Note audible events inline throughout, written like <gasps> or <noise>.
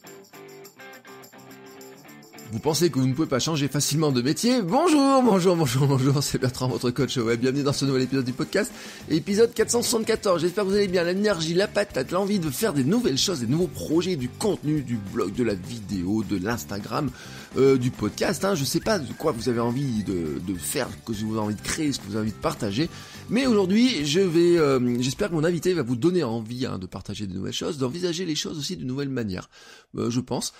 Thank you. Vous pensez que vous ne pouvez pas changer facilement de métier Bonjour, bonjour, bonjour, bonjour, c'est Bertrand, votre coach ouais Bienvenue dans ce nouvel épisode du podcast, épisode 474. J'espère que vous allez bien, l'énergie, la patate, l'envie de faire des nouvelles choses, des nouveaux projets, du contenu, du blog, de la vidéo, de l'Instagram, euh, du podcast. Hein. Je sais pas de quoi vous avez envie de, de faire, que vous avez envie de créer, ce que vous avez envie de partager. Mais aujourd'hui, je vais, euh, j'espère que mon invité va vous donner envie hein, de partager de nouvelles choses, d'envisager les choses aussi d'une nouvelle manière, euh, je pense.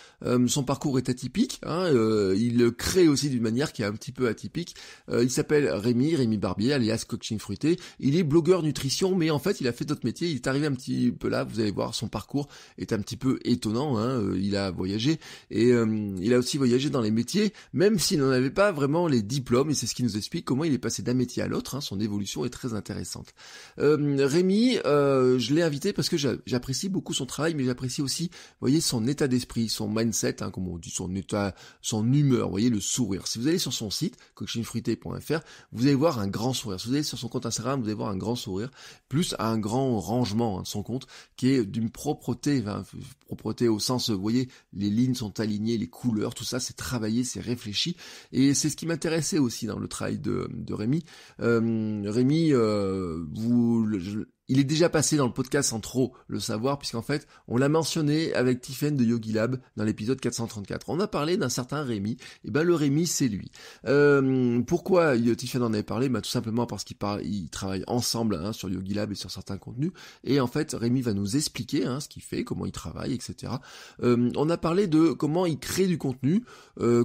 son parcours est atypique. Hein, euh, il le crée aussi d'une manière qui est un petit peu atypique. Euh, il s'appelle Rémi, Rémi Barbier, alias Coaching Fruité. Il est blogueur nutrition, mais en fait, il a fait d'autres métiers. Il est arrivé un petit peu là, vous allez voir, son parcours est un petit peu étonnant. Hein. Euh, il a voyagé et il a aussi voyagé dans les métiers, même s'il n'en avait pas vraiment les diplômes. Et c'est ce qui nous explique comment il est passé d'un métier à l'autre. Hein. Son évolution est très intéressante. Rémi, je l'ai invité parce que j'apprécie beaucoup son travail, mais j'apprécie aussi, vous voyez, son état d'esprit, son mindset, hein, comme on dit, son état son humeur, vous voyez, le sourire. Si vous allez sur son site, coachingfruité.fr, vous allez voir un grand sourire. Si vous allez sur son compte Instagram, vous allez voir un grand sourire, plus un grand rangement hein, de son compte, qui est d'une propreté, propreté au sens, vous voyez, les lignes sont alignées, les couleurs, tout ça, c'est travaillé, c'est réfléchi. Et c'est ce qui m'intéressait aussi dans le travail de, de Rémi. Euh, Rémi, euh, vous... Il est déjà passé dans le podcast sans trop le savoir, puisqu'en fait, on l'a mentionné avec Tiffen de Yogi Lab dans l'épisode 434. On a parlé d'un certain Rémi. Et eh ben le Rémi, c'est lui. Euh, pourquoi euh, Tiffen en avait parlé ben, Tout simplement parce qu'ils travaille travaillent ensemble hein, sur Yogi Lab et sur certains contenus. Et en fait, Rémi va nous expliquer hein, ce qu'il fait, comment il travaille, etc. Euh, on a parlé de comment il crée du contenu,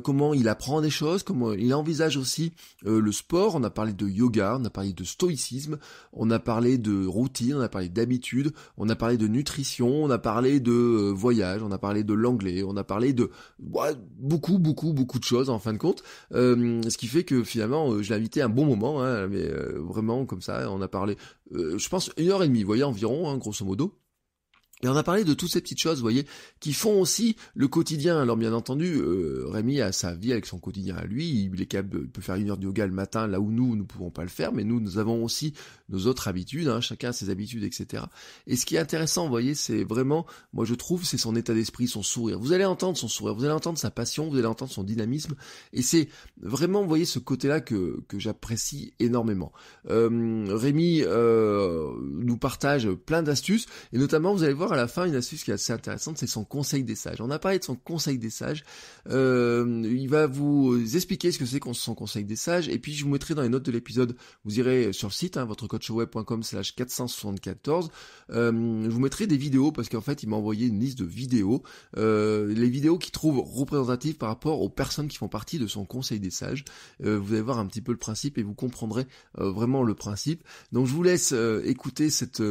comment il apprend des choses, comment il envisage aussi le sport. On a parlé de yoga, on a parlé de stoïcisme, on a parlé de route on a parlé d'habitude, on a parlé de nutrition, on a parlé de euh, voyage, on a parlé de l'anglais, on a parlé de beaucoup, beaucoup, beaucoup de choses en fin de compte. Euh, ce qui fait que finalement, euh, je l'ai invité un bon moment, hein, mais vraiment comme ça, on a parlé, je pense, une heure et demie, vous voyez environ, hein, grosso modo. Et on a parlé de toutes ces petites choses, vous voyez, qui font aussi le quotidien. Alors bien entendu, euh, Rémi a sa vie avec son quotidien à lui. Il est capable, peut faire une heure de yoga le matin, là où nous, nous ne pouvons pas le faire. Mais nous, nous avons aussi nos autres habitudes. Hein, chacun a ses habitudes, etc. Et ce qui est intéressant, vous voyez, c'est vraiment, moi je trouve, c'est son état d'esprit, son sourire. Vous allez entendre son sourire, vous allez entendre sa passion, vous allez entendre son dynamisme. Et c'est vraiment, vous voyez, ce côté-là que que j'apprécie énormément. Euh, Rémi euh, nous partage plein d'astuces et notamment, vous allez voir à la fin une astuce qui est assez intéressante, c'est son conseil des sages. On a parlé de son conseil des sages. Euh, il va vous expliquer ce que c'est son conseil des sages. Et puis je vous mettrai dans les notes de l'épisode, vous irez sur le site, hein, votrecoachweb.com slash 474. Euh, je vous mettrai des vidéos parce qu'en fait il m'a envoyé une liste de vidéos. Euh, les vidéos qu'il trouve représentatives par rapport aux personnes qui font partie de son conseil des sages. vous allez voir un petit peu le principe et vous comprendrez vraiment le principe. Donc je vous laisse écouter cette,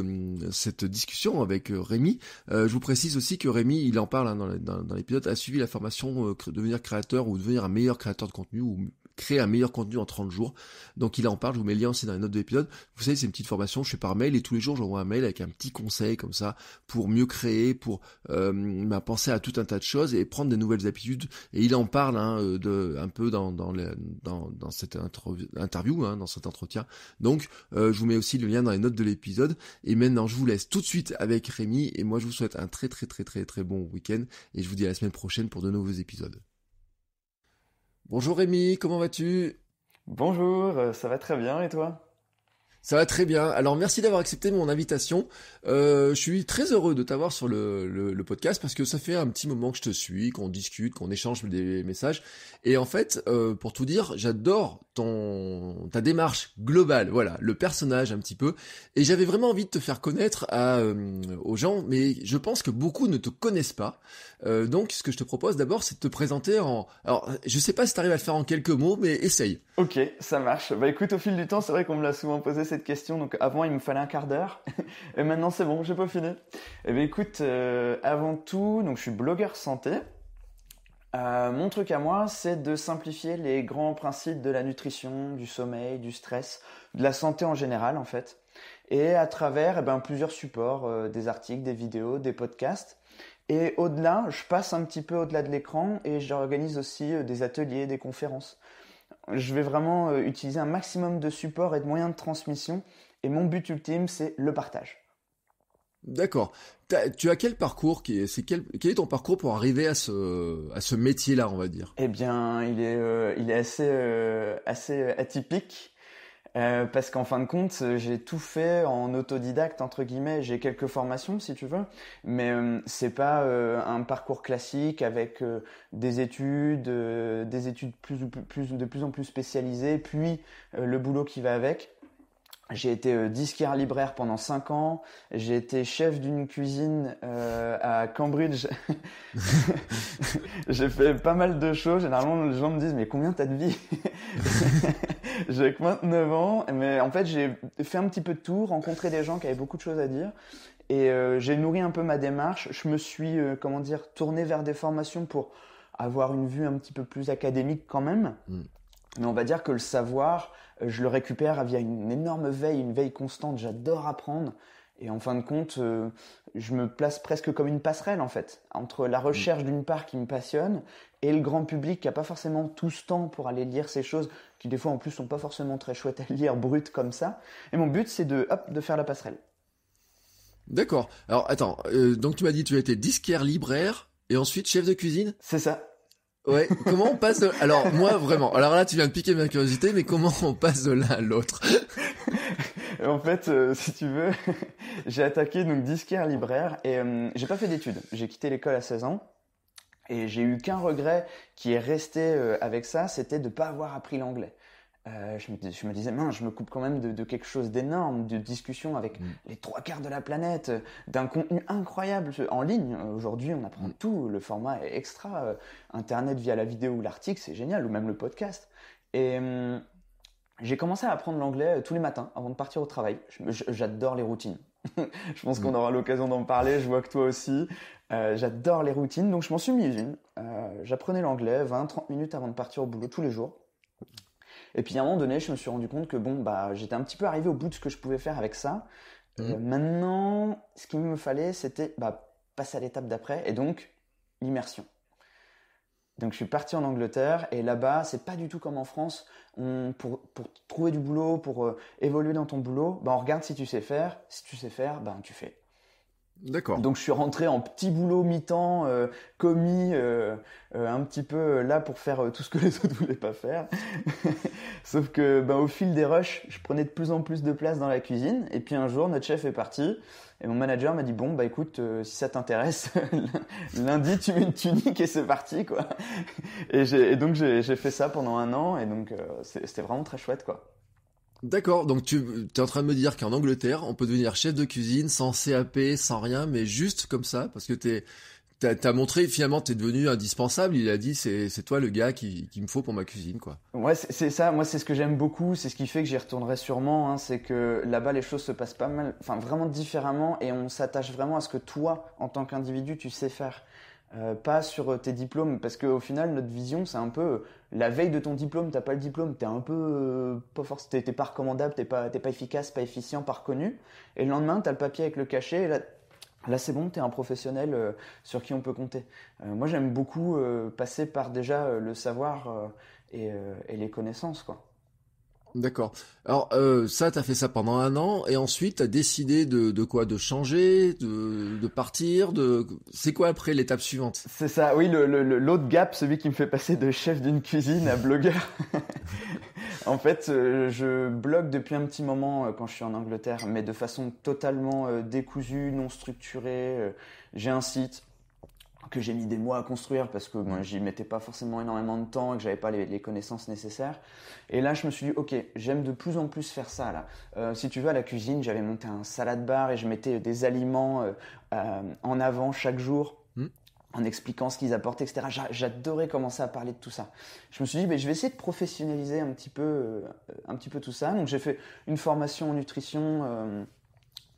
cette discussion avec Rémi euh, je vous précise aussi que Rémi, il en parle hein, dans, l'épisode, a suivi la formation euh, devenir créateur ou devenir un meilleur créateur de contenu ou créer un meilleur contenu en 30 jours. Donc il en parle, je vous mets le lien aussi dans les notes de l'épisode. Vous savez, c'est une petite formation, je fais par mail et tous les jours j'envoie un mail avec un petit conseil comme ça pour mieux créer, pour euh, penser à tout un tas de choses et prendre des nouvelles habitudes. Et il en parle hein, euh, de, un peu dans, dans, cette interview, hein, dans cet entretien. Donc euh, je vous mets aussi le lien dans les notes de l'épisode. Et maintenant je vous laisse tout de suite avec Rémi et moi je vous souhaite un très très très très très bon week-end et je vous dis à la semaine prochaine pour de nouveaux épisodes. Bonjour Rémi, comment vas-tu Bonjour, euh, ça va très bien et toi ça va très bien. Alors merci d'avoir accepté mon invitation. Euh, je suis très heureux de t'avoir sur le, podcast parce que ça fait un petit moment que je te suis, qu'on discute, qu'on échange des messages. Et en fait, euh, pour tout dire, j'adore ton ta démarche globale, voilà, le personnage un petit peu. Et j'avais vraiment envie de te faire connaître à, aux gens, mais je pense que beaucoup ne te connaissent pas. Euh, donc, ce que je te propose d'abord, c'est de te présenter en. Alors, je sais pas si tu arrives à le faire en quelques mots, mais essaye. Ok, ça marche. Bah écoute, au fil du temps, c'est vrai qu'on me l'a souvent posé cette question. Donc, avant, il me fallait un quart d'heure, <laughs> et maintenant, c'est bon, j'ai pas fini. Eh bien, écoute, euh, avant tout, donc je suis blogueur santé. Euh, mon truc à moi, c'est de simplifier les grands principes de la nutrition, du sommeil, du stress, de la santé en général en fait. Et à travers eh ben, plusieurs supports, des articles, des vidéos, des podcasts. Et au-delà, je passe un petit peu au-delà de l'écran et j'organise aussi euh, des ateliers, des conférences. Je vais vraiment euh, utiliser un maximum de supports et de moyens de transmission. Et mon but ultime, c'est le partage. D'accord. Tu as quel parcours qui quel, quel est ton parcours pour arriver à ce, à ce métier-là, on va dire Eh bien, il est, euh, il est assez, assez atypique. Euh, parce qu'en fin de compte, euh, j'ai tout fait en autodidacte entre guillemets. J'ai quelques formations si tu veux, mais euh, c'est pas euh, un parcours classique avec des études, des études plus, plus, de plus en plus spécialisées, puis le boulot qui va avec. J'ai été disquaire libraire pendant 5 ans. J'ai été chef d'une cuisine à Cambridge. <laughs> j'ai fait pas mal de choses. Généralement, les gens me disent mais combien t'as de vie <laughs> <laughs> J'ai que 29 ans, mais en fait, j'ai fait un petit peu de tour, rencontré des gens qui avaient beaucoup de choses à dire. Et euh, j'ai nourri un peu ma démarche. Je me suis, euh, comment dire, tourné vers des formations pour avoir une vue un petit peu plus académique quand même. Hmm. Mais on va dire que le savoir, euh, je le récupère via une énorme veille, une veille constante. J'adore apprendre. Et en fin de compte, je me place presque comme une passerelle en fait, entre la recherche hmm. d'une part qui me passionne et le grand public qui n'a pas forcément tout ce temps pour aller lire ces choses qui des fois en plus sont pas forcément très chouettes à lire brutes comme ça. Et mon but c'est de, de faire la passerelle. D'accord. Alors attends, euh, donc tu m'as dit tu as été disquaire libraire et ensuite chef de cuisine C'est ça. Ouais, comment on passe de... Alors moi vraiment, alors là tu viens de piquer ma curiosité, mais comment on passe de l'un à l'autre <laughs> En fait, euh, si tu veux, <laughs> j'ai attaqué donc disquaire libraire et euh, j'ai pas fait d'études. J'ai quitté l'école à 16 ans. Et j'ai eu qu'un regret qui est resté euh, avec ça, c'était de ne pas avoir appris l'anglais. Euh, je, me, disais, je me coupe quand même de, quelque chose d'énorme, de discussion avec mm. les trois quarts de la planète, d'un contenu incroyable en ligne. Aujourd'hui, on apprend mm. tout, le format est extra. Euh, Internet via la vidéo ou l'article, c'est génial, ou même le podcast. Et hum, j'ai commencé à apprendre l'anglais tous les matins avant de partir au travail. J'adore les routines. <laughs> je pense qu'on aura l'occasion d'en parler. Je vois que toi aussi. Euh, j'adore les routines, donc je m'en suis mis une. Euh, j'apprenais l'anglais 20-30 minutes avant de partir au boulot tous les jours. Et puis à un moment donné, je me suis rendu compte que bon, bah, j'étais un petit peu arrivé au bout de ce que je pouvais faire avec ça. Euh, mhm. maintenant, ce qu'il me fallait, c'était bah, passer à l'étape d'après, et donc l'immersion. Donc je suis parti en Angleterre et là-bas, c'est pas du tout comme en France. pour, trouver du boulot, pour euh, évoluer dans ton boulot, ben on regarde si tu sais faire. Si tu sais faire, ben tu fais. D'accord. Donc je suis rentré en petit boulot mi-temps, euh, commis, euh, un petit peu là pour faire tout ce que <laughs> les autres voulaient pas faire. <laughs> Sauf que ben, au fil des rushs, je prenais de plus en plus de place dans la cuisine. Et puis un jour, notre chef est parti. Et mon manager m'a dit bon bah écoute euh, si ça t'intéresse <laughs> lundi tu mets une tunique et c'est parti quoi. Et, donc j'ai fait ça pendant un an et donc euh, c'était vraiment très chouette quoi. D'accord, donc tu es en train de me dire qu'en Angleterre on peut devenir chef de cuisine sans CAP, sans rien, mais juste comme ça parce que tu es… T'as as montré finalement t'es devenu indispensable. Il a dit c'est toi le gars qui, qui me faut pour ma cuisine quoi. Ouais c'est ça. Moi c'est ce que j'aime beaucoup. C'est ce qui fait que j'y retournerai sûrement. Hein. c'est que là-bas les choses se passent pas mal, enfin vraiment différemment et on s'attache vraiment à ce que toi en tant qu'individu tu sais faire. Euh, pas sur tes diplômes parce qu'au final notre vision c'est un peu euh, la veille de ton diplôme t'as pas le diplôme t'es un peu euh, pas force t'es pas recommandable t'es pas pas efficace pas efficient pas reconnu et le lendemain t'as le papier avec le cachet là Là, c'est bon, tu es un professionnel euh, sur qui on peut compter. Euh, moi, j'aime beaucoup euh, passer par déjà le savoir et, les connaissances. quoi. D'accord. Alors, ça, tu as fait ça pendant un an, et ensuite, tu as décidé de, quoi De changer, de, partir de... C'est quoi après l'étape suivante C'est ça, oui, l'autre gap, celui qui me fait passer de chef d'une cuisine à blogueur. <laughs> En fait, euh, je blogue depuis un petit moment euh, quand je suis en Angleterre, mais de façon totalement euh, décousue, non structurée. J'ai un site que j'ai mis des mois à construire parce que moi j'y mettais pas forcément énormément de temps et que j'avais pas les, connaissances nécessaires. Et là je me suis dit ok j'aime de plus en plus faire ça là. si tu veux à la cuisine j'avais monté un salade bar et je mettais des aliments en avant chaque jour en expliquant ce qu'ils apportent, etc. J'adorais commencer à parler de tout ça. Je me suis dit, mais je vais essayer de professionnaliser un petit peu, euh, un petit peu tout ça. Donc j'ai fait une formation en nutrition. Euh,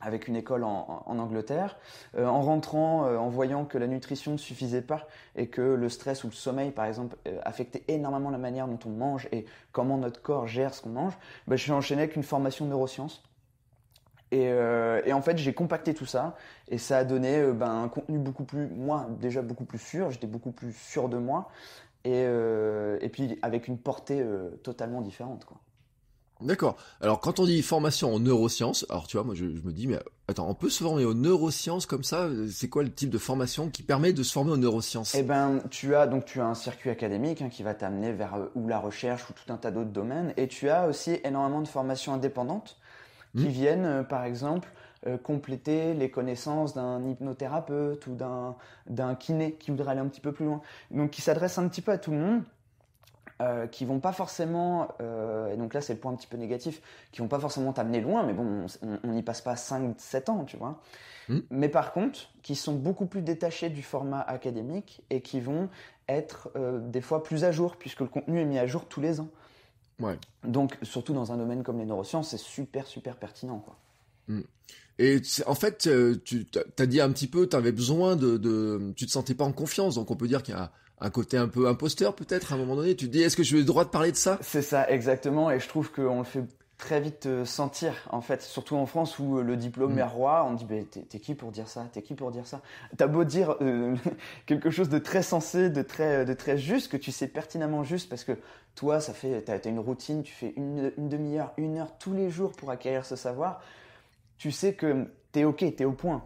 avec une école en, Angleterre, euh, en rentrant, en voyant que la nutrition ne suffisait pas et que le stress ou le sommeil, par exemple, affectait énormément la manière dont on mange et comment notre corps gère ce qu'on mange, ben, je suis enchaîné avec une formation en neurosciences euh, et, en fait, j'ai compacté tout ça et ça a donné euh, ben, un contenu beaucoup plus, moi, déjà beaucoup plus sûr, j'étais beaucoup plus sûr de moi et, euh, puis avec une portée totalement différente. D'accord. Alors quand on dit formation en neurosciences, alors tu vois, moi je, me dis, mais attends, on peut se former aux neurosciences comme ça C'est quoi le type de formation qui permet de se former aux neurosciences Eh ben, tu as donc tu as un circuit académique hein, qui va t'amener vers ou la recherche ou tout un tas d'autres domaines, et tu as aussi énormément de formations indépendantes Mmh. qui viennent, euh, par exemple, euh, compléter les connaissances d'un hypnothérapeute ou d'un kiné qui voudrait aller un petit peu plus loin. Donc qui s'adressent un petit peu à tout le monde, euh, qui vont pas forcément, et donc là c'est le point un petit peu négatif, qui vont pas forcément t'amener loin, mais bon, on n'y passe pas 5-7 ans, tu vois. Mmh. Mais par contre, qui sont beaucoup plus détachés du format académique et qui vont être des fois plus à jour, puisque le contenu est mis à jour tous les ans. Donc, surtout dans un domaine comme les neurosciences, c'est super, super pertinent. Quoi. Mm. Et en fait, euh, tu as dit un petit peu, tu avais besoin de, de, Tu te sentais pas en confiance, donc on peut dire qu'il y a un côté un peu imposteur peut-être à un moment donné. Tu te dis, est-ce que j'ai le droit de parler de ça C'est ça, exactement, et je trouve qu'on le fait très vite euh, sentir, en fait, surtout en France où euh, le diplôme mm. est roi, on dit, bah, t'es qui pour dire ça T'es qui pour dire ça T'as beau dire <laughs> quelque chose de très sensé, de très, de très juste, que tu sais pertinemment juste, parce que toi, ça fait, tu as, une routine, tu fais une, demi-heure, une heure tous les jours pour acquérir ce savoir. Tu sais que tu es OK, tu es au point.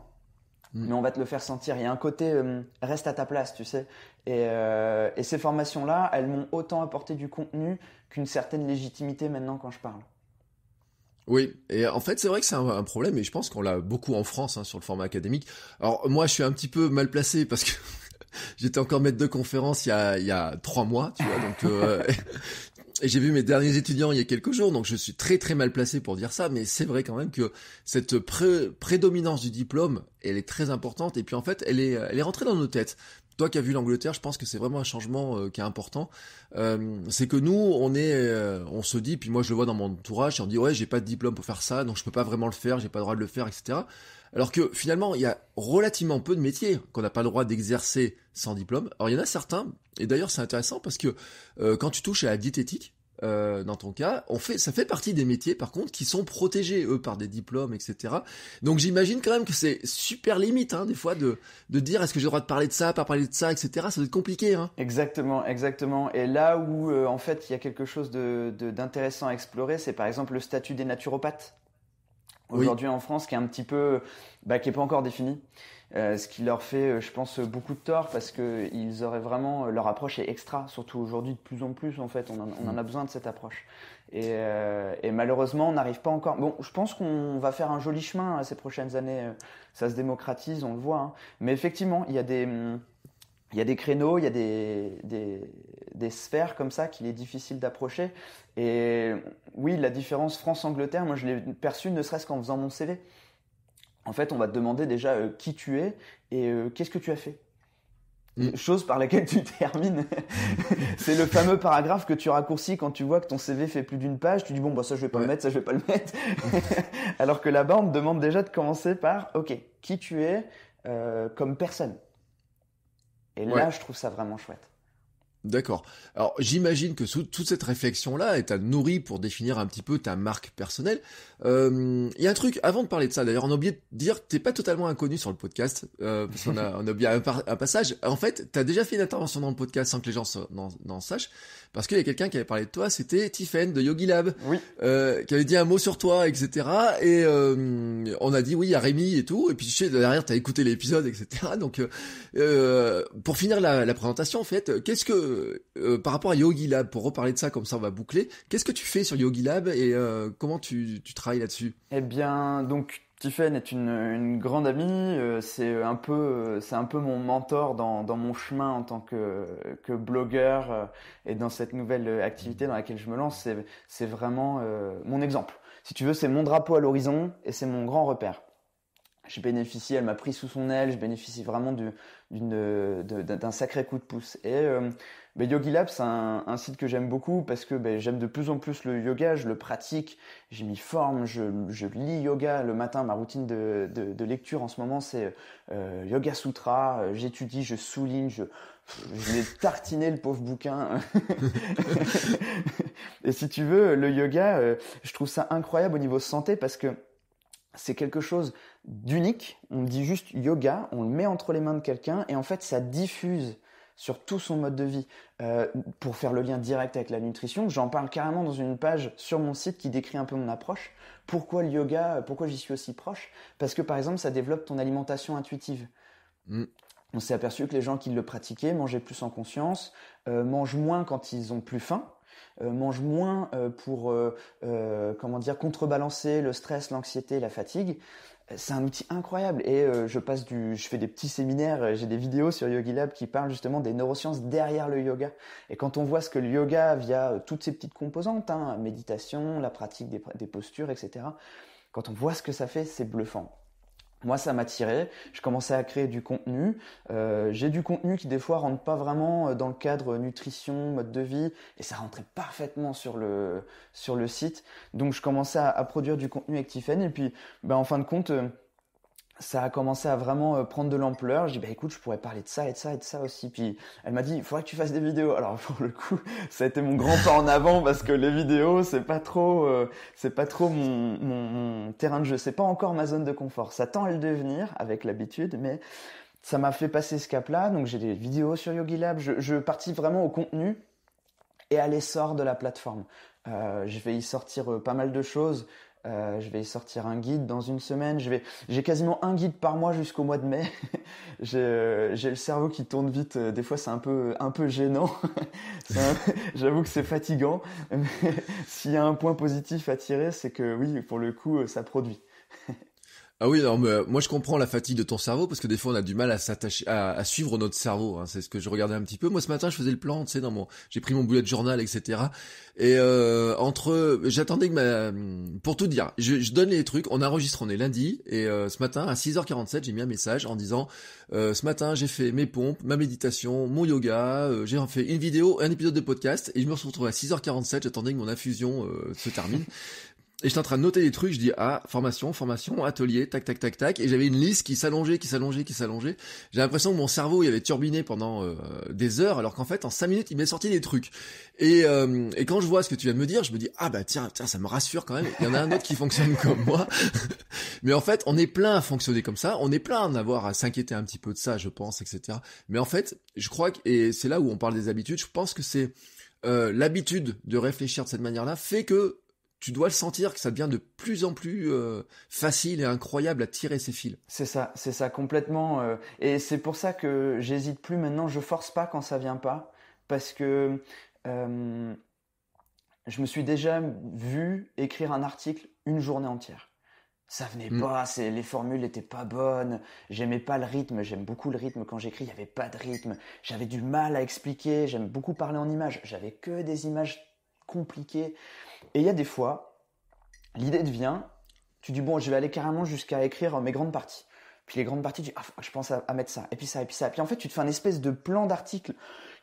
Mm. Mais on va te le faire sentir. Il y a un côté euh, reste à ta place, tu sais. Euh, et, ces formations-là, elles m'ont autant apporté du contenu qu'une certaine légitimité maintenant quand je parle. Oui, et en fait c'est vrai que c'est un, problème et je pense qu'on l'a beaucoup en France hein, sur le format académique. Alors moi je suis un petit peu mal placé parce que <laughs> <laughs> J'étais encore maître de conférence il y a, il y a trois mois, tu vois. Donc, euh, <laughs> et j'ai vu mes derniers étudiants il y a quelques jours, donc je suis très très mal placé pour dire ça, mais c'est vrai quand même que cette prédominance du diplôme, elle est très importante. Et puis en fait, elle est, elle est rentrée dans nos têtes toi qui as vu l'Angleterre, je pense que c'est vraiment un changement euh, qui est important. Euh, c'est que nous, on est, euh, on se dit, puis moi je le vois dans mon entourage, on dit ouais, j'ai pas de diplôme pour faire ça, donc je peux pas vraiment le faire, j'ai pas le droit de le faire, etc. Alors que finalement, il y a relativement peu de métiers qu'on n'a pas le droit d'exercer sans diplôme. Alors il y en a certains, et d'ailleurs c'est intéressant parce que euh, quand tu touches à la diététique, euh, dans ton cas, ça fait partie des métiers par contre qui sont protégés eux par des diplômes, etc. Donc j'imagine quand même que c'est super limite hein, des fois de, de dire est-ce que j'ai le droit de parler de ça, pas parler de ça, etc. Ça doit être compliqué. Hein. Exactement, exactement. Et là où euh, en fait il y a quelque chose d'intéressant à explorer, c'est par exemple le statut des naturopathes aujourd'hui en France qui est un petit peu bah, qui est pas encore défini euh, ce qui leur fait euh, je pense beaucoup de tort parce que ils auraient vraiment euh, leur approche est extra surtout aujourd'hui de plus en plus en fait on en, mm. a besoin de cette approche et, malheureusement on n'arrive pas encore bon je pense qu'on va faire un joli chemin hein, ces prochaines années ça se démocratise on le voit hein. mais effectivement il y a des il y a des créneaux, il y a des, des, des sphères comme ça qu'il est difficile d'approcher. Et oui, la différence France-Angleterre, moi je l'ai perçue ne serait-ce qu'en faisant mon CV. En fait, on va te demander déjà euh, qui tu es et euh, qu'est-ce que tu as fait. Mm. Chose par laquelle tu <laughs> termines. c'est le fameux paragraphe que tu raccourcis quand tu vois que ton CV fait plus d'une page. Tu dis bon, bah ça je vais pas le mettre, ça je vais pas le mettre. <laughs> Alors que là-bas, on te demande déjà de commencer par ok, qui tu es euh, comme personne. Et là, je trouve ça vraiment chouette. D'accord. Alors j'imagine que sous, toute cette réflexion-là, est à nourri pour définir un petit peu ta marque personnelle, il euh, y a un truc, avant de parler de ça, d'ailleurs on a oublié de dire, t'es pas totalement inconnu sur le podcast, euh, parce qu'on a, on a oublié un, passage. En fait, t'as déjà fait une intervention dans le podcast sans que les gens n'en sachent, parce qu'il y a quelqu'un qui avait parlé de toi, c'était Tiffen de Yogi Lab, euh, qui avait dit un mot sur toi, etc. Et on a dit oui à Rémi et tout, et puis tu sais, derrière t'as écouté l'épisode, etc. Donc pour finir la, la présentation, en fait, qu'est-ce que euh, euh, par rapport à Yogi Lab, pour reparler de ça, comme ça on va boucler, qu'est-ce que tu fais sur Yogi Lab et euh, comment tu, travailles là-dessus Eh bien, donc Tiffen est une, grande amie, c'est un peu c'est un peu mon mentor dans, mon chemin en tant que, blogueur et dans cette nouvelle activité dans laquelle je me lance, c'est vraiment mon exemple. Si tu veux, c'est mon drapeau à l'horizon et c'est mon grand repère. Je bénéficie, elle m'a pris sous son aile, je bénéficie vraiment d'un sacré coup de pouce. Et ben, Yogi Lab, c'est un, site que j'aime beaucoup parce que ben, j'aime de plus en plus le yoga, je le pratique, j'ai mis forme, je, lis yoga le matin. Ma routine de, de, lecture en ce moment, c'est euh, Yoga Sutra. Euh, j'étudie, je souligne, je, je <laughs> tartiner tartiné le pauvre bouquin. <laughs> Et si tu veux, le yoga, euh, je trouve ça incroyable au niveau santé parce que c'est quelque chose d'unique. On dit juste yoga, on le met entre les mains de quelqu'un et en fait ça diffuse sur tout son mode de vie. Euh, pour faire le lien direct avec la nutrition, j'en parle carrément dans une page sur mon site qui décrit un peu mon approche. Pourquoi le yoga euh, Pourquoi j'y suis aussi proche Parce que par exemple, ça développe ton alimentation intuitive. Mm. On s'est aperçu que les gens qui le pratiquaient mangeaient plus en conscience, euh, mangent moins quand ils ont plus faim, mangent moins pour comment dire contrebalancer le stress, l'anxiété, la fatigue c'est un outil incroyable et euh, je passe du je fais des petits séminaires euh, j'ai des vidéos sur Yogi Lab qui parlent justement des neurosciences derrière le yoga et quand on voit ce que le yoga via euh, toutes ces petites composantes hein, méditation la pratique des postures etc quand on voit ce que ça fait c'est bluffant moi, ça m'attirait. Je commençais à créer du contenu. Euh, j'ai du contenu qui des fois rentre pas vraiment euh, dans le cadre euh, nutrition, mode de vie, et ça rentrait parfaitement sur le sur le site. Donc, je commençais à, produire du contenu avec Tiffen. Et puis, ben, en fin de compte ça a commencé à vraiment euh, prendre de l'ampleur. J'ai dit bah écoute, je pourrais parler de ça et de ça et de ça aussi. Puis elle m'a dit, il faudrait que tu fasses des vidéos. Alors <laughs> pour le coup, ça a été mon grand pas en avant parce que les vidéos, c'est pas trop, euh, c'est pas trop mon, terrain de jeu. C'est pas encore ma zone de confort. Ça tend à le devenir avec l'habitude, mais ça m'a fait passer ce cap-là. Donc j'ai des vidéos sur Yogi Lab. Je, je vraiment au contenu et à l'essor de la plateforme. Euh, je vais y sortir euh, pas mal de choses. Euh, je vais sortir un guide dans une semaine. Je vais, j'ai quasiment un guide par mois jusqu'au mois de mai. <laughs> j'ai, le cerveau qui tourne vite. Euh, des fois, c'est un peu, un peu gênant. <laughs> <laughs> J'avoue que c'est fatigant. Mais s'il y a un point positif à tirer, c'est que oui, pour le coup, euh, ça produit. Ah oui, euh, moi je comprends la fatigue de ton cerveau parce que des fois on a du mal à s'attacher, à, suivre notre cerveau. Hein, c'est ce que je regardais un petit peu. Moi ce matin je faisais le plan, tu sais, dans mon, j'ai pris mon boulet de journal, etc. Et euh, entre, j'attendais que ma, pour tout dire, je, je, donne les trucs. On enregistre, on est lundi et euh, ce matin à 6h47 j'ai mis un message en disant, ce matin j'ai fait mes pompes, ma méditation, mon yoga, j'ai fait une vidéo, un épisode de podcast et je me retrouve à 6h47. J'attendais que mon infusion se termine. <laughs> Et j'étais en train de noter des trucs, je dis ah formation, formation, atelier, tac tac tac tac, et j'avais une liste qui s'allongeait, qui s'allongeait, qui s'allongeait. J'ai l'impression que mon cerveau il avait turbiné pendant euh, des heures, alors qu'en fait en cinq minutes il m'est sorti des trucs. Et, euh, et quand je vois ce que tu viens de me dire, je me dis ah bah tiens tiens ça me rassure quand même. Il y en a un autre qui fonctionne comme moi. <laughs> Mais en fait on est plein à fonctionner comme ça, on est plein à avoir à s'inquiéter un petit peu de ça, je pense, etc. Mais en fait je crois que et c'est là où on parle des habitudes. Je pense que c'est euh, l'habitude de réfléchir de cette manière-là fait que tu dois le sentir que ça devient de plus en plus euh, facile et incroyable à tirer ses fils. C'est ça, c'est ça complètement. Euh, et c'est pour ça que j'hésite plus maintenant, je force pas quand ça vient pas, parce que euh, je me suis déjà vu écrire un article une journée entière. Ça venait mm. pas, les formules n'étaient pas bonnes, j'aimais pas le rythme, j'aime beaucoup le rythme quand j'écris, il n'y avait pas de rythme, j'avais du mal à expliquer, j'aime beaucoup parler en images, j'avais que des images compliquées. Et il y a des fois, l'idée te vient, tu dis bon, je vais aller carrément jusqu'à écrire mes grandes parties. Puis les grandes parties, tu dis, ah, je pense à, mettre ça, et puis ça, et puis ça. Et puis en fait, tu te fais un espèce de plan d'article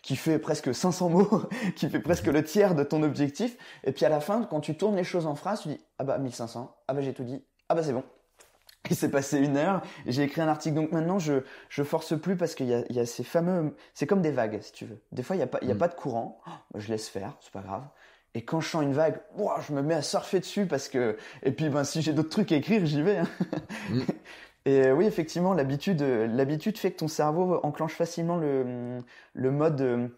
qui fait presque 500 <laughs> mots, qui fait presque le tiers de ton objectif. Et puis à la fin, quand tu tournes les choses en phrase, tu dis, ah bah 1500, ah bah j'ai tout dit, ah bah c'est bon. <laughs> Il s'est passé une heure, j'ai écrit un article. Donc maintenant, je je force plus parce qu'il y a, ces fameux, c'est comme des vagues, si tu veux. Des fois, il y a pas il y a mm. pas de courant, oh, je laisse faire, c'est pas grave. Et quand je sens une vague, je me mets à surfer dessus parce que et puis ben si j'ai d'autres trucs à écrire, j'y vais. Hein. Mm. <laughs> Et euh, oui, effectivement, l'habitude euh, l'habitude fait que ton cerveau enclenche facilement le le mode euh,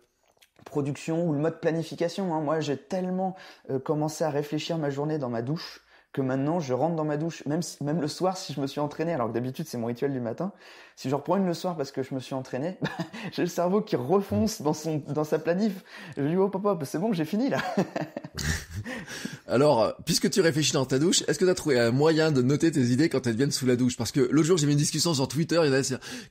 production ou le mode planification. Hein. Moi, j'ai tellement commencé à réfléchir ma journée dans ma douche que maintenant je rentre dans ma douche, même si, même le soir si je me suis entraîné, alors que d'habitude c'est mon rituel du matin. Si je reprends une le soir parce que je me suis entraîné, <laughs> bah, j'ai le cerveau qui refonce dans, son, dans sa planif. Je lui dis, oh papa, bah, c'est bon, j'ai fini là. <laughs> Alors, puisque tu réfléchis dans ta douche, est-ce que tu as trouvé un moyen de noter tes idées quand elles viennent sous la douche Parce que l'autre jour, j'ai mis une discussion sur Twitter, il y en a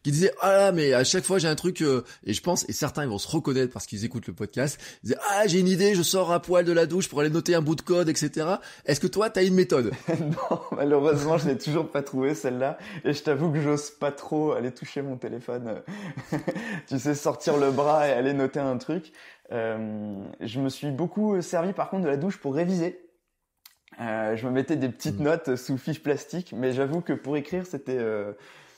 qui disaient "Ah mais à chaque fois j'ai un truc euh, et je pense et certains ils vont se reconnaître parce qu'ils écoutent le podcast, ils disaient "Ah, j'ai une idée, je sors à poil de la douche pour aller noter un bout de code, etc." Est-ce que toi, tu as une méthode <laughs> Non, malheureusement, je n'ai toujours pas trouvé celle-là et je t'avoue que j'ose pas trop aller toucher mon téléphone, euh, <laughs> tu sais, sortir le bras et aller noter un truc. Euh, je me suis beaucoup servi par contre de la douche pour réviser. Euh, je me mettais des petites hmm. notes sous fiche plastique, mais j'avoue que pour écrire, c'était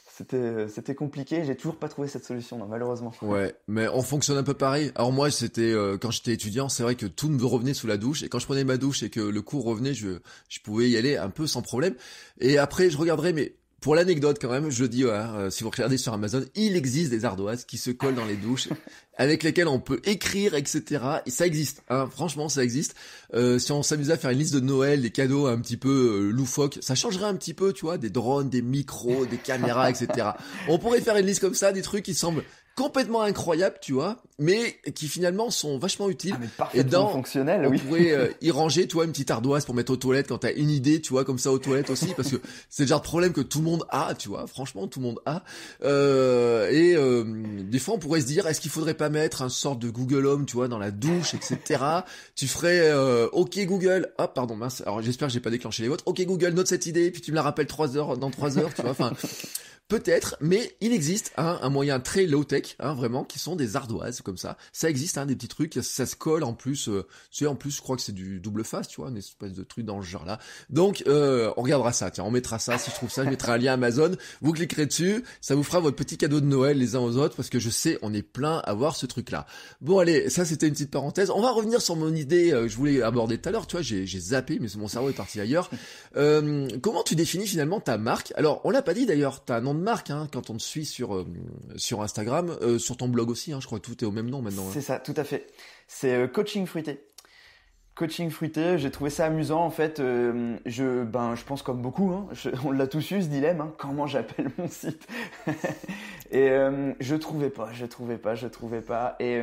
c'était c'était compliqué. J'ai toujours pas trouvé cette solution, malheureusement. Ouais, mais on fonctionne un peu pareil. Alors moi, c'était quand j'étais étudiant, c'est vrai que tout me revenait sous la douche, et quand je prenais ma douche et que le cours revenait, je je pouvais y aller un peu sans problème. Et après, je regarderais, mais pour l'anecdote quand même, je dis, ouais, euh, euh, si vous regardez sur Amazon, il existe des ardoises qui se collent dans les douches, <laughs> avec lesquelles on peut écrire, etc. Et ça existe, hein, franchement ça existe. Euh, si on s'amusait à faire une liste de Noël, des cadeaux un petit peu loufoques, ça changerait un petit peu, tu vois, des drones, des micros, des caméras, etc. <laughs> On pourrait faire une liste comme ça, des trucs qui semblent complètement incroyables, tu vois, mais qui finalement sont vachement utiles. Ah, et dans, fonctionnel, on pourrait euh, <laughs> y ranger, tu vois, une petite ardoise pour mettre aux toilettes quand t'as une idée, tu vois, comme ça aux toilettes aussi, parce que <laughs> c'est le genre de problème que tout le monde a, tu vois. Franchement, tout le monde a. Euh, et euh, des fois, on pourrait se dire, est-ce qu'il faudrait pas mettre un sorte de Google Home, tu vois, dans la douche, etc. tu ferais, ok Google, ah pardon, mince. Alors j'espère que j'ai pas déclenché les vôtres. Ok Google, note cette idée, puis tu me la rappelles trois heures dans trois heures, tu vois. Enfin. Peut-être, mais il existe hein, un moyen très low-tech, hein, vraiment, qui sont des ardoises comme ça. Ça existe, hein, des petits trucs, ça se colle en plus. Euh, tu sais, en plus, je crois que c'est du double face, tu vois, une espèce de truc dans ce genre-là. Donc, euh, on regardera ça, tiens, on mettra ça, si je trouve ça, je mettrai un lien Amazon, vous cliquerez dessus, ça vous fera votre petit cadeau de Noël les uns aux autres, parce que je sais, on est plein à voir ce truc-là. Bon, allez, ça c'était une petite parenthèse. On va revenir sur mon idée euh, que je voulais aborder tout à l'heure, tu vois, j'ai zappé, mais mon cerveau est parti ailleurs. comment tu définis finalement ta marque Alors, on l'a pas dit d'ailleurs, as un nom marque hein, quand on te suit sur, euh, sur Instagram, euh, sur ton blog aussi, hein, je crois que tout est au même nom maintenant. Hein. C'est ça, tout à fait. C'est euh, Coaching Fruité. Coaching fruité, j'ai trouvé ça amusant en fait. je, ben, je pense comme beaucoup, <laughs> on l'a tous eu ce dilemme. comment j'appelle mon site <laughs> Et je je trouvais pas, je trouvais pas, je trouvais pas. Et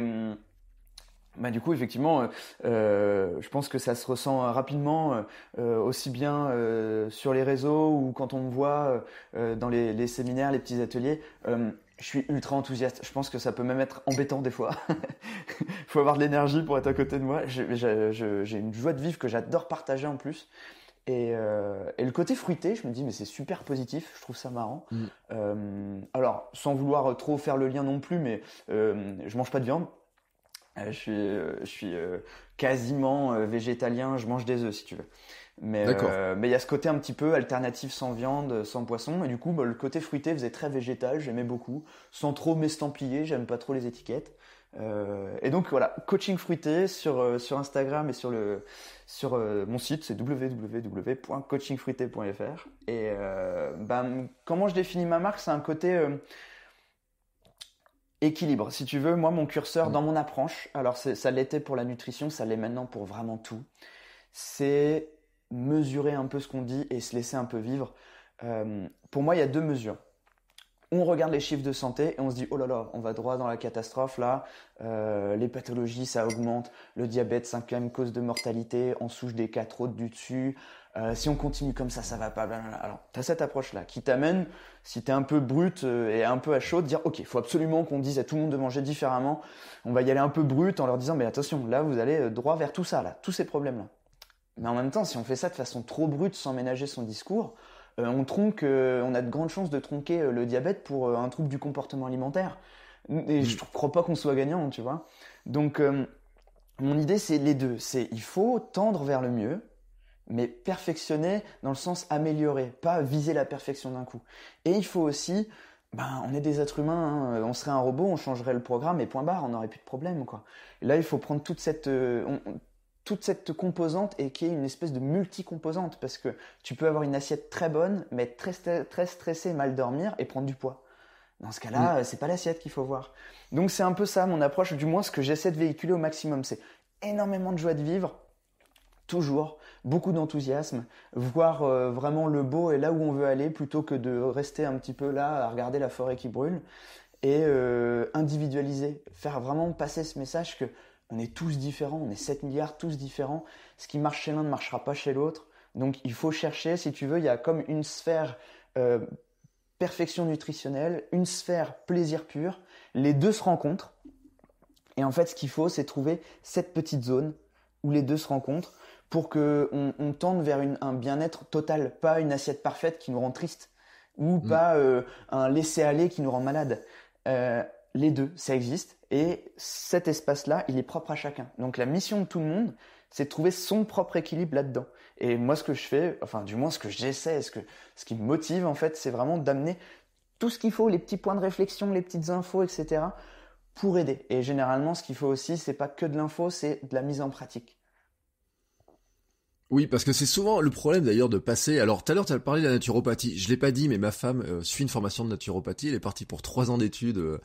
bah, du coup effectivement, euh, euh, je pense que ça se ressent rapidement, euh, aussi bien sur les réseaux ou quand on me voit dans les, séminaires, les petits ateliers. je suis ultra enthousiaste. Je pense que ça peut même être embêtant des fois. Il <laughs> faut avoir de l'énergie pour être à côté de moi. J'ai une joie de vivre que j'adore partager en plus. Et, le côté fruité, je me dis, mais c'est super positif, je trouve ça marrant. Mm. alors, sans vouloir trop faire le lien non plus, mais euh, je mange pas de viande, euh, je suis, euh, je suis euh, quasiment végétalien, je mange des œufs si tu veux. Mais mais il y a ce côté un petit peu alternatif sans viande, sans poisson. Et du coup, bah, le côté fruité faisait très végétal, j'aimais beaucoup. Sans trop m'estampiller, j'aime pas trop les étiquettes. Euh, et donc voilà, coaching fruité sur, sur Instagram et sur, le, sur mon site, c'est www.coachingfruité.fr. Et bah, comment je définis ma marque, c'est un côté équilibre. Si tu veux, moi, mon curseur mm. dans mon approche, alors ça l'était pour la nutrition, ça l'est maintenant pour vraiment tout, c'est mesurer un peu ce qu'on dit et se laisser un peu vivre. Euh, pour moi, il y a deux mesures on regarde les chiffres de santé et on se dit oh là là, on va droit dans la catastrophe là. Euh, les pathologies, ça augmente. Le diabète, cinquième cause de mortalité. On souche des quatre autres du dessus. Euh, si on continue comme ça, ça va pas. Blablabla. Alors, t'as cette approche-là qui t'amène, si t'es un peu brut euh, et un peu à chaud, de dire ok, faut absolument qu'on dise à tout le monde de manger différemment. On va y aller un peu brut en leur disant mais attention, là vous allez droit vers tout ça là, tous ces problèmes là. Mais en même temps, si on fait ça de façon trop brute sans ménager son discours, euh, on euh, on a de grandes chances de tronquer euh, le diabète pour un trouble du comportement alimentaire. Et je ne mm. crois pas qu'on soit gagnant, tu vois. Donc, mon idée, c'est les deux. C'est il faut tendre vers le mieux, mais perfectionner dans le sens améliorer, pas viser la perfection d'un coup. Et il faut aussi, ben, on est des êtres humains, hein, on serait un robot, on changerait le programme et point barre, on n'aurait plus de problème, quoi. là, il faut prendre toute cette, toute cette composante et qui est une espèce de multi-composante parce que tu peux avoir une assiette très bonne, mais très, très stressé, mal dormir et prendre du poids. Dans ce cas-là, mm. euh, c'est pas l'assiette qu'il faut voir. Donc c'est un peu ça mon approche, du moins ce que j'essaie de véhiculer au maximum, c'est énormément de joie de vivre, toujours, beaucoup d'enthousiasme, voir euh, vraiment le beau et là où on veut aller plutôt que de rester un petit peu là à regarder la forêt qui brûle et euh, individualiser, faire vraiment passer ce message que on est tous différents, on est 7 milliards tous différents. Ce qui marche chez l'un ne marchera pas chez l'autre. Donc il faut chercher, si tu veux, il y a comme une sphère euh, perfection nutritionnelle, une sphère plaisir pur. Les deux se rencontrent. Et en fait, ce qu'il faut, c'est trouver cette petite zone où les deux se rencontrent pour que on, tende vers un bien-être total, pas une assiette parfaite qui nous rend triste ou mm. pas euh, un laisser aller qui nous rend malade. Euh, les deux, ça existe. Et cet espace-là, il est propre à chacun. Donc la mission de tout le monde, c'est de trouver son propre équilibre là-dedans. Et moi, ce que je fais, enfin du moins ce que j'essaie, ce, que, ce qui me motive en fait, c'est vraiment d'amener tout ce qu'il faut, les petits points de réflexion, les petites infos, etc., pour aider. Et généralement, ce qu'il faut aussi, c'est pas que de l'info, c'est de la mise en pratique. Oui, parce que c'est souvent le problème d'ailleurs de passer. Alors tout à l'heure, tu as parlé de la naturopathie. Je l'ai pas dit, mais ma femme euh, suit une formation de naturopathie. Elle est partie pour trois ans d'études, euh,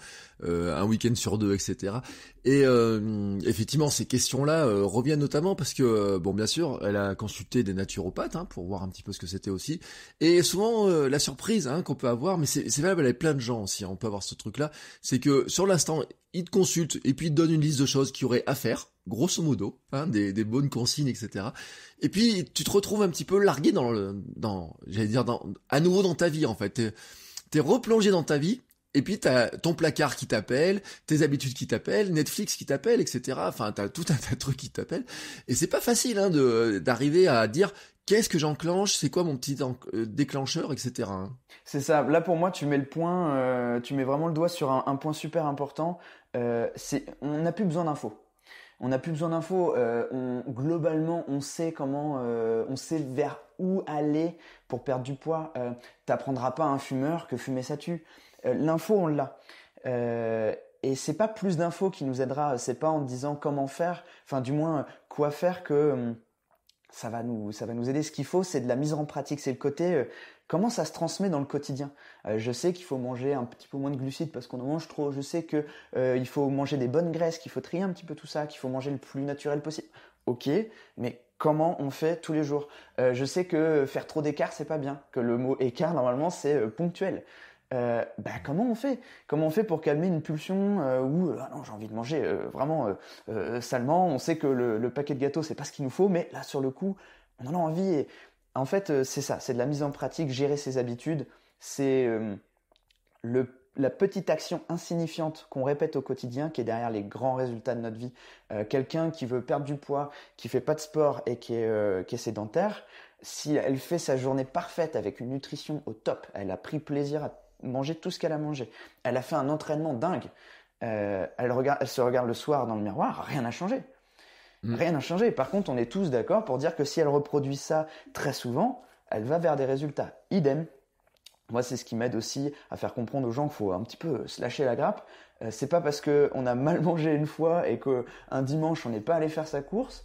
euh, un week-end sur deux, etc. Et effectivement, ces questions-là reviennent notamment parce que, bon, bien sûr, elle a consulté des naturopathes hein, pour voir un petit peu ce que c'était aussi. Et souvent, la surprise hein, qu'on peut avoir, mais c'est valable avec plein de gens aussi. Hein, on peut avoir ce truc-là, c'est que sur l'instant, il te consulte et puis il te donne une liste de choses qu'il y aurait à faire, grosso modo, hein, des, bonnes consignes, etc. Et puis tu te retrouves un petit peu largué dans le, j'allais dire, à nouveau dans ta vie en fait. T'es, replongé dans ta vie. Et puis t'as ton placard qui t'appelle, tes habitudes qui t'appellent, Netflix qui t'appelle, etc. Enfin, t'as tout un tas de trucs qui t'appellent. Et c'est pas facile hein, d'arriver à dire qu'est-ce que j'enclenche, c'est quoi mon petit euh, déclencheur, etc. Hein? C'est ça. Là pour moi, tu mets le point, euh, tu mets vraiment le doigt sur un, point super important. Euh, on n'a plus besoin d'infos. On n'a plus besoin d'infos. globalement, on sait comment, on sait vers où aller pour perdre du poids. Tu T'apprendras pas à un fumeur que fumer ça tue. l'info, on l'a. Et c'est pas plus d'infos qui nous aidera, c'est pas en disant comment faire, enfin du moins quoi faire que hum, ça va nous, ça va nous aider. Ce qu'il faut, c'est de la mise en pratique. C'est le côté euh, comment ça se transmet dans le quotidien. Euh, je sais qu'il faut manger un petit peu moins de glucides parce qu'on en mange trop. Je sais que euh, il faut manger des bonnes graisses, qu'il faut trier un petit peu tout ça, qu'il faut manger le plus naturel possible. Ok, mais comment on fait tous les jours. je sais que faire trop d'écart, c'est pas bien, que le mot écart, normalement, c'est ponctuel. Euh, bah, comment on fait Comment on fait pour calmer une pulsion euh, où euh, ah non j'ai envie de manger vraiment salement On sait que le, paquet de gâteaux c'est pas ce qu'il nous faut, mais là sur le coup on en a envie. en fait c'est ça, c'est de la mise en pratique, gérer ses habitudes, c'est la petite action insignifiante qu'on répète au quotidien qui est derrière les grands résultats de notre vie. Quelqu'un qui veut perdre du poids, qui fait pas de sport et qui est, qui est sédentaire, si elle fait sa journée parfaite avec une nutrition au top, elle a pris plaisir à manger tout ce qu'elle a mangé. Elle a fait un entraînement dingue. Euh, elle, se regarde le soir dans le miroir, rien n'a changé. Mm. Rien n'a changé. Par contre, on est tous d'accord pour dire que si elle reproduit ça très souvent, elle va vers des résultats. Idem. Moi, c'est ce qui m'aide aussi à faire comprendre aux gens qu'il faut un petit peu se lâcher la grappe. Euh, c'est pas parce qu'on a mal mangé une fois et qu'un dimanche on n'est pas allé faire sa course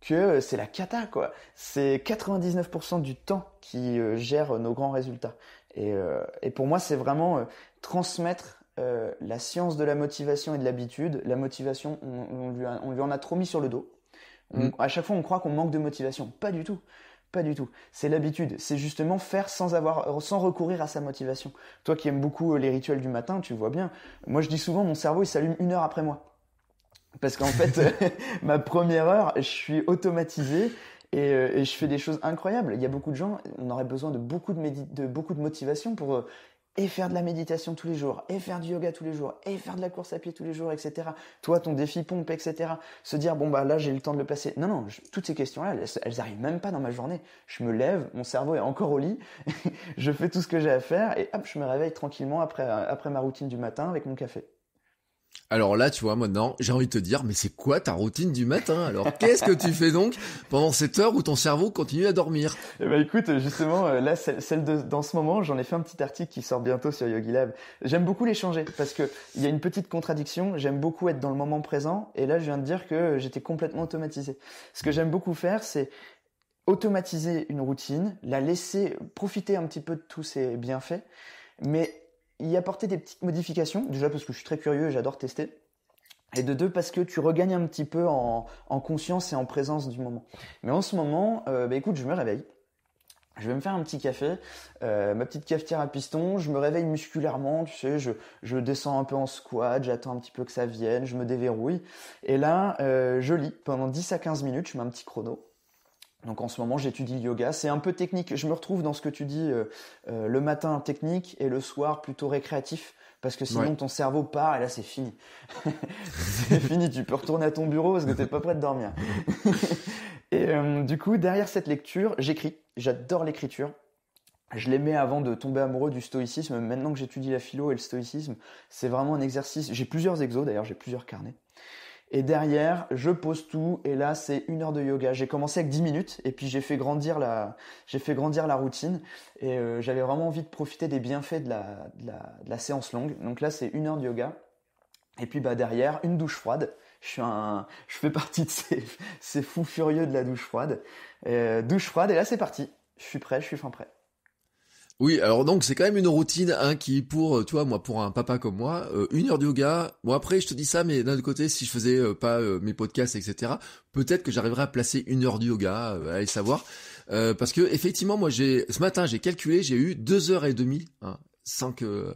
que c'est la cata quoi. C'est 99% du temps qui euh, gère nos grands résultats. Et, euh, et pour moi, c'est vraiment euh, transmettre euh, la science de la motivation et de l'habitude. La motivation, on, lui en a trop mis sur le dos. Mm. À chaque fois, on croit qu'on manque de motivation. Pas du tout. Pas du tout. C'est l'habitude. C'est justement faire sans avoir, sans recourir à sa motivation. Toi qui aimes beaucoup les rituels du matin, tu vois bien. Moi, je dis souvent, mon cerveau, il s'allume une heure après moi. Parce qu'en fait, <laughs> <laughs> ma première heure, je suis automatisé. Euh, et, je fais des choses incroyables. Il y a beaucoup de gens, on aurait besoin de beaucoup de, de, beaucoup de motivation pour euh, et faire de la méditation tous les jours, et faire du yoga tous les jours, et faire de la course à pied tous les jours, etc. Toi, ton défi pompe, etc. Se dire, bon, bah là, j'ai le temps de le placer. Non, non, toutes ces questions-là, elles, elles, arrivent même pas dans ma journée. Je me lève, mon cerveau est encore au lit, <laughs> je fais tout ce que j'ai à faire, et hop, je me réveille tranquillement après, euh, après ma routine du matin avec mon café. Alors là, tu vois, maintenant, j'ai envie de te dire, mais c'est quoi ta routine du matin Alors, qu'est-ce que tu fais donc pendant cette heure où ton cerveau continue à dormir Eh ben, écoute, justement, euh, là, celle de, dans ce moment, j'en ai fait un petit article qui sort bientôt sur Yogi Lab. J'aime beaucoup les changer parce que il y a une petite contradiction. J'aime beaucoup être dans le moment présent, et là, je viens de dire que j'étais complètement automatisé. Ce que j'aime beaucoup faire, c'est automatiser une routine, la laisser profiter un petit peu de tous ses bienfaits, mais y apporter des petites modifications, déjà parce que je suis très curieux et j'adore tester. Et de deux, parce que tu regagnes un petit peu en, conscience et en présence du moment. Mais en ce moment, euh, bah, écoute, je me réveille. Je vais me faire un petit café, euh, ma petite cafetière à piston, je me réveille musculairement, tu sais, je, descends un peu en squat, j'attends un petit peu que ça vienne, je me déverrouille. Et là, euh, je lis pendant 10 à 15 minutes, je mets un petit chrono. Donc en ce moment, j'étudie le yoga. C'est un peu technique. Je me retrouve dans ce que tu dis euh, euh, le matin technique et le soir plutôt récréatif. Parce que sinon ton cerveau part et là c'est fini. <laughs> c'est fini, tu peux retourner à ton bureau parce que t'es pas prêt de dormir. <laughs> et euh, du coup, derrière cette lecture, j'écris. J'adore l'écriture. Je l'aimais avant de tomber amoureux du stoïcisme. Maintenant que j'étudie la philo et le stoïcisme, c'est vraiment un exercice. J'ai plusieurs exos d'ailleurs, j'ai plusieurs carnets. Et derrière, je pose tout et là, c'est une heure de yoga. J'ai commencé avec 10 minutes et puis j'ai fait grandir la, j'ai fait grandir la routine et euh, j'avais vraiment envie de profiter des bienfaits de la, de la, de la séance longue. Donc là, c'est une heure de yoga. Et puis bah derrière, une douche froide. Je suis un, je fais partie de ces, <laughs> ces fous furieux de la douche froide. Euh, douche froide et là, c'est parti. Je suis prêt, je suis fin prêt. Oui, alors donc c'est quand même une routine hein, qui pour, euh, toi, moi pour un papa comme moi, euh, une heure de yoga. Bon après je te dis ça, mais d'un autre côté, si je faisais euh, pas mes podcasts, etc., peut-être que j'arriverais à placer une heure de yoga, allez savoir, parce que effectivement moi j'ai ce matin j'ai calculé, j'ai eu deux heures et demie hein, sans que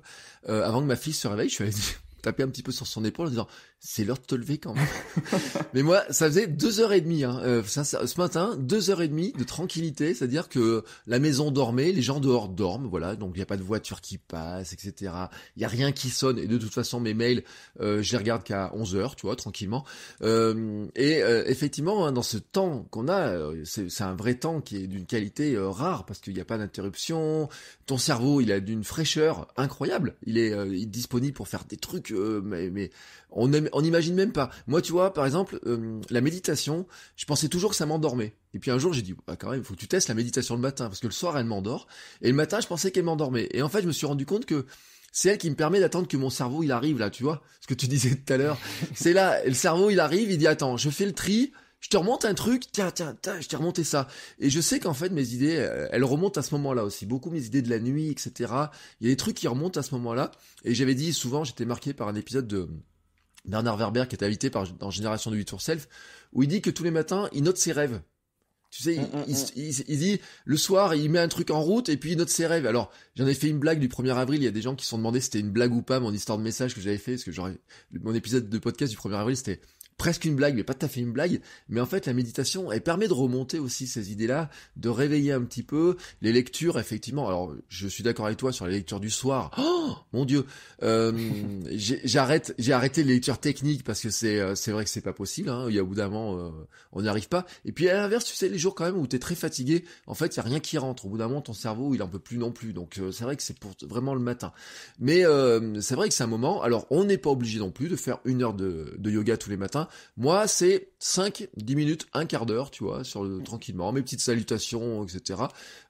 avant que ma fille se réveille, je suis allé <laughs> taper un petit peu sur son épaule en disant c'est l'heure de te lever quand même. <laughs> mais moi, ça faisait deux heures et demie. Hein. Euh, ce matin, deux heures et demie de tranquillité, c'est-à-dire que la maison dormait, les gens dehors dorment, voilà. Donc il n'y a pas de voiture qui passe, etc. Il n'y a rien qui sonne. Et de toute façon, mes mails, euh, je les regarde qu'à 11 heures, tu vois, tranquillement. Euh, et euh, effectivement, hein, dans ce temps qu'on a, c'est un vrai temps qui est d'une qualité rare parce qu'il n'y a pas d'interruption. Ton cerveau, il a d'une fraîcheur incroyable. Il est, il est disponible pour faire des trucs, mais, mais on n'imagine même pas. Moi, tu vois, par exemple, euh, la méditation, je pensais toujours que ça m'endormait. Et puis un jour, j'ai dit, ah, quand même, il faut que tu testes la méditation le matin, parce que le soir, elle m'endort. Et le matin, je pensais qu'elle m'endormait. Et en fait, je me suis rendu compte que c'est elle qui me permet d'attendre que mon cerveau, il arrive là, tu vois, ce que tu <laughs> disais tout à l'heure. c'est là, le cerveau, il arrive, il dit, attends, je fais le tri, je te remonte un truc, tiens, tiens, tiens, je t'ai remonté ça. Et je sais qu'en fait, mes idées, euh, elles remontent à ce moment-là aussi. Beaucoup mes idées de la nuit, etc. Il y a des trucs qui remontent à ce moment-là. Et j'avais dit souvent, j'étais marqué par un épisode de, Bernard Werber qui est invité par, dans Génération de 8 tour Self, où il dit que tous les matins, il note ses rêves. Tu sais, mm, mm, mm. il, dit, le soir, il met un truc en route et puis il note ses rêves. Alors, j'en ai fait une blague du 1er avril. Il y a des gens qui se sont demandé si c'était une blague ou pas, mon histoire de message que j'avais fait, parce que j'aurais, mon épisode de podcast du 1er avril, c'était presque une blague, mais pas tout à fait une blague. Mais en fait, la méditation, elle permet de remonter aussi ces idées-là, de réveiller un petit peu les lectures. Effectivement, alors je suis d'accord avec toi sur les lectures du soir. <gasps> Oh mon Dieu, euh, <laughs> j'arrête, j'ai arrêté les lectures techniques parce que c'est euh, c'est vrai que c'est pas possible. Hein. Il y a au bout d'un moment, euh, on n'y arrive pas. Et puis à l'inverse, tu sais, les jours quand même où tu es très fatigué, en fait, il y a rien qui rentre. Au bout d'un moment, ton cerveau, il en peut plus non plus. Donc c'est vrai que c'est pour vraiment le matin. Mais c'est vrai que c'est un moment. Alors on n'est pas obligé non plus de faire une heure de, de yoga tous les matins. Moi, c'est 5, 10 minutes, un quart d'heure, tu vois, sur le, tranquillement, mes petites salutations, etc.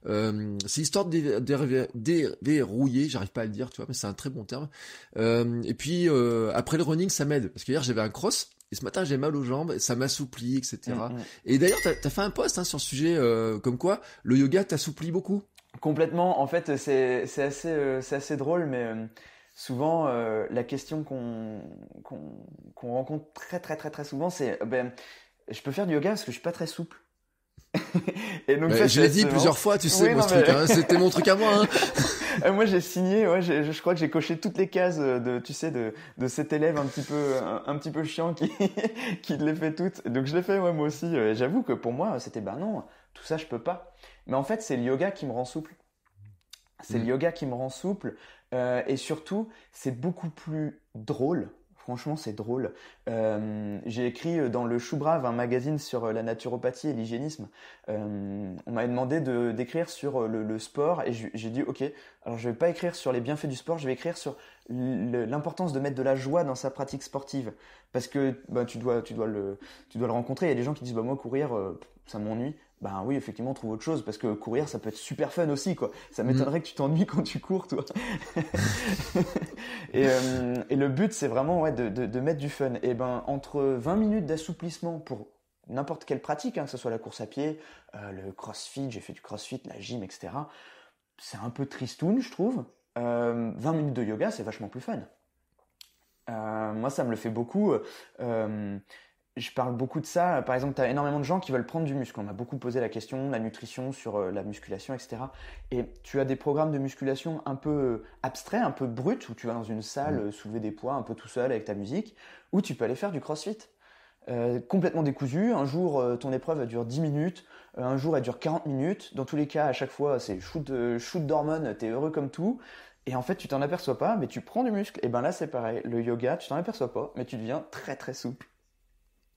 Euh, c'est histoire de déverrouiller, j'arrive pas à le dire, tu vois, mais c'est un très bon terme. Euh, et puis, euh, après le running, ça m'aide. Parce que hier, j'avais un cross, et ce matin, j'ai mal aux jambes, et ça m'assouplit, etc. Mm, mm. Et d'ailleurs, tu as, fait un post hein, sur le sujet, comme quoi le yoga t'assouplit beaucoup. Complètement. En fait, c'est assez, assez drôle, mais souvent euh, la question qu'on rencontre très très très très souvent, c'est euh, ben, je peux faire du yoga parce que je suis pas très souple. <laughs> et donc je l'ai dit plusieurs fois, tu sais, truc. Hein, c'était mon truc à moi. Hein. <laughs> Euh, moi, j'ai signé. je crois que j'ai coché toutes les cases de, tu sais, de, cet élève un petit peu, un, petit peu chiant qui, <laughs> qui les fait toutes. Donc je l'ai fait moi aussi. J'avoue que pour moi, c'était ben non, tout ça, je peux pas. Mais en fait, c'est le yoga qui me rend souple. C'est le mm. yoga qui me rend souple euh, et surtout, c'est beaucoup plus drôle. Franchement, c'est drôle. Euh, j'ai écrit euh, dans le Choubrave, un magazine sur la naturopathie et l'hygiénisme. on m'avait demandé de d'écrire sur le, sport et j'ai dit ok. Alors je vais pas écrire sur les bienfaits du sport, je vais écrire sur l'importance de mettre de la joie dans sa pratique sportive parce que bah, tu dois le rencontrer. Il y a des gens qui disent bah moi courir ça m'ennuie ben oui, effectivement, trouve autre chose parce que courir, ça peut être super fun aussi, quoi. Ça mm. m'étonnerait que tu t'ennuies quand tu cours, toi. <laughs> Euh, et, le but, c'est vraiment de, mettre du fun. Et eh ben entre 20 minutes d'assouplissement pour n'importe quelle pratique, hein, que ce soit la course à pied, euh, le crossfit, j'ai fait du crossfit, la gym, etc. C'est un peu tristoun, je trouve. 20 euh, minutes de yoga, c'est vachement plus fun. moi, ça me le fait beaucoup je parle beaucoup de ça. Par exemple, tu as énormément de gens qui veulent prendre du muscle. On m'a beaucoup posé la question, la nutrition, sur euh, la musculation, etc. Et tu as des programmes de musculation un peu euh, abstraits, un peu bruts, où tu vas dans une salle mm. euh, soulever des poids un peu tout seul avec ta musique, ou tu peux aller faire du crossfit. complètement décousu. Un jour, ton épreuve dure 10 minutes. un jour, elle dure 40 minutes. Dans tous les cas, à chaque fois, c'est shoot, shoot d'hormones, t'es heureux comme tout. Et en fait, tu t'en aperçois pas, mais tu prends du muscle. Et ben là, c'est pareil. Le yoga, tu t'en aperçois pas, mais tu deviens très très souple.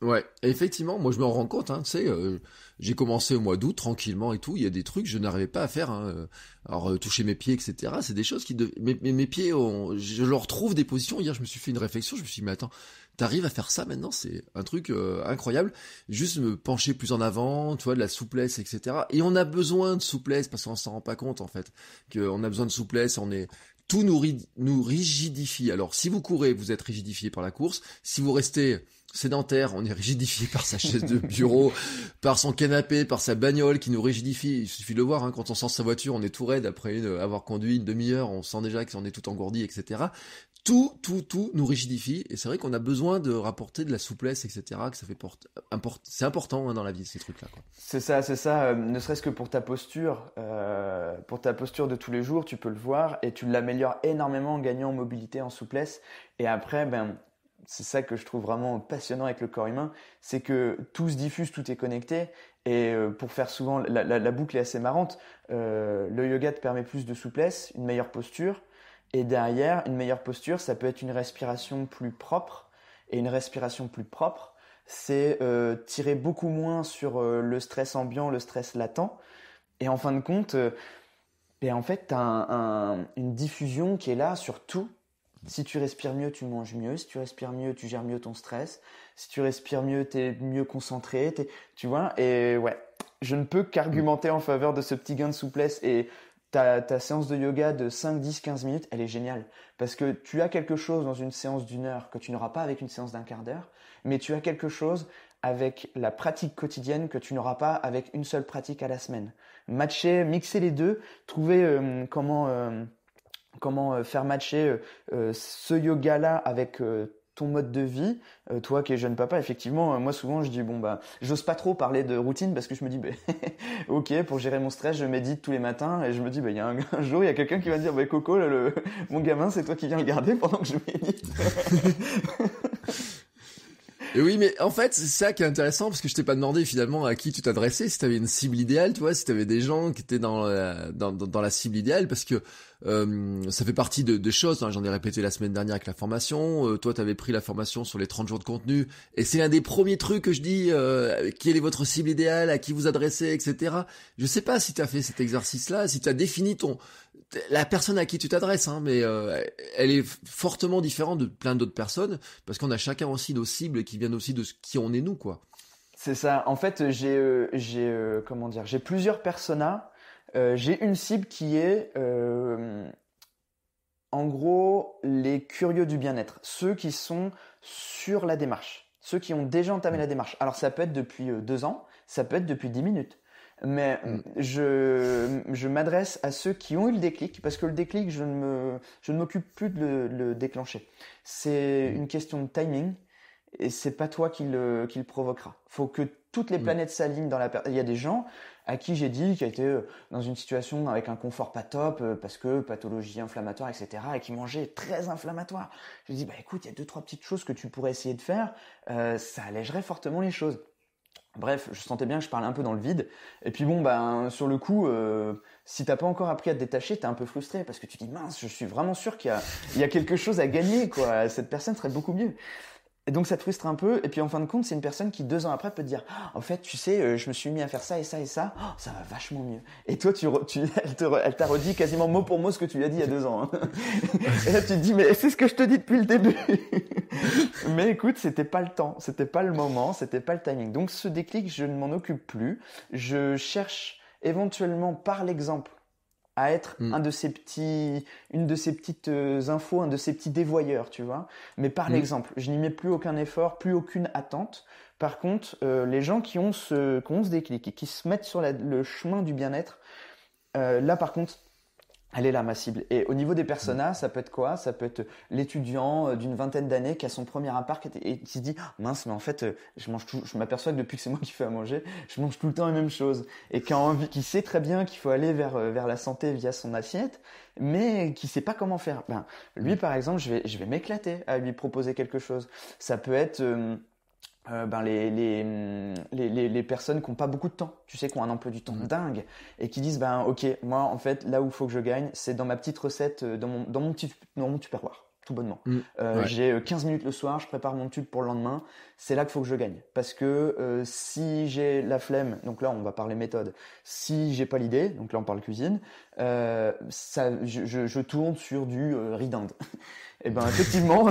Ouais, effectivement, moi je m'en rends compte, hein, tu sais, euh, j'ai commencé au mois d'août tranquillement et tout, il y a des trucs que je n'arrivais pas à faire, hein, euh, alors euh, toucher mes pieds, etc., c'est des choses qui... Mes, pieds, ont... je leur trouve des positions, hier je me suis fait une réflexion, je me suis dit, mais attends, t'arrives à faire ça maintenant, c'est un truc incroyable, juste me pencher plus en avant, tu vois, de la souplesse, etc., et on a besoin de souplesse, parce qu'on s'en rend pas compte en fait, qu'on a besoin de souplesse, on est tout nous rigidifie, alors si vous courez, vous êtes rigidifié par la course, si vous restez sédentaire, on est rigidifié par sa chaise de bureau, <laughs> par son canapé, par sa bagnole qui nous rigidifie. Il suffit de le voir, hein, quand on sent sa voiture, on est tout raide après avoir conduit une demi-heure, on sent déjà qu'on est tout engourdi, etc. Tout, tout, tout nous rigidifie. Et c'est vrai qu'on a besoin de rapporter de la souplesse, etc. Que ça fait c'est important hein, dans la vie ces trucs-là. C'est ça, c'est ça. Euh, ne serait-ce que pour ta posture, euh, pour ta posture de tous les jours, tu peux le voir et tu l'améliores énormément en gagnant en mobilité, en souplesse. Et après, ben c'est ça que je trouve vraiment passionnant avec le corps humain, c'est que tout se diffuse, tout est connecté. Et euh, pour faire souvent, la, boucle est assez marrante. Euh, le yoga te permet plus de souplesse, une meilleure posture. Et derrière, une meilleure posture, ça peut être une respiration plus propre. Et une respiration plus propre, c'est euh, tirer beaucoup moins sur le stress ambiant, le stress latent. Et en fin de compte, euh, ben, en fait, tu une diffusion qui est là sur tout si tu respires mieux, tu manges mieux. Si tu respires mieux, tu gères mieux ton stress. Si tu respires mieux, tu es mieux concentré. Tu vois Et ouais, je ne peux qu'argumenter en faveur de ce petit gain de souplesse. Et ta, ta séance de yoga de 5, 10, 15 minutes, elle est géniale. Parce que tu as quelque chose dans une séance d'une heure que tu n'auras pas avec une séance d'un quart d'heure. Mais tu as quelque chose avec la pratique quotidienne que tu n'auras pas avec une seule pratique à la semaine. Matcher, mixer les deux, trouver euh, comment... Euh, comment euh, faire matcher euh, euh, ce yoga-là avec ton mode de vie, toi qui es jeune papa, effectivement, moi souvent je dis bon bah j'ose pas trop parler de routine parce que je me dis bah, <laughs> ok pour gérer mon stress je médite tous les matins et je me dis bah il y a un, <laughs> jour il y a quelqu'un qui va dire ben, Coco là, le, mon gamin c'est toi qui viens le garder pendant que je médite. <laughs> Et oui, mais en fait, c'est ça qui est intéressant parce que je t'ai pas demandé finalement à qui tu t'adressais, si t'avais une cible idéale, tu vois, si t'avais des gens qui étaient dans la, cible idéale, parce que euh, ça fait partie de, de choses. Hein, j'en ai répété la semaine dernière avec la formation. Euh, toi, t'avais pris la formation sur les 30 jours de contenu, et c'est l'un des premiers trucs que je dis euh, quelle est votre cible idéale, à qui vous adressez, etc. Je sais pas si t'as fait cet exercice-là, si t'as défini ton la personne à qui tu t'adresses, hein, mais euh, elle est fortement différente de plein d'autres personnes parce qu'on a chacun aussi nos cibles qui viennent aussi de ce qui on est nous, quoi. C'est ça. En fait, j'ai, euh, euh, comment dire, j'ai plusieurs personas. j'ai une cible qui est, en gros, les curieux du bien-être, ceux qui sont sur la démarche, ceux qui ont déjà entamé la démarche. Alors ça peut être depuis deux ans, ça peut être depuis dix minutes mais mm. je, je m'adresse à ceux qui ont eu le déclic, parce que le déclic, je ne, me, je ne m'occupe plus de le, déclencher. C'est mm. une question de timing, et c'est pas toi qui le, qui le provoquera. Faut que toutes les mm. planètes s'alignent dans la il y a des gens à qui j'ai dit qui a été euh, dans une situation avec un confort pas top euh, parce que pathologie inflammatoire etc et qui mangeait très inflammatoire je dis bah écoute il y a deux trois petites choses que tu pourrais essayer de faire euh, ça allégerait fortement les choses Bref, je sentais bien que je parlais un peu dans le vide. Et puis bon, ben sur le coup, euh, si t'as pas encore appris à te détacher, t'es un peu frustré parce que tu dis mince, je suis vraiment sûr qu'il y, y a, quelque chose à gagner quoi. Cette personne serait beaucoup mieux. Et donc ça te frustre un peu, et puis en fin de compte, c'est une personne qui deux ans après peut dire, ah, en fait, tu sais, euh, je me suis mis à faire ça et ça et ça, oh, ça va vachement mieux. Et toi, tu, tu <laughs> elle, t'a redit quasiment mot pour mot ce que tu lui as dit il y a deux ans. Hein. et là, tu te dis, mais c'est ce que je te dis depuis le début. <laughs> mais écoute, c'était pas le temps, c'était pas le moment, c'était pas le timing. Donc ce déclic, je ne m'en occupe plus. Je cherche éventuellement par l'exemple à être mm. un de ces petits, une de ces petites euh, infos, un de ces petits dévoyeurs, tu vois. Mais par mm. l'exemple, je n'y mets plus aucun effort, plus aucune attente. Par contre, euh, les gens qui ont ce, qui ont ce déclic et qui se mettent sur le chemin du bien-être, euh, là par contre, elle est là ma cible. Et au niveau des personas, ça peut être quoi Ça peut être l'étudiant euh, d'une vingtaine d'années qui a son premier appart et qui se dit mince, mais en fait, euh, je mange je m'aperçois que depuis que c'est moi qui fais à manger, je mange tout le temps la même chose. » et qui a qui sait très bien qu'il faut aller vers euh, vers la santé via son assiette, mais qui sait pas comment faire. Ben lui, par exemple, je vais je vais m'éclater à lui proposer quelque chose. Ça peut être euh, ben, les, les, personnes qui n'ont pas beaucoup de temps, tu sais, qui ont un emploi du temps mhm. dingue, et qui disent, ben ok, moi en fait, là où il faut que je gagne, c'est dans ma petite recette, euh, dans mon, dans mon petit dans mon tupperware, tout bonnement. Mhm. Euh, j'ai 15 minutes le soir, je prépare mon tube pour le lendemain, c'est là qu'il faut que je gagne. Parce que si j'ai la flemme, donc là on va parler méthode, si j'ai pas l'idée, donc là on parle cuisine, je, tourne sur du riz <laughs> Et eh ben effectivement,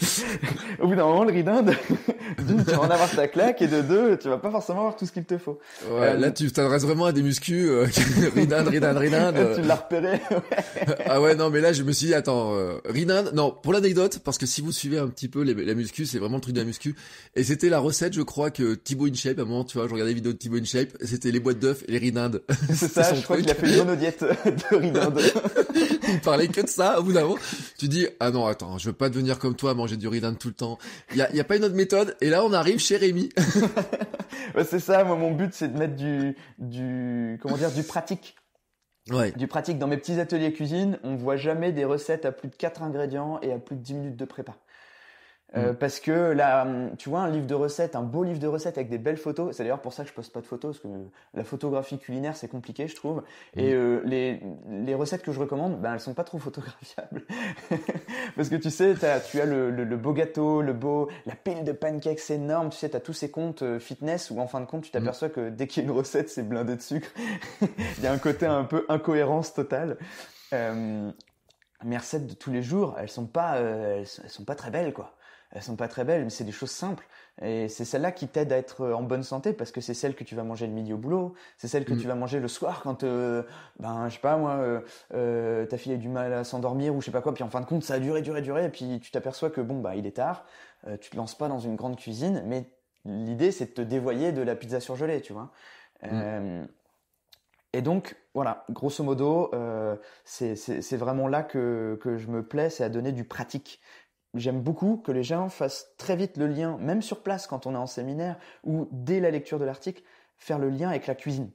<laughs> au bout d'un moment, le ridin, d'une, tu vas en avoir ta claque, et de deux, tu vas pas forcément avoir tout ce qu'il te faut. là, tu t'adresses vraiment à des muscu, euh, <laughs> ridin, ridin, euh. tu l'as repéré. <laughs> ah ouais, non, mais là, je me suis dit, attends, euh, ridin, non, pour l'anecdote, parce que si vous suivez un petit peu la muscu, c'est vraiment le truc de la muscu. Et c'était la recette, je crois, que Thibaut InShape, à un moment, tu vois, je regardais les vidéos de Thibaut InShape, c'était les boîtes d'œufs et les ridindes. C'est ça, je crois qu'il a fait une de Il parlait que de ça, au bout d'un moment. Tu dis, ah non, attends, je veux pas devenir comme toi, manger du riz tout le temps. Il n'y a, pas une autre méthode. Et là, on arrive chez Rémi. <laughs> c'est ça. Moi, mon but, c'est de mettre du, du, comment dire, du pratique. Du pratique. Dans mes petits ateliers cuisine, on voit jamais des recettes à plus de 4 ingrédients et à plus de 10 minutes de prépa. Euh, mm. parce que là, hum, tu vois, un livre de recettes, un beau livre de recettes avec des belles photos, c'est d'ailleurs pour ça que je poste pas de photos, parce que la photographie culinaire, c'est compliqué, je trouve. Mm. Et euh, les, les, recettes que je recommande, ben, elles sont pas trop photographiables. <laughs> parce que tu sais, tu as le, beau gâteau, le beau, la pile de pancakes énorme, tu sais, tu as tous ces comptes euh, fitness où en fin de compte, tu mm. t'aperçois que dès qu'il y a une recette, c'est blindé de sucre. <laughs> Il y a un côté un peu incohérence totale. mes recettes de tous les jours, elles sont pas, elles sont pas très belles, quoi elles sont pas très belles, mais c'est des choses simples. Et c'est celle-là qui t'aide à être euh, en bonne santé parce que c'est celle que tu vas manger le midi au boulot, c'est celle que mm. tu vas manger le soir quand, je euh, ben, je sais pas moi, euh, ta fille a du mal à s'endormir ou je sais pas quoi. Puis en fin de compte, ça a duré, duré, duré, et puis tu t'aperçois que bon, bah, il est tard. tu te lances pas dans une grande cuisine, mais l'idée c'est de te dévoyer de la pizza surgelée, tu vois. Mm. Et donc, voilà, grosso modo, c'est vraiment là que, que je me plais, c'est à donner du pratique j'aime beaucoup que les gens fassent très vite le lien, même sur place quand on est en séminaire ou dès la lecture de l'article, faire le lien avec la cuisine.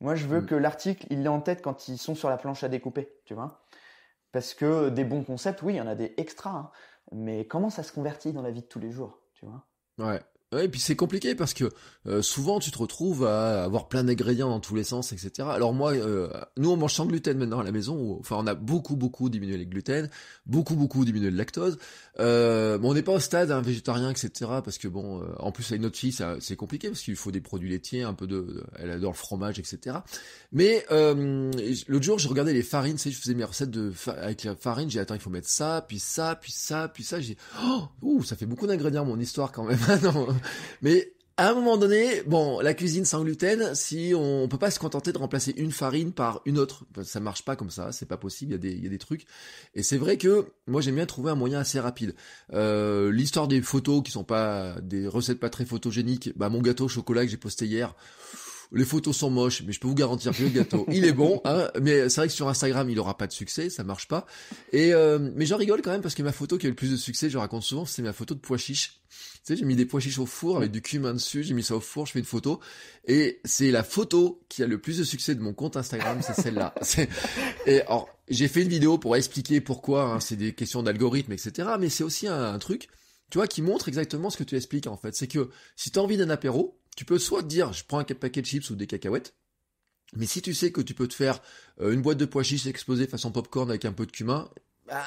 Moi, je veux mm. que l'article, il l'ait en tête quand ils sont sur la planche à découper, tu vois. Parce que des bons concepts, oui, il y en a des extras, hein, mais comment ça se convertit dans la vie de tous les jours, tu vois Ouais. Ouais, et puis c'est compliqué parce que euh, souvent tu te retrouves à avoir plein d'ingrédients dans tous les sens, etc. Alors moi, euh, nous on mange sans gluten maintenant à la maison. enfin, on a beaucoup beaucoup diminué les gluten, beaucoup beaucoup diminué le lactose. Euh, on n'est pas au stade hein, végétarien, etc. Parce que bon, euh, en plus avec notre fille, c'est compliqué parce qu'il faut des produits laitiers, un peu de, elle adore le fromage, etc. Mais l'autre jour, je regardais les farines, tu sais, je faisais mes recettes de avec la farine. J'ai dit, attends, il faut mettre ça, puis ça, puis ça, puis ça. J'ai, dit, oh, ouh, ça fait beaucoup d'ingrédients mon histoire quand même. <laughs> Ah non, mais à un moment donné, bon, la cuisine sans gluten, si on, ne peut pas se contenter de remplacer une farine par une autre, ben, ça marche pas comme ça, c'est pas possible. Il y a des, trucs. Et c'est vrai que moi j'aime bien trouver un moyen assez rapide. Euh, l'histoire des photos qui sont pas des recettes pas très photogéniques, bah mon gâteau au chocolat que j'ai posté hier les photos sont moches, mais je peux vous garantir que le gâteau, il est bon. Hein. mais c'est vrai que sur Instagram, il aura pas de succès, ça marche pas. Et euh, mais j'en rigole quand même parce que ma photo qui a eu le plus de succès, je raconte souvent, c'est ma photo de pois chiches. Tu sais, j'ai mis des pois chiches au four avec du cumin dessus, j'ai mis ça au four, je fais une photo. Et c'est la photo qui a le plus de succès de mon compte Instagram, c'est celle-là. <laughs> Et alors, j'ai fait une vidéo pour expliquer pourquoi, hein, c'est des questions d'algorithme, etc. Mais c'est aussi un, truc, tu vois, qui montre exactement ce que tu expliques en fait. C'est que si tu as envie d'un apéro, tu peux soit dire, je prends un paquet de chips ou des cacahuètes, mais si tu sais que tu peux te faire euh, une boîte de pois chiches exposée façon popcorn avec un peu de cumin, bah,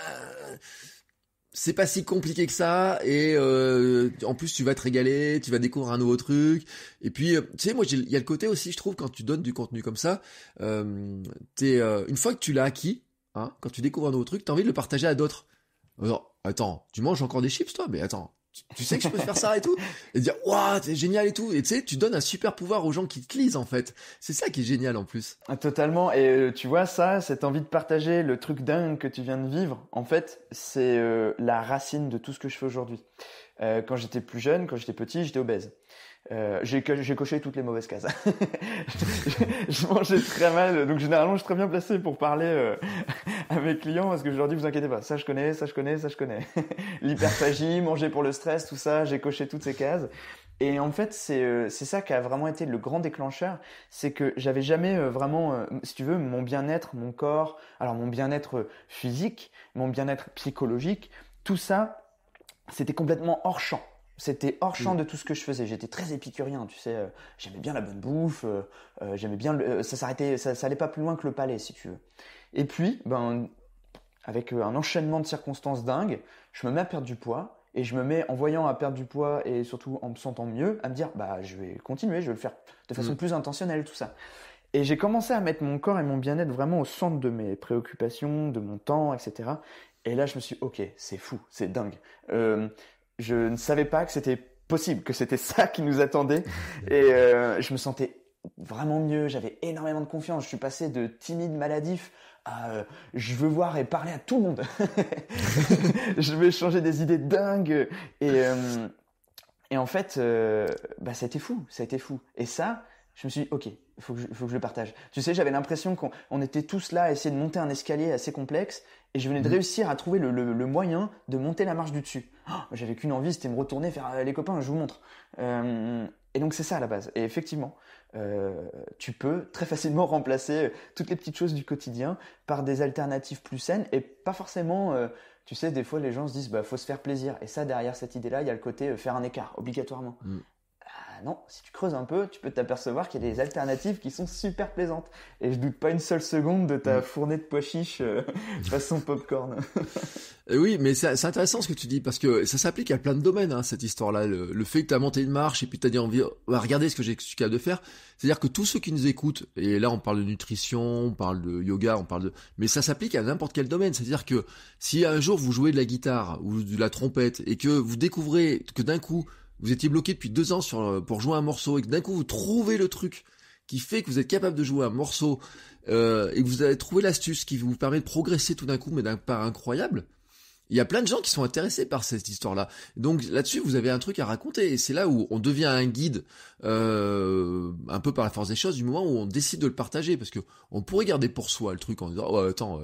c'est pas si compliqué que ça et euh, en plus tu vas te régaler, tu vas découvrir un nouveau truc et puis euh, tu sais moi il y a le côté aussi je trouve quand tu donnes du contenu comme ça, une fois que tu l'as acquis, hein, quand tu découvres un nouveau truc, tu as envie de le partager à d'autres. attends, tu manges encore des chips toi, mais attends, tu sais que je peux faire ça et tout et dire waouh c'est génial et tout et tu sais tu donnes un super pouvoir aux gens qui te lisent en fait c'est ça qui est génial en plus ah, totalement et euh, tu vois ça cette envie de partager le truc dingue que tu viens de vivre en fait c'est euh, la racine de tout ce que je fais aujourd'hui euh, quand j'étais plus jeune quand j'étais petit j'étais obèse euh, j'ai coché toutes les mauvaises cases. <laughs> je, mangeais très mal, donc généralement je suis très bien placé pour parler à mes clients parce que je leur dis vous inquiétez pas, ça je connais, ça je connais, ça je connais. <laughs> L'hyperphagie, manger pour le stress, tout ça, j'ai coché toutes ces cases. Et en fait, c'est euh, ça qui a vraiment été le grand déclencheur, c'est que j'avais jamais euh, vraiment, euh, si tu veux, mon bien-être, mon corps, alors mon bien-être physique, mon bien-être psychologique, tout ça, c'était complètement hors champ. C'était hors champ mm. de tout ce que je faisais. J'étais très épicurien, tu sais. j'aimais bien la bonne bouffe, j'aimais bien. ça s'arrêtait, ça allait pas plus loin que le palais, si tu veux. Et puis, ben, avec euh, un enchaînement de circonstances dingues, je me mets à perdre du poids et je me mets en voyant à perdre du poids et surtout en me sentant mieux à me dire bah je vais continuer, je vais le faire de façon mm. plus intentionnelle tout ça. Et j'ai commencé à mettre mon corps et mon bien-être vraiment au centre de mes préoccupations, de mon temps, etc. Et là je me suis ok c'est fou, c'est dingue. Euh, je ne savais pas que c'était possible, que c'était ça qui nous attendait <laughs> et euh, je me sentais vraiment mieux, j'avais énormément de confiance, je suis passé de timide maladif euh, je veux voir et parler à tout le monde. <laughs> je veux changer des idées dingues. Et, euh, et en fait, euh, bah, ça a été fou, ça a été fou. Et ça, je me suis dit, ok, faut que faut que je le partage. Tu sais, j'avais l'impression qu'on était tous là à essayer de monter un escalier assez complexe et je venais de mhm. réussir à trouver le, moyen de monter la marche du dessus. Oh, j'avais qu'une envie, c'était me retourner faire les copains, je vous montre. Et donc c'est ça à la base. Et effectivement, euh, tu peux très facilement <laughs> remplacer euh, toutes les petites choses du quotidien par des alternatives plus saines et pas forcément. Euh, tu sais, des fois les gens se disent bah faut se faire plaisir. Et ça derrière cette idée-là, il y a le côté faire un écart obligatoirement. Mm non, si tu creuses un peu, tu peux t'apercevoir qu'il y a des alternatives qui sont super plaisantes. Et je doute pas une seule seconde de ta mm. fournée de pois chiches euh, <laughs> façon popcorn. Euh, oui, mais c'est intéressant ce que tu dis parce que ça s'applique à plein de domaines hein, cette histoire-là. Le, fait que tu as monté une marche et puis tu as dit envie, va regardez ce que j'ai capable de faire. C'est-à-dire que tous ceux qui nous écoutent, et là on parle de nutrition, on parle de yoga, on parle de, mais ça s'applique à n'importe quel domaine. C'est-à-dire que si un jour vous jouez de la guitare ou de la trompette et que vous découvrez que d'un coup vous étiez bloqué depuis deux ans euh, pour jouer un morceau et que d'un coup vous trouvez le truc qui fait que vous êtes capable de jouer un morceau euh, et que vous avez trouvé l'astuce qui vous permet de progresser tout d'un coup, mais d'un pas incroyable. Il y a plein de gens qui sont intéressés par cette histoire-là. Donc là-dessus, vous avez un truc à raconter. Et c'est là où on devient un guide, euh, un peu par la force des choses, du moment où on décide de le partager. Parce que on pourrait garder pour soi le truc en disant, oh attends,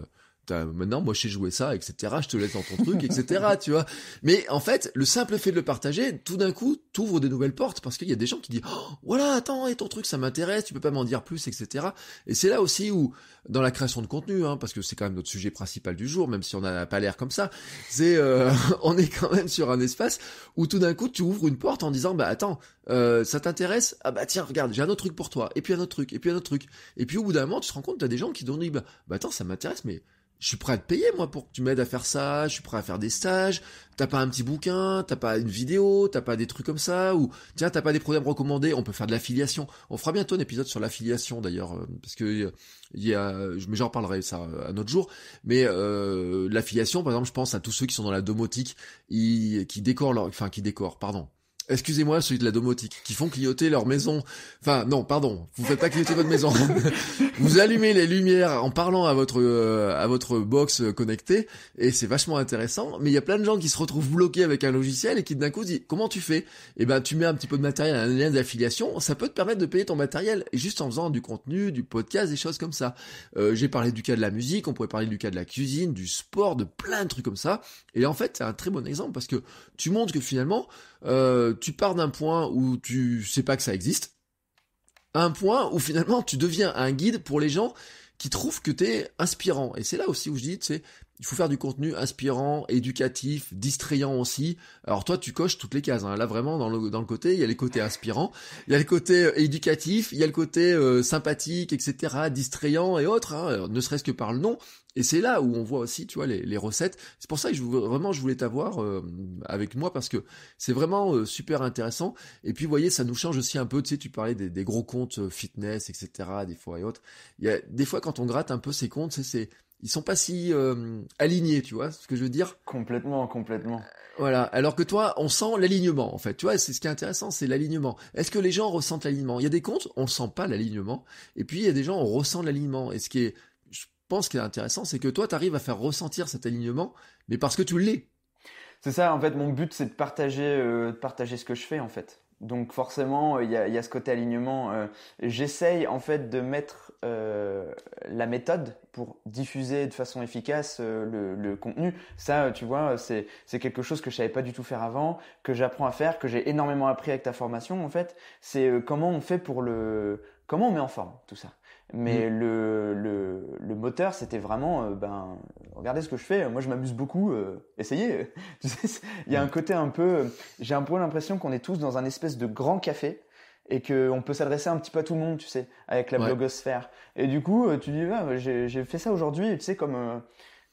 maintenant moi je sais jouer ça, etc. Je te laisse dans ton truc, etc. <laughs> tu vois. Mais en fait, le simple fait de le partager, tout d'un coup, ouvre des nouvelles portes parce qu'il y a des gens qui disent, oh, voilà, attends, et ton truc ça m'intéresse, tu peux pas m'en dire plus, etc. Et c'est là aussi où, dans la création de contenu, hein, parce que c'est quand même notre sujet principal du jour, même si on n'a pas l'air comme ça, c'est, euh, <laughs> on est quand même sur un espace où tout d'un coup tu ouvres une porte en disant, bah attends, euh, ça t'intéresse Ah bah tiens, regarde, j'ai un autre truc pour toi, et puis un autre truc, et puis un autre truc. Et puis au bout d'un moment, tu te rends compte, t'as des gens qui donnent, bah, bah attends, ça m'intéresse, mais je suis prêt à te payer, moi, pour que tu m'aides à faire ça, je suis prêt à faire des stages, t'as pas un petit bouquin, t'as pas une vidéo, t'as pas des trucs comme ça, ou tiens, t'as pas des programmes recommandés, on peut faire de l'affiliation. On fera bientôt un épisode sur l'affiliation, d'ailleurs, euh, parce que il y a, mais j'en reparlerai ça un autre jour, mais euh, l'affiliation, par exemple, je pense à tous ceux qui sont dans la domotique, qui décorent leur, enfin, qui décorent, pardon, excusez-moi, celui de la domotique, qui font clignoter leur maison. Enfin, non, pardon, vous faites pas clignoter votre maison. <laughs> vous allumez les lumières en parlant à votre euh, à votre box connectée et c'est vachement intéressant. Mais il y a plein de gens qui se retrouvent bloqués avec un logiciel et qui d'un coup disent comment tu fais Eh ben, tu mets un petit peu de matériel, un lien d'affiliation, ça peut te permettre de payer ton matériel juste en faisant du contenu, du podcast, des choses comme ça. Euh, j'ai parlé du cas de la musique, on pourrait parler du cas de la cuisine, du sport, de plein de trucs comme ça. Et en fait, c'est un très bon exemple parce que tu montres que finalement euh, tu pars d'un point où tu sais pas que ça existe, à un point où finalement tu deviens un guide pour les gens qui trouvent que tu es inspirant. Et c'est là aussi où je dis, tu sais, il faut faire du contenu inspirant, éducatif, distrayant aussi. Alors toi, tu coches toutes les cases. Hein. Là, vraiment, dans le, dans le côté, il y a les côtés inspirants, il y a le côté euh, éducatif, il y a le côté euh, sympathique, etc., distrayant et autres, hein. ne serait-ce que par le nom. Et c'est là où on voit aussi, tu vois, les, recettes. C'est pour ça que je, vraiment, je voulais t'avoir euh, avec moi parce que c'est vraiment super intéressant. Et puis, vous voyez, ça nous change aussi un peu. Tu sais, tu parlais des, des gros comptes fitness, etc., des fois et autres. Il y a, des fois, quand on gratte un peu ces comptes, c'est ils sont pas si euh, alignés, tu vois ce que je veux dire Complètement, complètement. Euh, voilà. Alors que toi, on sent l'alignement en fait. Tu vois, c'est ce qui est intéressant, c'est l'alignement. Est-ce que les gens ressentent l'alignement Il y a des comptes, on sent pas l'alignement, et puis il y a des gens, on ressent l'alignement. Et ce qui est, je pense, qui est intéressant, c'est que toi, tu arrives à faire ressentir cet alignement, mais parce que tu l'es. C'est ça, en fait, mon but, c'est de partager, euh, de partager ce que je fais, en fait donc forcément, euh, il y a, ce côté alignement. Euh, j'essaye en fait de mettre euh, la méthode pour diffuser de façon efficace le, contenu. Ça, tu vois, c'est quelque chose que je savais pas du tout faire avant, que j'apprends à faire, que j'ai énormément appris avec ta formation en fait. C'est comment on fait pour le, comment on met en forme tout ça. Mais mm. le, le, le, moteur, c'était vraiment, euh, ben, regardez ce que je fais, moi je m'amuse beaucoup, euh, essayez. <laughs> Il y a un mm. côté un peu, euh, j'ai un peu l'impression qu'on est tous dans un espèce de grand café et qu'on peut s'adresser un petit peu à tout le monde, tu sais, avec la blogosphère. Et du coup, euh, tu dis, ah, j'ai fait ça aujourd'hui, tu sais, comme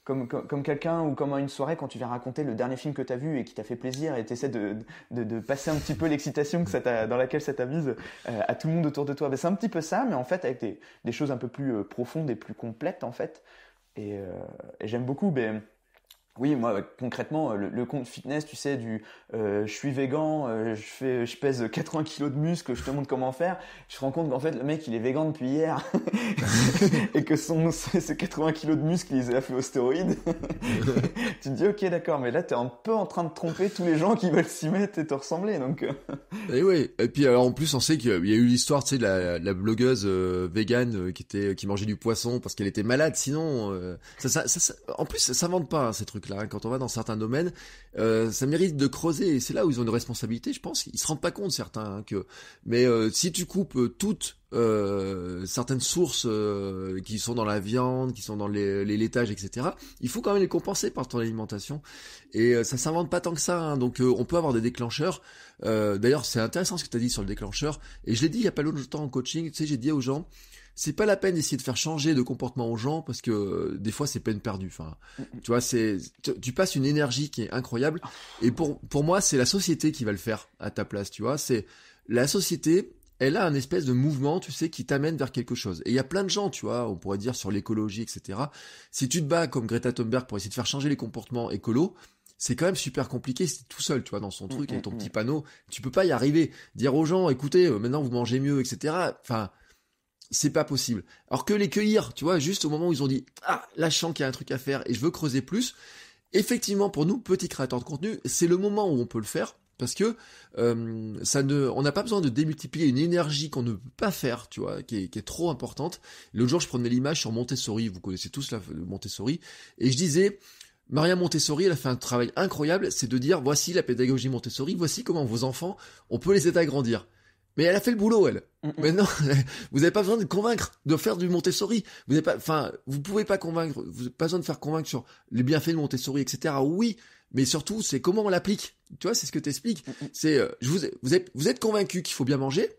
comme, comme, quelqu'un ou comme à une soirée quand tu viens raconter le dernier film que tu as vu et qui t'a fait plaisir et tu de, de, passer un petit peu l'excitation que ça dans laquelle ça t'amuse euh, à tout le monde autour de toi. Ben, c'est un petit peu ça, mais en fait avec des, des choses un peu plus euh, profondes et plus complètes en fait. Et, euh, et j'aime beaucoup. Mais, ben, oui, moi concrètement, euh, le, compte fitness, tu sais, du euh, je suis végan, euh, je fais, je pèse 80 kilos de muscles, je te montre comment faire. Je me rends compte qu'en fait le mec il est végan depuis hier <laughs> et que son ses 80 kilos de muscles, il les a fait aux stéroïdes. <laughs> tu te dis ok d'accord, mais là t'es un peu en train de tromper tous les gens qui veulent s'y mettre et te ressembler donc. et eh oui, et puis alors en plus on sait qu'il y a eu l'histoire tu sais de la, blogueuse végane qui était qui mangeait du poisson parce qu'elle était malade. Sinon ça, en plus ça vente pas hein, ces trucs Hein, quand on va dans certains domaines, euh, ça mérite de creuser. Et c'est là où ils ont une responsabilité, je pense. Ils se rendent pas compte certains hein, que. Mais euh, si tu coupes euh, toutes certaines sources qui sont dans la viande, qui sont dans les, laitages, etc. Il faut quand même les compenser par ton alimentation. Et ça s'invente pas tant que ça. Hein. Donc on peut avoir des déclencheurs. D'ailleurs, c'est intéressant ce que tu as dit sur le déclencheur. Et je l'ai dit il y a pas longtemps en coaching. Tu sais, j'ai dit aux gens c'est pas la peine d'essayer de faire changer de comportement aux gens parce que euh, des fois c'est peine perdue. Enfin, mm, mm. tu vois, c'est tu, passes une énergie qui est incroyable. Et pour pour moi, c'est la société qui va le faire à ta place. Tu vois, c'est la société. Elle a un espèce de mouvement, tu sais, qui t'amène vers quelque chose. Et il y a plein de gens, tu vois, on pourrait dire sur l'écologie, etc. Si tu te bats comme Greta Thunberg pour essayer de faire changer les comportements écolo, c'est quand même super compliqué C'est tout seul, tu vois, dans son mm, truc, avec ton petit panneau, tu peux pas y arriver. Dire aux gens, écoutez, euh, maintenant vous mangez mieux, etc. Enfin, c'est pas possible. Alors que les cueillir, tu vois, juste au moment où ils ont dit ah la chance qu'il y a un truc à faire et je veux creuser plus. Effectivement, pour nous petits créateurs de contenu, c'est le moment où on peut le faire parce que euh, ça ne, on n'a pas besoin de démultiplier une énergie qu'on ne peut pas faire, tu vois, qui est, trop importante. L'autre jour, je prenais l'image sur Montessori, vous connaissez tous la, Montessori, et je disais, Maria Montessori, elle a fait un travail incroyable, c'est de dire voici la pédagogie Montessori, voici comment vos enfants, on peut les aider à grandir. Mais elle a fait le boulot, elle. Mm, mm. mais non Maintenant, <laughs> vous n'avez pas besoin de convaincre, de faire du Montessori. Vous n'avez pas, enfin, vous pouvez pas convaincre, vous n'avez pas besoin de faire convaincre sur les bienfaits de Montessori, etc. Oui, mais surtout, c'est comment on l'applique. Tu vois, c'est ce que t'expliques. expliques. Mm, c'est, euh, je vous, vous êtes, vous êtes convaincu qu'il faut bien manger.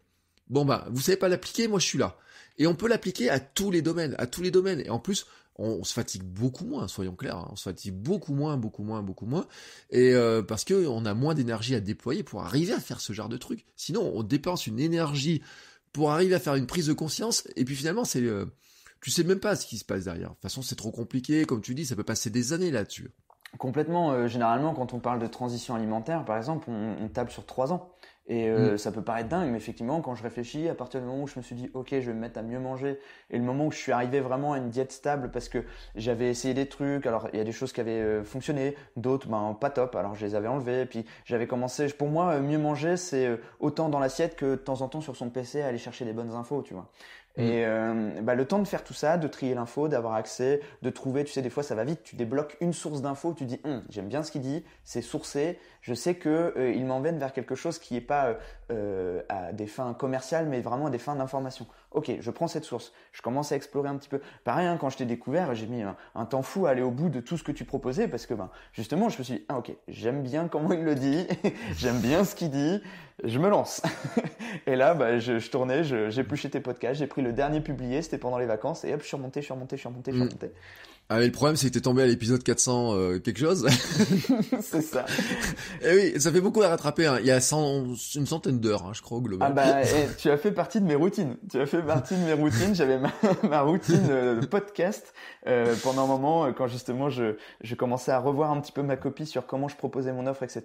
Bon bah, vous savez pas l'appliquer, moi je suis là. Et on peut l'appliquer à tous les domaines, à tous les domaines. Et en plus, on, se fatigue beaucoup moins, soyons clairs, hein. on se fatigue beaucoup moins, beaucoup moins, beaucoup moins, et euh, parce que on a moins d'énergie à déployer pour arriver à faire ce genre de truc. Sinon, on dépense une énergie pour arriver à faire une prise de conscience, et puis finalement, c'est ne tu sais même pas ce qui se passe derrière. De toute façon, c'est trop compliqué, comme tu dis, ça peut passer des années là-dessus. Complètement. Euh, généralement, quand on parle de transition alimentaire, par exemple, on, on tape sur trois ans. Et euh, mm. ça peut paraître dingue, mais effectivement, quand je réfléchis, à partir du moment où je me suis dit, ok, je vais me mettre à mieux manger, et le moment où je suis arrivé vraiment à une diète stable, parce que j'avais essayé des trucs, alors il y a des choses qui avaient euh, fonctionné, d'autres, ben pas top, alors je les avais enlevées, puis j'avais commencé, pour moi, euh, mieux manger, c'est autant dans l'assiette que de temps en temps sur son PC à aller chercher des bonnes infos, tu vois. Mm. Et euh, bah, le temps de faire tout ça, de trier l'info, d'avoir accès, de trouver, tu sais, des fois ça va vite, tu débloques une source d'info, tu dis, hum, j'aime bien ce qu'il dit, c'est sourcé, je sais que euh, il m'emmène vers quelque chose qui n'est pas euh, euh, à des fins commerciales, mais vraiment à des fins d'information. Ok, je prends cette source, je commence à explorer un petit peu. Pareil, quand je t'ai découvert, j'ai mis un, temps fou à aller au bout de tout ce que tu proposais, parce que ben, justement, je me suis dit, ah ok, j'aime bien comment il le dit, <laughs> j'aime bien ce qu'il dit, je me lance. <laughs> et là, bah, je, je, tournais, j'épluchais tes podcasts, j'ai pris le dernier publié, c'était pendant les vacances, et hop, je suis remonté, je suis remonté, je suis remonté, je suis mm. remonté. Ah mais le problème c'est que t'es tombé à l'épisode 400 euh, quelque chose. <laughs> c'est ça. <laughs> Et eh oui, ça fait beaucoup à rattraper. Hein. Il y a 100, une centaine d'heures, hein, je crois, globalement. Ah bah, eh, tu as fait partie de mes routines. Tu as fait partie de mes routines. J'avais ma, <laughs> ma, routine euh, de podcast euh, pendant un moment euh, quand justement je, je commençais à revoir un petit peu ma copie sur comment je proposais mon offre, etc.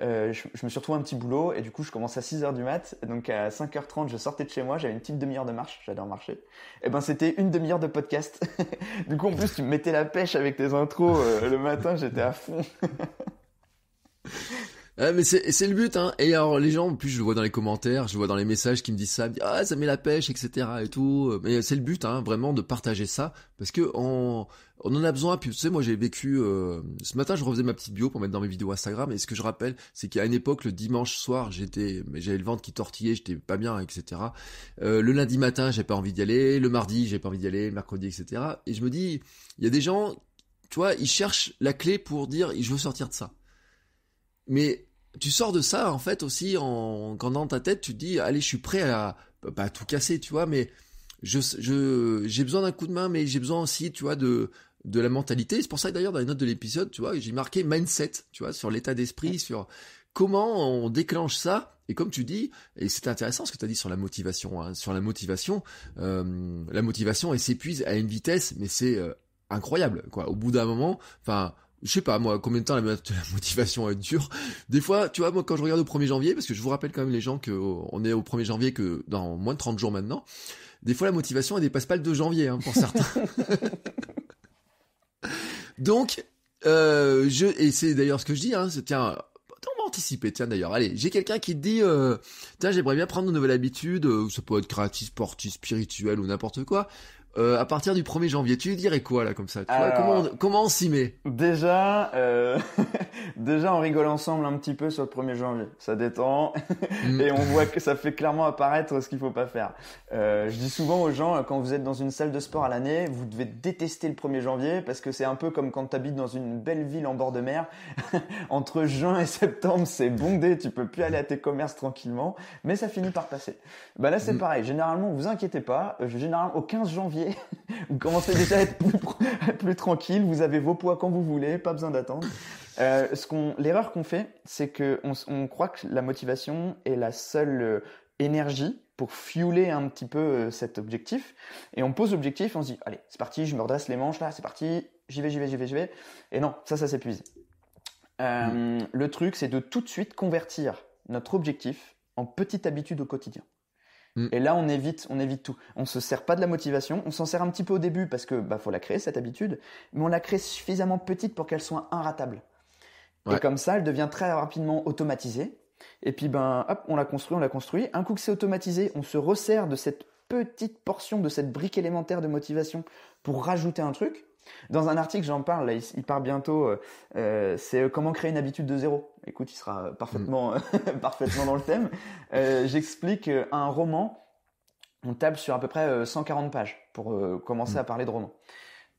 Je, je, me suis retrouvé un petit boulot et du coup je commençais à 6h du mat. Donc à 5h30 je sortais de chez moi. J'avais une petite demi-heure de marche. J'adore marcher. Et eh ben c'était une demi-heure de podcast. du coup en plus tu Mettez la pêche avec tes intros euh, le matin, j'étais à fond. <laughs> mais c'est le but, hein. Et alors, les gens, en plus, je le vois dans les commentaires, je le vois dans les messages qui me disent ça, ah, ça met la pêche, etc. et tout. Mais c'est le but, hein, vraiment, de partager ça. Parce que on, on en a besoin. Puis, tu sais, moi, j'ai vécu, euh, ce matin, je refaisais ma petite bio pour mettre dans mes vidéos Instagram. Et ce que je rappelle, c'est qu'à une époque, le dimanche soir, j'étais, j'avais le ventre qui tortillait, j'étais pas bien, etc. Euh, le lundi matin, j'ai pas envie d'y aller. Le mardi, j'ai pas envie d'y aller. Mercredi, etc. Et je me dis, il y a des gens, tu vois, ils cherchent la clé pour dire, je veux sortir de ça. Mais tu sors de ça en fait aussi en quand ta tête tu dis allez je suis prêt à bah, tout casser tu vois mais je je j'ai besoin d'un coup de main mais j'ai besoin aussi tu vois de de la mentalité c'est pour ça que d'ailleurs dans les notes de l'épisode tu vois j'ai marqué mindset tu vois sur l'état d'esprit sur comment on déclenche ça et comme tu dis, et c'est intéressant ce que tu as dit sur la motivation, hein, sur la motivation, euh, la motivation elle s'épuise à une vitesse, mais c'est euh, incroyable quoi. Au bout d'un moment, enfin je sais pas moi combien de temps <laughs> la, motivation est dure. Des fois, tu vois, moi quand je regarde au 1er janvier, parce que je vous rappelle quand même les gens que on est au 1er janvier que dans moins de 30 jours maintenant, des fois la motivation elle dépasse pas le 2 janvier hein, pour certains. <laughs> Donc, euh, je et c'est d'ailleurs ce que je dis, hein, tiens, on va anticiper, tiens d'ailleurs, allez, j'ai quelqu'un qui dit, euh, tiens j'aimerais bien prendre une nouvelle habitude, euh, ça peut être créatif, sportif, spirituel ou n'importe quoi. Euh, à partir du 1er janvier, tu lui dirais quoi là comme ça Comment on, s'y met Déjà, euh, <laughs> déjà on rigole ensemble un petit peu sur le 1er janvier, ça détend <laughs> et on voit que ça fait clairement apparaître ce qu'il faut pas faire. Euh, je dis souvent aux gens quand vous êtes dans une salle de sport à l'année, vous devez détester le 1er janvier parce que c'est un peu comme quand tu habites dans une belle ville en bord de mer. <laughs> Entre juin et septembre, c'est bondé, tu peux plus aller à tes commerces tranquillement, mais ça finit par passer. Bah là c'est mm. pareil. Généralement, vous inquiétez pas. généralement au 15 janvier <laughs> vous commencez déjà à être plus, tranquille. Vous avez vos poids quand vous voulez, pas besoin d'attendre. Euh, ce qu'on, l'erreur qu'on fait, c'est que on, croit que la motivation est la seule euh, énergie pour fueler un petit peu euh, cet objectif. Et on pose l'objectif, on se dit, allez, c'est parti, je me redresse les manches là, c'est parti, j'y vais, j'y vais, j'y vais, j'y vais. Et non, ça, ça s'épuise. Mm. Le truc, c'est de tout de suite convertir notre objectif en petite habitude au quotidien. Mm. Et là, on évite, on évite tout. On se sert pas de la motivation. On s'en sert un petit peu au début parce que bah faut la créer cette habitude, mais on la crée suffisamment petite pour qu'elle soit inratable. Et comme ça, elle devient très rapidement automatisée. Et puis ben hop, on la construit, on la construit. Un coup que c'est automatisé, on se resserre de cette petite portion de cette brique élémentaire de motivation pour rajouter un truc. Dans un article, j'en parle, là, il, part bientôt, euh, euh, c'est euh, comment créer une habitude de zéro. Écoute, il sera parfaitement, <laughs> parfaitement dans le thème. J'explique un roman, on tape sur à peu près 140 pages pour commencer mm. à parler de roman.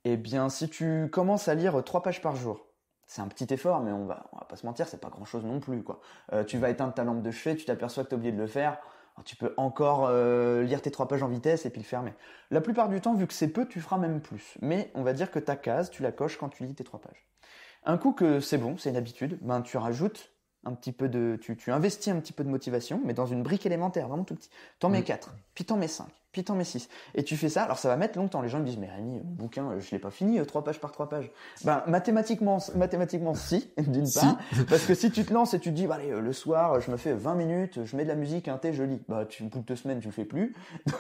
Eh bien, si tu commences à lire 3 pages par jour, c'est un petit effort, mais on va, on va pas se mentir, c'est pas grand chose non plus, quoi. tu vas éteindre ta lampe de chevet, tu t'aperçois que t'as oublié de le faire tu peux encore euh, lire tes trois pages en vitesse et puis le fermer. La plupart du temps, vu que c'est peu, tu feras même plus. Mais on va dire que ta case, tu la coches quand tu lis tes trois pages. Un coup que c'est bon, c'est une habitude, ben, tu rajoutes un petit peu de, tu, tu investis un petit peu de motivation, mais dans une brique élémentaire, vraiment tout petit. T'en mets 4, mm. puis t'en mets 5, puis t'en mets 6. Et tu fais ça, alors ça va mettre longtemps. Les gens me disent, mais Rémi, mon bouquin, euh, je l'ai pas fini, euh, trois pages par trois pages. Ben, mathématiquement, mathématiquement, si, <laughs> d'une part. <laughs> Parce que si tu te lances et tu te dis, bah, allez, euh, le soir, je me fais 20 minutes, je mets de la musique, un thé, je lis. Bah, tu, bout de deux semaines, tu le fais plus.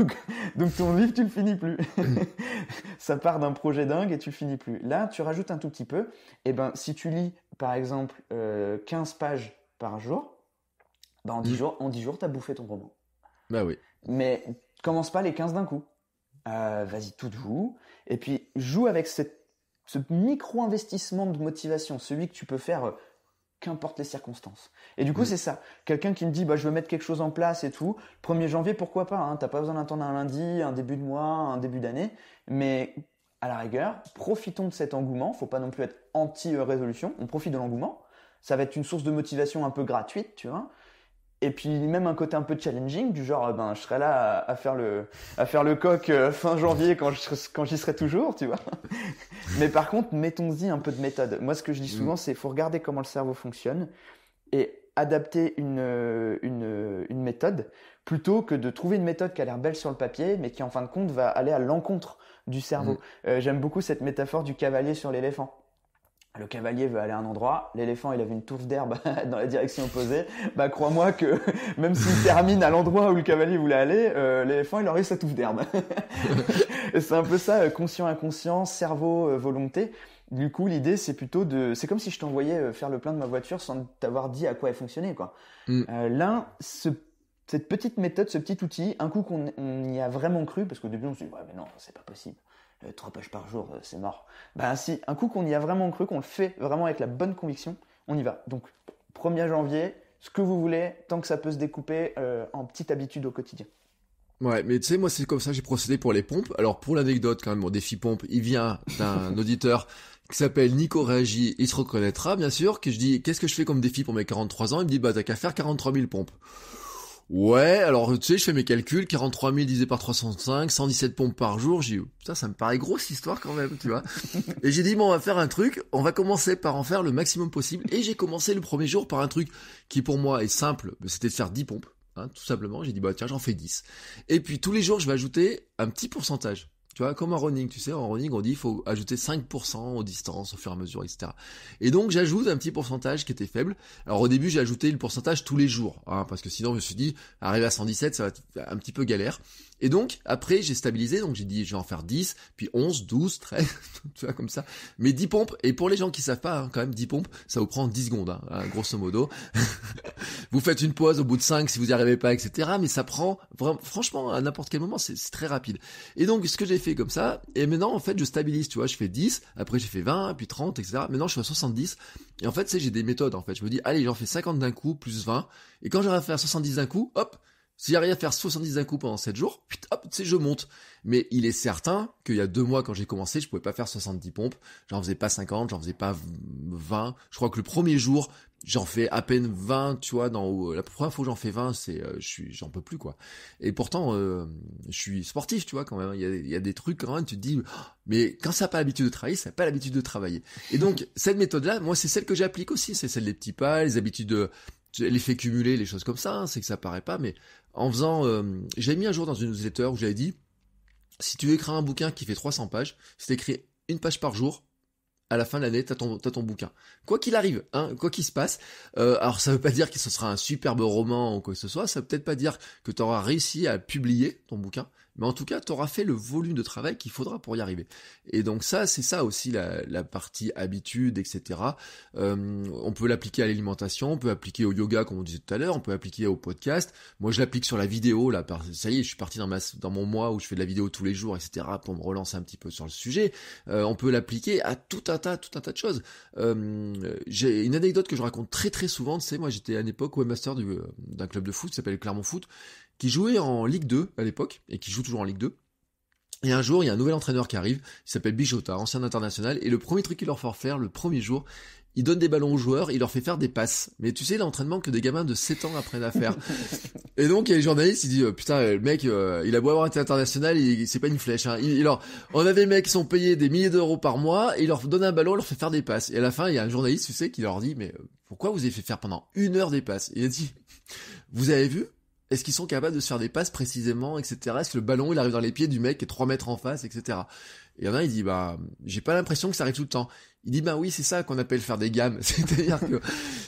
<laughs> Donc, ton livre, tu le finis plus. ça part d'un projet dingue et tu le finis plus. Là, tu rajoutes un tout petit peu. Et eh ben, si tu lis, par exemple, 15 pages par jour, ben, en 10 mm. jours, en 10 jours, t'as bouffé ton roman. Bah oui. Mais commence pas les 15 d'un coup. Euh, vas-y, tout vous, Et puis, joue avec ce micro-investissement de motivation, celui que tu peux faire euh, qu'importe les circonstances. Et du coup, mm. c'est ça. Quelqu'un qui me dit, bah, je veux mettre quelque chose en place et tout. 1er janvier, pourquoi pas hein, T'as pas besoin d'attendre un lundi, un début de mois, un début d'année. Mais à la rigueur, profitons de cet engouement. Faut pas non plus être anti-résolution. On profite de l'engouement. Ça va être une source de motivation un peu gratuite, tu vois. Et puis même un côté un peu challenging, du genre euh, ben je serai là à, faire le à faire le coq euh, <laughs> fin janvier quand je, quand j'y serai toujours, tu vois. <laughs> Mais par contre, mettons-y un peu de méthode. Moi, ce que je dis souvent, mm. c'est faut regarder comment le cerveau fonctionne et adapter une, euh, une, une méthode plutôt que de trouver une méthode qui a l'air belle sur le papier, mais qui en fin de compte va aller à l'encontre du cerveau. Mm. J'aime beaucoup cette métaphore du cavalier sur l'éléphant le cavalier veut aller à un endroit, l'éléphant il avait une touffe d'herbe <laughs> dans la direction opposée, bah crois-moi que <laughs> même s'il termine à l'endroit où le cavalier voulait aller, euh, l'éléphant il aurait sa touffe d'herbe. <laughs> c'est un peu ça, euh, conscient inconscient, cerveau euh, volonté. Du coup l'idée c'est plutôt de, c'est comme si je t'envoyais faire le plein de ma voiture sans t'avoir dit à quoi elle fonctionnait quoi. Mm. là cette petite méthode, ce petit outil, un coup qu'on y a vraiment cru, parce qu'au début on se dit ouais mais non c'est pas possible, euh, trois pages par jour, euh, c'est mort. Ben si, un coup qu'on y a vraiment cru, qu'on le fait vraiment avec la bonne conviction, on y va. Donc 1er janvier, ce que vous voulez, tant que ça peut se découper euh, en petites habitudes au quotidien. Ouais, mais tu sais, moi c'est comme ça j'ai procédé pour les pompes. Alors pour l'anecdote quand même, mon défi pompe, il vient d'un <laughs> auditeur qui s'appelle Nico Réagi, il se reconnaîtra bien sûr, que je dis qu'est-ce que je fais comme défi pour mes 43 ans Il me dit bah t'as qu'à faire 43 000 pompes. Ouais, alors tu sais, je fais mes calculs, 43 000 divisé par 305, 117 pompes par jour, j'ai putain, ça me paraît grosse histoire quand même, tu vois. <laughs> et j'ai dit, bon, on va faire un truc, on va commencer par en faire le maximum possible. Et j'ai commencé le premier jour par un truc qui pour moi est simple, c'était de faire 10 pompes, hein, tout simplement. J'ai dit, bah tiens, j'en fais 10. Et puis tous les jours, je vais ajouter un petit pourcentage. Tu vois, comme en running, tu sais, en running, on dit qu'il faut ajouter 5% aux distances au fur et à mesure, etc. Et donc, j'ajoute un petit pourcentage qui était faible. Alors, au début, j'ai ajouté le pourcentage tous les jours, hein, parce que sinon, je me suis dit, arriver à 117, ça va être un petit peu galère. Et donc, après, j'ai stabilisé, donc j'ai dit, je vais en faire 10, puis 11, 12, 13, tu vois, comme ça. Mais 10 pompes, et pour les gens qui savent pas, hein, quand même, 10 pompes, ça vous prend 10 secondes, hein, hein, grosso modo. <laughs> vous faites une pause au bout de 5 si vous n'y arrivez pas, etc. Mais ça prend, vraiment, franchement, à n'importe quel moment, c'est très rapide. Et donc, ce que j'ai fait comme ça, et maintenant, en fait, je stabilise, tu vois, je fais 10, après j'ai fait 20, puis 30, etc. Maintenant, je suis à 70. Et en fait, c'est j'ai des méthodes, en fait. Je me dis, allez, j'en fais 50 d'un coup, plus 20. Et quand j'aurai à faire 70 d'un coup, hop, si j'arrive à faire 70 d'un coup pendant 7 jours, putain, hop, tu sais, je monte. Mais il est certain qu'il y a deux mois, quand j'ai commencé, je pouvais pas faire 70 pompes. J'en faisais pas 50, j'en faisais pas 20. Je crois que le premier jour, j'en fais à peine 20, tu vois, dans, euh, la première fois que j'en fais 20, c'est, euh, je suis, j'en peux plus, quoi. Et pourtant, euh, je suis sportif, tu vois, quand même. Il y a, des trucs, quand même, tu te dis, oh, mais quand ça n'a pas l'habitude de travailler, ça n'a pas l'habitude de travailler. Et donc, cette méthode-là, moi, c'est celle que j'applique aussi. C'est celle des petits pas, les habitudes de, l'effet cumulé, les choses comme ça, hein, c'est que ça paraît pas, mais en faisant, euh, j'ai mis un jour dans une newsletter où j'avais dit, si tu écris un bouquin qui fait 300 pages, tu écris une page par jour, à la fin de l'année, t'as ton, ton bouquin. Quoi qu'il arrive, hein, quoi qu'il se passe, euh, alors ça veut pas dire que ce sera un superbe roman ou quoi que ce soit, ça veut peut-être pas dire que tu auras réussi à publier ton bouquin, mais en tout cas, tu auras fait le volume de travail qu'il faudra pour y arriver. Et donc ça, c'est ça aussi la, partie habitude, etc. Euh, on peut l'appliquer à l'alimentation, on peut l'appliquer au yoga, comme on disait tout à l'heure, on peut l'appliquer au podcast. Moi, je l'applique sur la vidéo, là. Ça y est, je suis parti dans, dans mon mois où je fais de la vidéo tous les jours, etc. pour me relancer un petit peu sur le sujet. Euh, on peut l'appliquer à tout un tas, tout un tas de choses. Euh, j'ai une anecdote que je raconte très très souvent, c'est moi j'étais à l'époque webmaster d'un club de foot qui s'appelle Clermont Foot qui jouait en Ligue 2 à l'époque, et qui joue toujours en Ligue 2. Et un jour, il y a un nouvel entraîneur qui arrive, il s'appelle Bijota, ancien international, et le premier truc qu'il leur fait faire, le premier jour, il donne des ballons aux joueurs, il leur fait faire des passes. Mais tu sais, l'entraînement que des gamins de 7 ans apprennent à faire. <laughs> et donc, il y a les journalistes, ils disent, euh, putain, le mec, euh, il a beau avoir été international, il, c'est pas une flèche. Hein. Il, on avait des mecs qui sont payés des milliers d'euros par mois, et il leur donne un ballon, il leur fait faire des passes. Et à la fin, il y a un journaliste, tu sais, qui leur dit, mais euh, pourquoi vous avez fait faire pendant une heure des passes il a dit, vous avez vu est-ce qu'ils sont capables de se faire des passes précisément, etc. Est-ce que le ballon il arrive dans les pieds du mec qui est 3 mètres en face, etc. Et il y en a, il dit bah j'ai pas l'impression que ça arrive tout le temps. Il dit bah oui c'est ça qu'on appelle faire des gammes, <laughs> c'est-à-dire que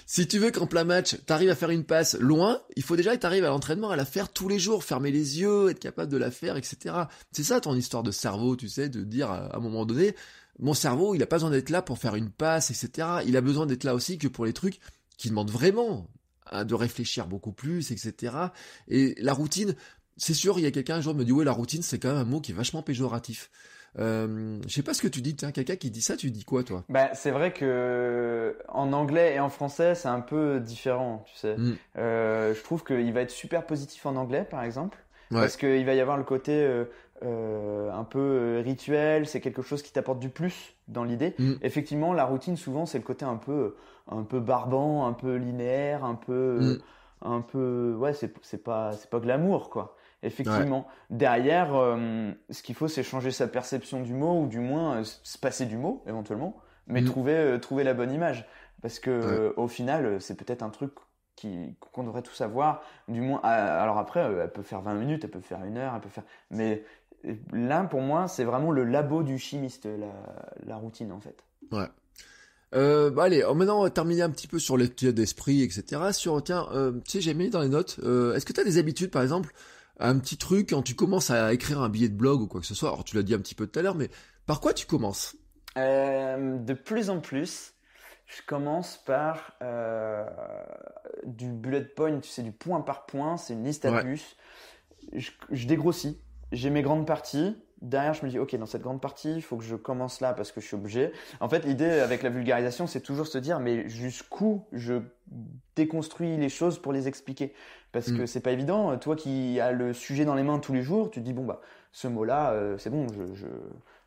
si tu veux qu'en plein match t'arrives à faire une passe loin, il faut déjà que t'arrives à l'entraînement à la faire tous les jours, fermer les yeux, être capable de la faire, etc. C'est ça ton histoire de cerveau, tu sais, de dire à un moment donné mon cerveau il a pas besoin d'être là pour faire une passe, etc. Il a besoin d'être là aussi que pour les trucs qui demandent vraiment de réfléchir beaucoup plus, etc. Et la routine, c'est sûr, il y a quelqu'un un jour me dit ouais la routine c'est quand même un mot qui est vachement péjoratif. Euh, je sais pas ce que tu dis, as quelqu'un qui dit ça, tu dis quoi toi Bah c'est vrai que en anglais et en français c'est un peu différent, tu sais. Hmm. Euh, je trouve qu'il va être super positif en anglais par exemple. Parce qu'il va y avoir le côté, euh, euh, un peu euh, rituel, c'est quelque chose qui t'apporte du plus dans l'idée. Mm. Effectivement, la routine souvent c'est le côté un peu un peu barbant, un peu linéaire, un peu mm. euh, un peu ouais, c'est c'est pas c'est pas glamour quoi. Effectivement, derrière ce qu'il faut c'est changer sa perception du mot ou du moins se passer du mot éventuellement, mais mm. trouver trouver la bonne image parce que au final c'est peut-être un truc qu'on devrait tout savoir du moins alors après elle peut faire 20 minutes elle peut faire une heure elle peut faire mais là, pour moi, c'est vraiment le labo du chimiste, la, routine, en fait. Ouais. Euh, bah, allez, oh, maintenant on va terminer un petit peu sur l'étude d'esprit, etc. Sur tiens, euh, tu sais, j'ai mis dans les notes. Euh, est-ce que tu as des habitudes, par exemple, un petit truc quand tu commences à écrire un billet de blog ou quoi que ce soit Alors tu l'as dit un petit peu tout à l'heure, mais par quoi tu commences De plus en plus, je commence par du bullet point, tu sais, du point par point. C'est une liste à je dégrossis j'ai mes grandes parties. Derrière, je me dis, OK, dans cette grande partie, il faut que je commence là parce que je suis obligé. En fait, l'idée avec la vulgarisation, c'est toujours se dire, mais jusqu'où je déconstruis les choses pour les expliquer. Parce mm. que c'est pas évident. Toi qui as le sujet dans les mains tous les jours, tu te dis, bon, bah, ce mot-là, euh, c'est bon, je, je,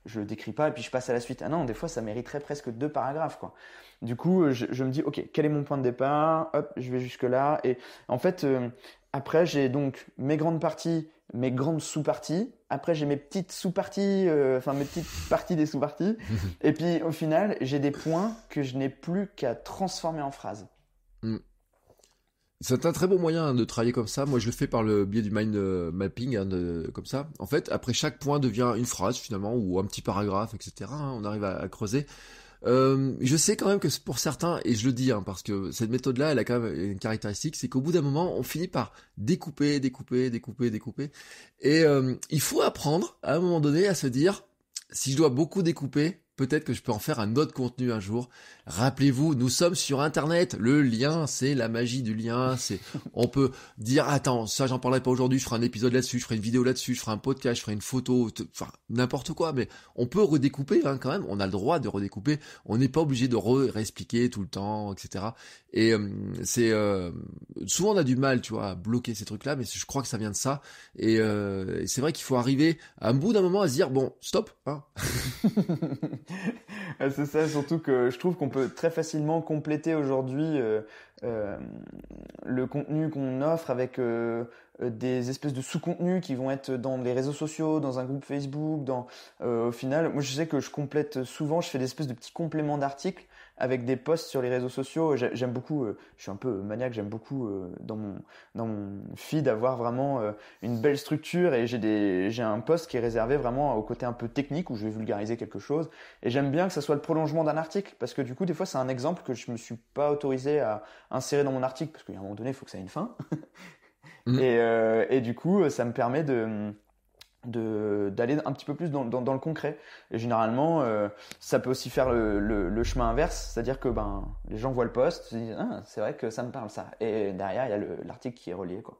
je le décris pas et puis je passe à la suite. Ah non, des fois, ça mériterait presque deux paragraphes, quoi. Du coup, euh, je, me dis, OK, quel est mon point de départ? Hop, je vais jusque là. Et en fait, euh, après, j'ai donc mes grandes parties mes grandes sous-parties. Après, j'ai mes petites sous-parties, euh, enfin mes petites parties des sous-parties. <laughs> et puis au final, j'ai des points que je n'ai plus qu'à transformer en phrases. Hmm. C'est un très bon moyen de travailler comme ça. Moi, je le fais par le biais du mind euh, mapping, hein, comme ça. En fait, après chaque point devient une phrase finalement ou un petit paragraphe, etc. Hein. on arrive à creuser. Euh, je sais quand même que pour certains, et je le dis, hein, parce que cette méthode-là, elle a quand même une caractéristique, c'est qu'au bout d'un moment, on finit par découper, découper, découper, découper. Et euh, il faut apprendre, à un moment donné, à se dire, si je dois beaucoup découper, peut-être que je peux en faire un autre contenu un jour. Rappelez-vous, nous sommes sur Internet. Le lien, c'est la magie du lien. C'est, <laughs> on peut dire, attends, ça, j'en parlerai pas aujourd'hui. Je ferai un épisode là-dessus, je ferai une vidéo là-dessus, je ferai un podcast, je ferai une photo, enfin, n'importe quoi. Mais on peut redécouper, hein, quand même. On a le droit de redécouper. On n'est pas obligé de réexpliquer tout le temps, etc. Et euh, c'est, euh, souvent on a du mal, tu vois, à bloquer ces trucs-là. Mais je crois que ça vient de ça. Et, euh, c'est vrai qu'il faut arriver à un bout d'un moment à se dire, bon, stop, hein. <laughs> ah, c'est ça, surtout que je trouve qu'on peut très facilement compléter aujourd'hui euh, euh, le contenu qu'on offre avec euh, des espèces de sous-contenus qui vont être dans les réseaux sociaux, dans un groupe Facebook, dans au final, moi je sais que je complète souvent, je fais des espèces de petits compléments d'articles avec des posts sur les réseaux sociaux. J'aime beaucoup, euh, je suis un peu maniaque, j'aime beaucoup euh, dans mon dans mon feed avoir vraiment euh, une belle structure et j'ai des j'ai un post qui est réservé vraiment au côté un peu technique où je vais vulgariser quelque chose. Et j'aime bien que ça soit le prolongement d'un article parce que du coup des fois c'est un exemple que je me suis pas autorisé à insérer dans mon article parce qu'à un moment donné il faut que ça ait une fin. <laughs> Mmh. et, et du coup ça me permet de d'aller un petit peu plus dans, dans, le concret. Et généralement, euh, ça peut aussi faire le, le, chemin inverse, c'est-à-dire que ben, les gens voient le poste, se disent ah, c'est vrai que ça me parle ça. Et derrière, il y a l'article qui est relié. Quoi.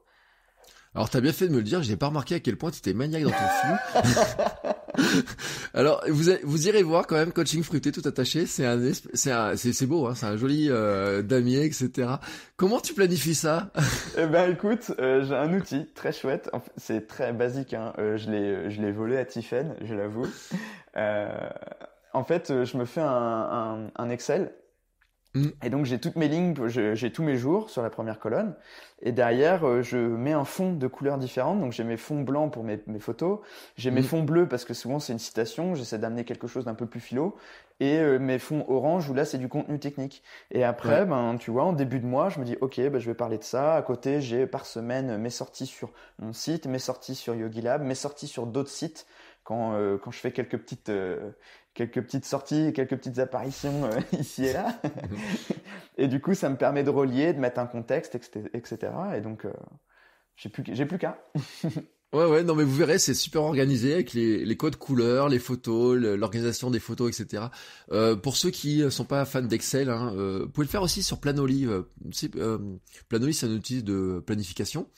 Alors t'as bien fait de me le dire, j'ai pas remarqué à quel point tu étais maniaque dans ton <laughs> flou. <laughs> Alors vous, vous irez voir quand même coaching fruité tout attaché, c'est un c'est c'est beau, hein, c'est un joli euh, damier, etc. Comment tu planifies ça <laughs> Eh ben écoute, euh, j'ai un outil très chouette, c'est très basique, hein. euh, je l'ai je l'ai volé à Tiffen, je l'avoue. en fait, je me fais un, un, un Excel Mm. Et donc j'ai toutes mes lignes, j'ai tous mes jours sur la première colonne. Et derrière, euh, je mets un fond de couleurs différentes. Donc j'ai mes fonds blancs pour mes, photos, j'ai mes mm. fonds bleus parce que souvent c'est une citation, j'essaie d'amener quelque chose d'un peu plus philo. Et euh, mes fonds orange où là c'est du contenu technique. Et après, ben tu vois, en début de mois, je me dis ok, ben, je vais parler de ça. À côté, j'ai par semaine mes sorties sur mon site, mes sorties sur Yogi Lab, mes sorties sur d'autres sites quand, euh, quand je fais quelques petites quelques petites sorties, quelques petites apparitions euh, <laughs> ici et là. <laughs> et du coup, ça me permet de relier, de mettre un contexte, etc. Et donc, euh, j'ai plus, j'ai plus qu'à. <laughs> ouais, ouais, non, mais vous verrez, c'est super organisé avec les, codes couleurs, les photos, l'organisation des photos, etc. Euh, pour ceux qui ne sont pas fans d'Excel, hein, vous pouvez le faire aussi sur Planoly. Planoly, c'est un outil de planification.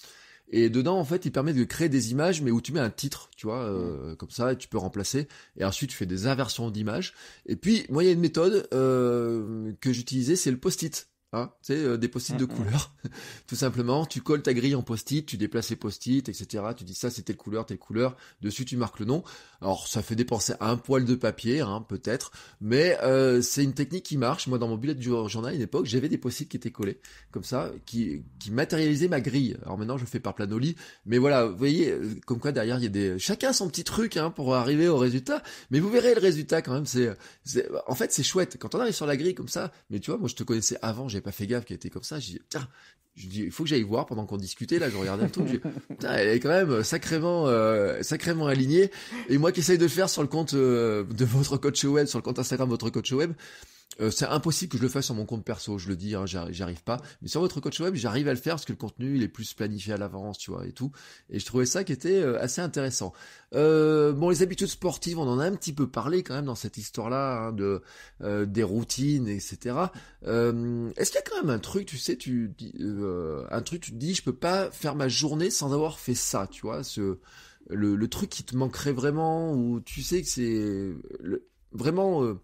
Et dedans, en fait, il permet de créer des images, mais où tu mets un titre, tu vois, mm. euh, comme ça, et tu peux remplacer. Et ensuite, tu fais des inversions d'images. Et puis, moi, il y a une méthode euh, que j'utilisais, c'est le post-it c'est hein, tu sais, euh, des post-it de mm, mm. couleur. <laughs> Tout simplement, tu colles ta grille en post-it, tu déplaces les post-it, etc. Tu dis ça, c'était telle couleur, telle couleur. Dessus, tu marques le nom. Alors, ça fait dépenser un poil de papier, hein, peut-être. Mais euh, c'est une technique qui marche. Moi, dans mon bullet journal, à une époque, j'avais des post-it qui étaient collés, comme ça, qui, qui matérialisaient ma grille. Alors maintenant, je fais par planoli. Mais voilà, vous voyez, euh, comme quoi derrière, il y a des... Chacun son petit truc hein, pour arriver au résultat. Mais vous verrez le résultat quand même. C'est, En fait, c'est chouette. Quand on arrive sur la grille comme ça, mais tu vois, moi, je te connaissais avant, pas fait gaffe qui était comme ça. J'ai tiens, je dis, il faut que j'aille voir pendant qu'on discutait. Là, je regardais le truc. <laughs> elle est quand même euh, sacrément, euh, sacrément alignée. Et moi qui essaye de le faire sur le compte euh, de votre coach web, sur le compte Instagram de votre coach web, euh, c'est impossible que je le fasse sur mon compte perso, je le dis, hein, j'arrive, pas. Mais sur votre coach web, j'arrive à le faire parce que le contenu il est plus planifié à l'avance, tu vois, et tout. Et je trouvais ça qui était euh, assez intéressant. Euh, bon, les habitudes sportives, on en a un petit peu parlé quand même dans cette histoire-là hein, de des routines, etc. est-ce qu'il y a quand même un truc, tu sais, tu un truc, tu te dis, je peux pas faire ma journée sans avoir fait ça, tu vois, ce le, truc qui te manquerait vraiment ou tu sais que c'est vraiment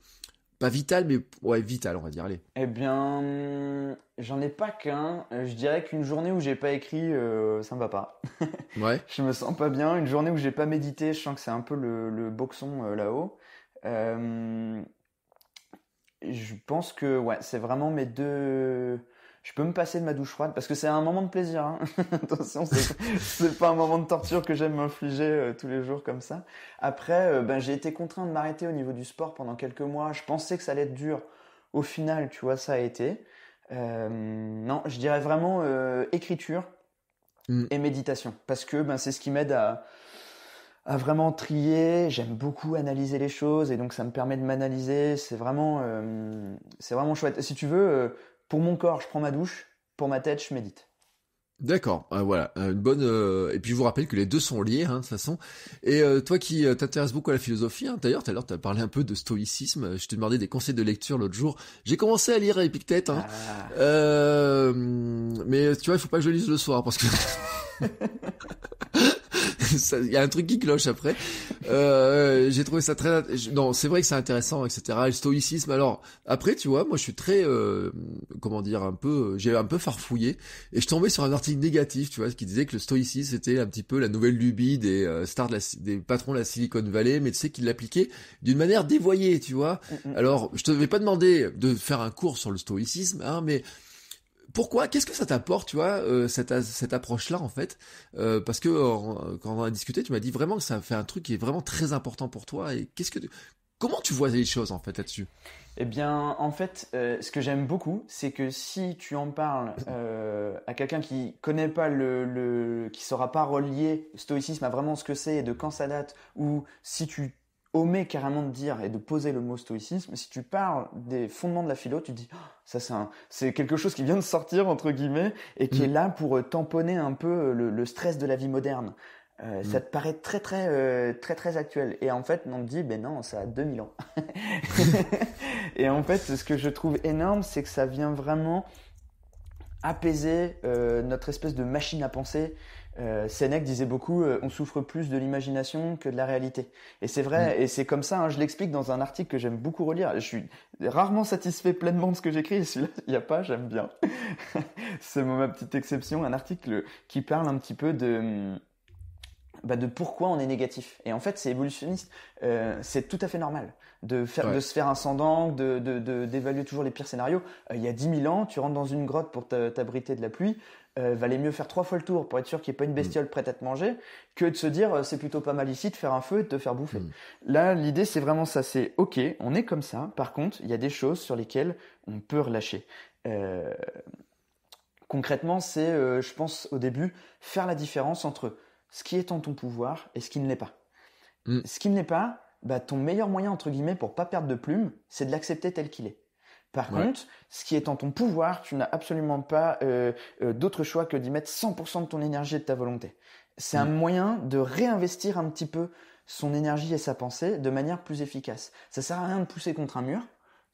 pas vital, mais ouais, vital, on va dire. Allez. Eh bien, hmm, j'en ai pas qu'un. Euh, je dirais qu'une journée où j'ai pas écrit, euh, ça me va pas. <laughs> ouais. Je me sens pas bien. Une journée où j'ai pas médité, je sens que c'est un peu le, boxon euh, là-haut. Euh, je pense que ouais, c'est vraiment mes deux je peux me passer de ma douche froide parce que c'est un moment de plaisir. Hein. <laughs> Attention, c'est pas un moment de torture que j'aime m'infliger euh, tous les jours comme ça. Après, euh, ben, j'ai été contraint de m'arrêter au niveau du sport pendant quelques mois. Je pensais que ça allait être dur. Au final, tu vois, ça a été. Euh, non, je dirais vraiment écriture mm. et méditation parce que ben, c'est ce qui m'aide à, vraiment trier. J'aime beaucoup analyser les choses et donc ça me permet de m'analyser. C'est vraiment, c'est vraiment chouette. Si tu veux, euh, pour mon corps, je prends ma douche. Pour ma tête, je médite. D'accord, ah, voilà, euh, une bonne. Euh, et puis je vous rappelle que les deux sont liés, hein, de toute façon. Et euh, toi qui t'intéresses beaucoup à la philosophie, hein, d'ailleurs, tout à l'heure tu as parlé un peu de stoïcisme. Je te demandé des conseils de lecture l'autre jour. J'ai commencé à lire Épictète, hein. Ah. mais tu vois, il faut pas que je lise le soir parce que. <laughs> il <laughs> y a un truc qui cloche après. Euh, j'ai trouvé ça très, non, c'est vrai que c'est intéressant, etc. le stoïcisme. Alors après, tu vois, moi je suis très, euh, comment dire, un peu, euh, j'ai un peu farfouillé et je tombais sur un article négatif, tu vois, qui disait que le stoïcisme c'était un petit peu la nouvelle lubie des stars, des patrons de la Silicon Valley, mais tu sais qu'ils l'appliquait d'une manière dévoyée, tu vois. Mm, mm. Alors, je te vais pas demander de faire un cours sur le stoïcisme, hein, mais pourquoi Qu'est-ce que ça t'apporte, tu vois, euh, cette, approche-là, en fait euh, Parce que euh, quand on a discuté, tu m'as dit vraiment que ça fait un truc qui est vraiment très important pour toi. Et qu'est-ce que comment tu vois les choses, en fait, là-dessus Eh bien, en fait, ce que j'aime beaucoup, c'est que si tu en parles à quelqu'un qui connaît pas le, le, qui saura pas relier stoïcisme à vraiment ce que c'est et de quand ça date, ou si tu omet carrément de dire et de poser le mot stoïcisme, si tu parles des fondements de la philo, tu dis oh, ça c'est c'est quelque chose qui vient de sortir entre guillemets et qui est mm. là pour euh, tamponner un peu euh, le, stress de la vie moderne. Euh, mm. Ça te paraît très très très très actuel et en fait on te dit ben non ça a 2000 ans. <laughs> <laughs> et en fait ce que je trouve énorme c'est que ça vient vraiment apaiser euh, notre espèce de machine à penser. Euh, Sénèque disait beaucoup euh, on souffre plus de l'imagination que de la réalité. Et c'est vrai, mm. et c'est comme ça, hein, je l'explique dans un article que j'aime beaucoup relire. Je suis rarement satisfait pleinement de ce que j'écris, celui-là, il n'y a pas, j'aime bien. <laughs> c'est ma petite exception, un article qui parle un petit peu de bah, de pourquoi on est négatif. Et en fait, c'est évolutionniste. Euh, c'est tout à fait normal de, faire, de se faire un sans de d'évaluer toujours les pires scénarios. Euh, il y a 10 000 ans, tu rentres dans une grotte pour t'abriter de la pluie. Euh, valait mieux faire trois fois le tour pour être sûr qu'il n'y ait pas une mm. bestiole prête à te manger que de se dire euh, c'est plutôt pas mal ici de faire un feu et de te faire bouffer. Mm. Là, l'idée c'est vraiment ça, c'est ok, on est comme ça. Par contre, il y a des choses sur lesquelles on peut relâcher. concrètement, c'est, je pense, au début, faire la différence entre ce qui est en ton pouvoir et ce qui ne l'est pas. Mm. Ce qui ne l'est pas, bah, ton meilleur moyen, entre guillemets, pour pas perdre de plume, c'est de l'accepter tel qu'il est. Par contre, ce qui est en ton pouvoir, tu n'as absolument pas euh, euh, d'autre choix que d'y mettre 100% de ton énergie et de ta volonté. C'est un mm. moyen de réinvestir un petit peu son énergie et sa pensée de manière plus efficace. Ça sert à rien de pousser contre un mur,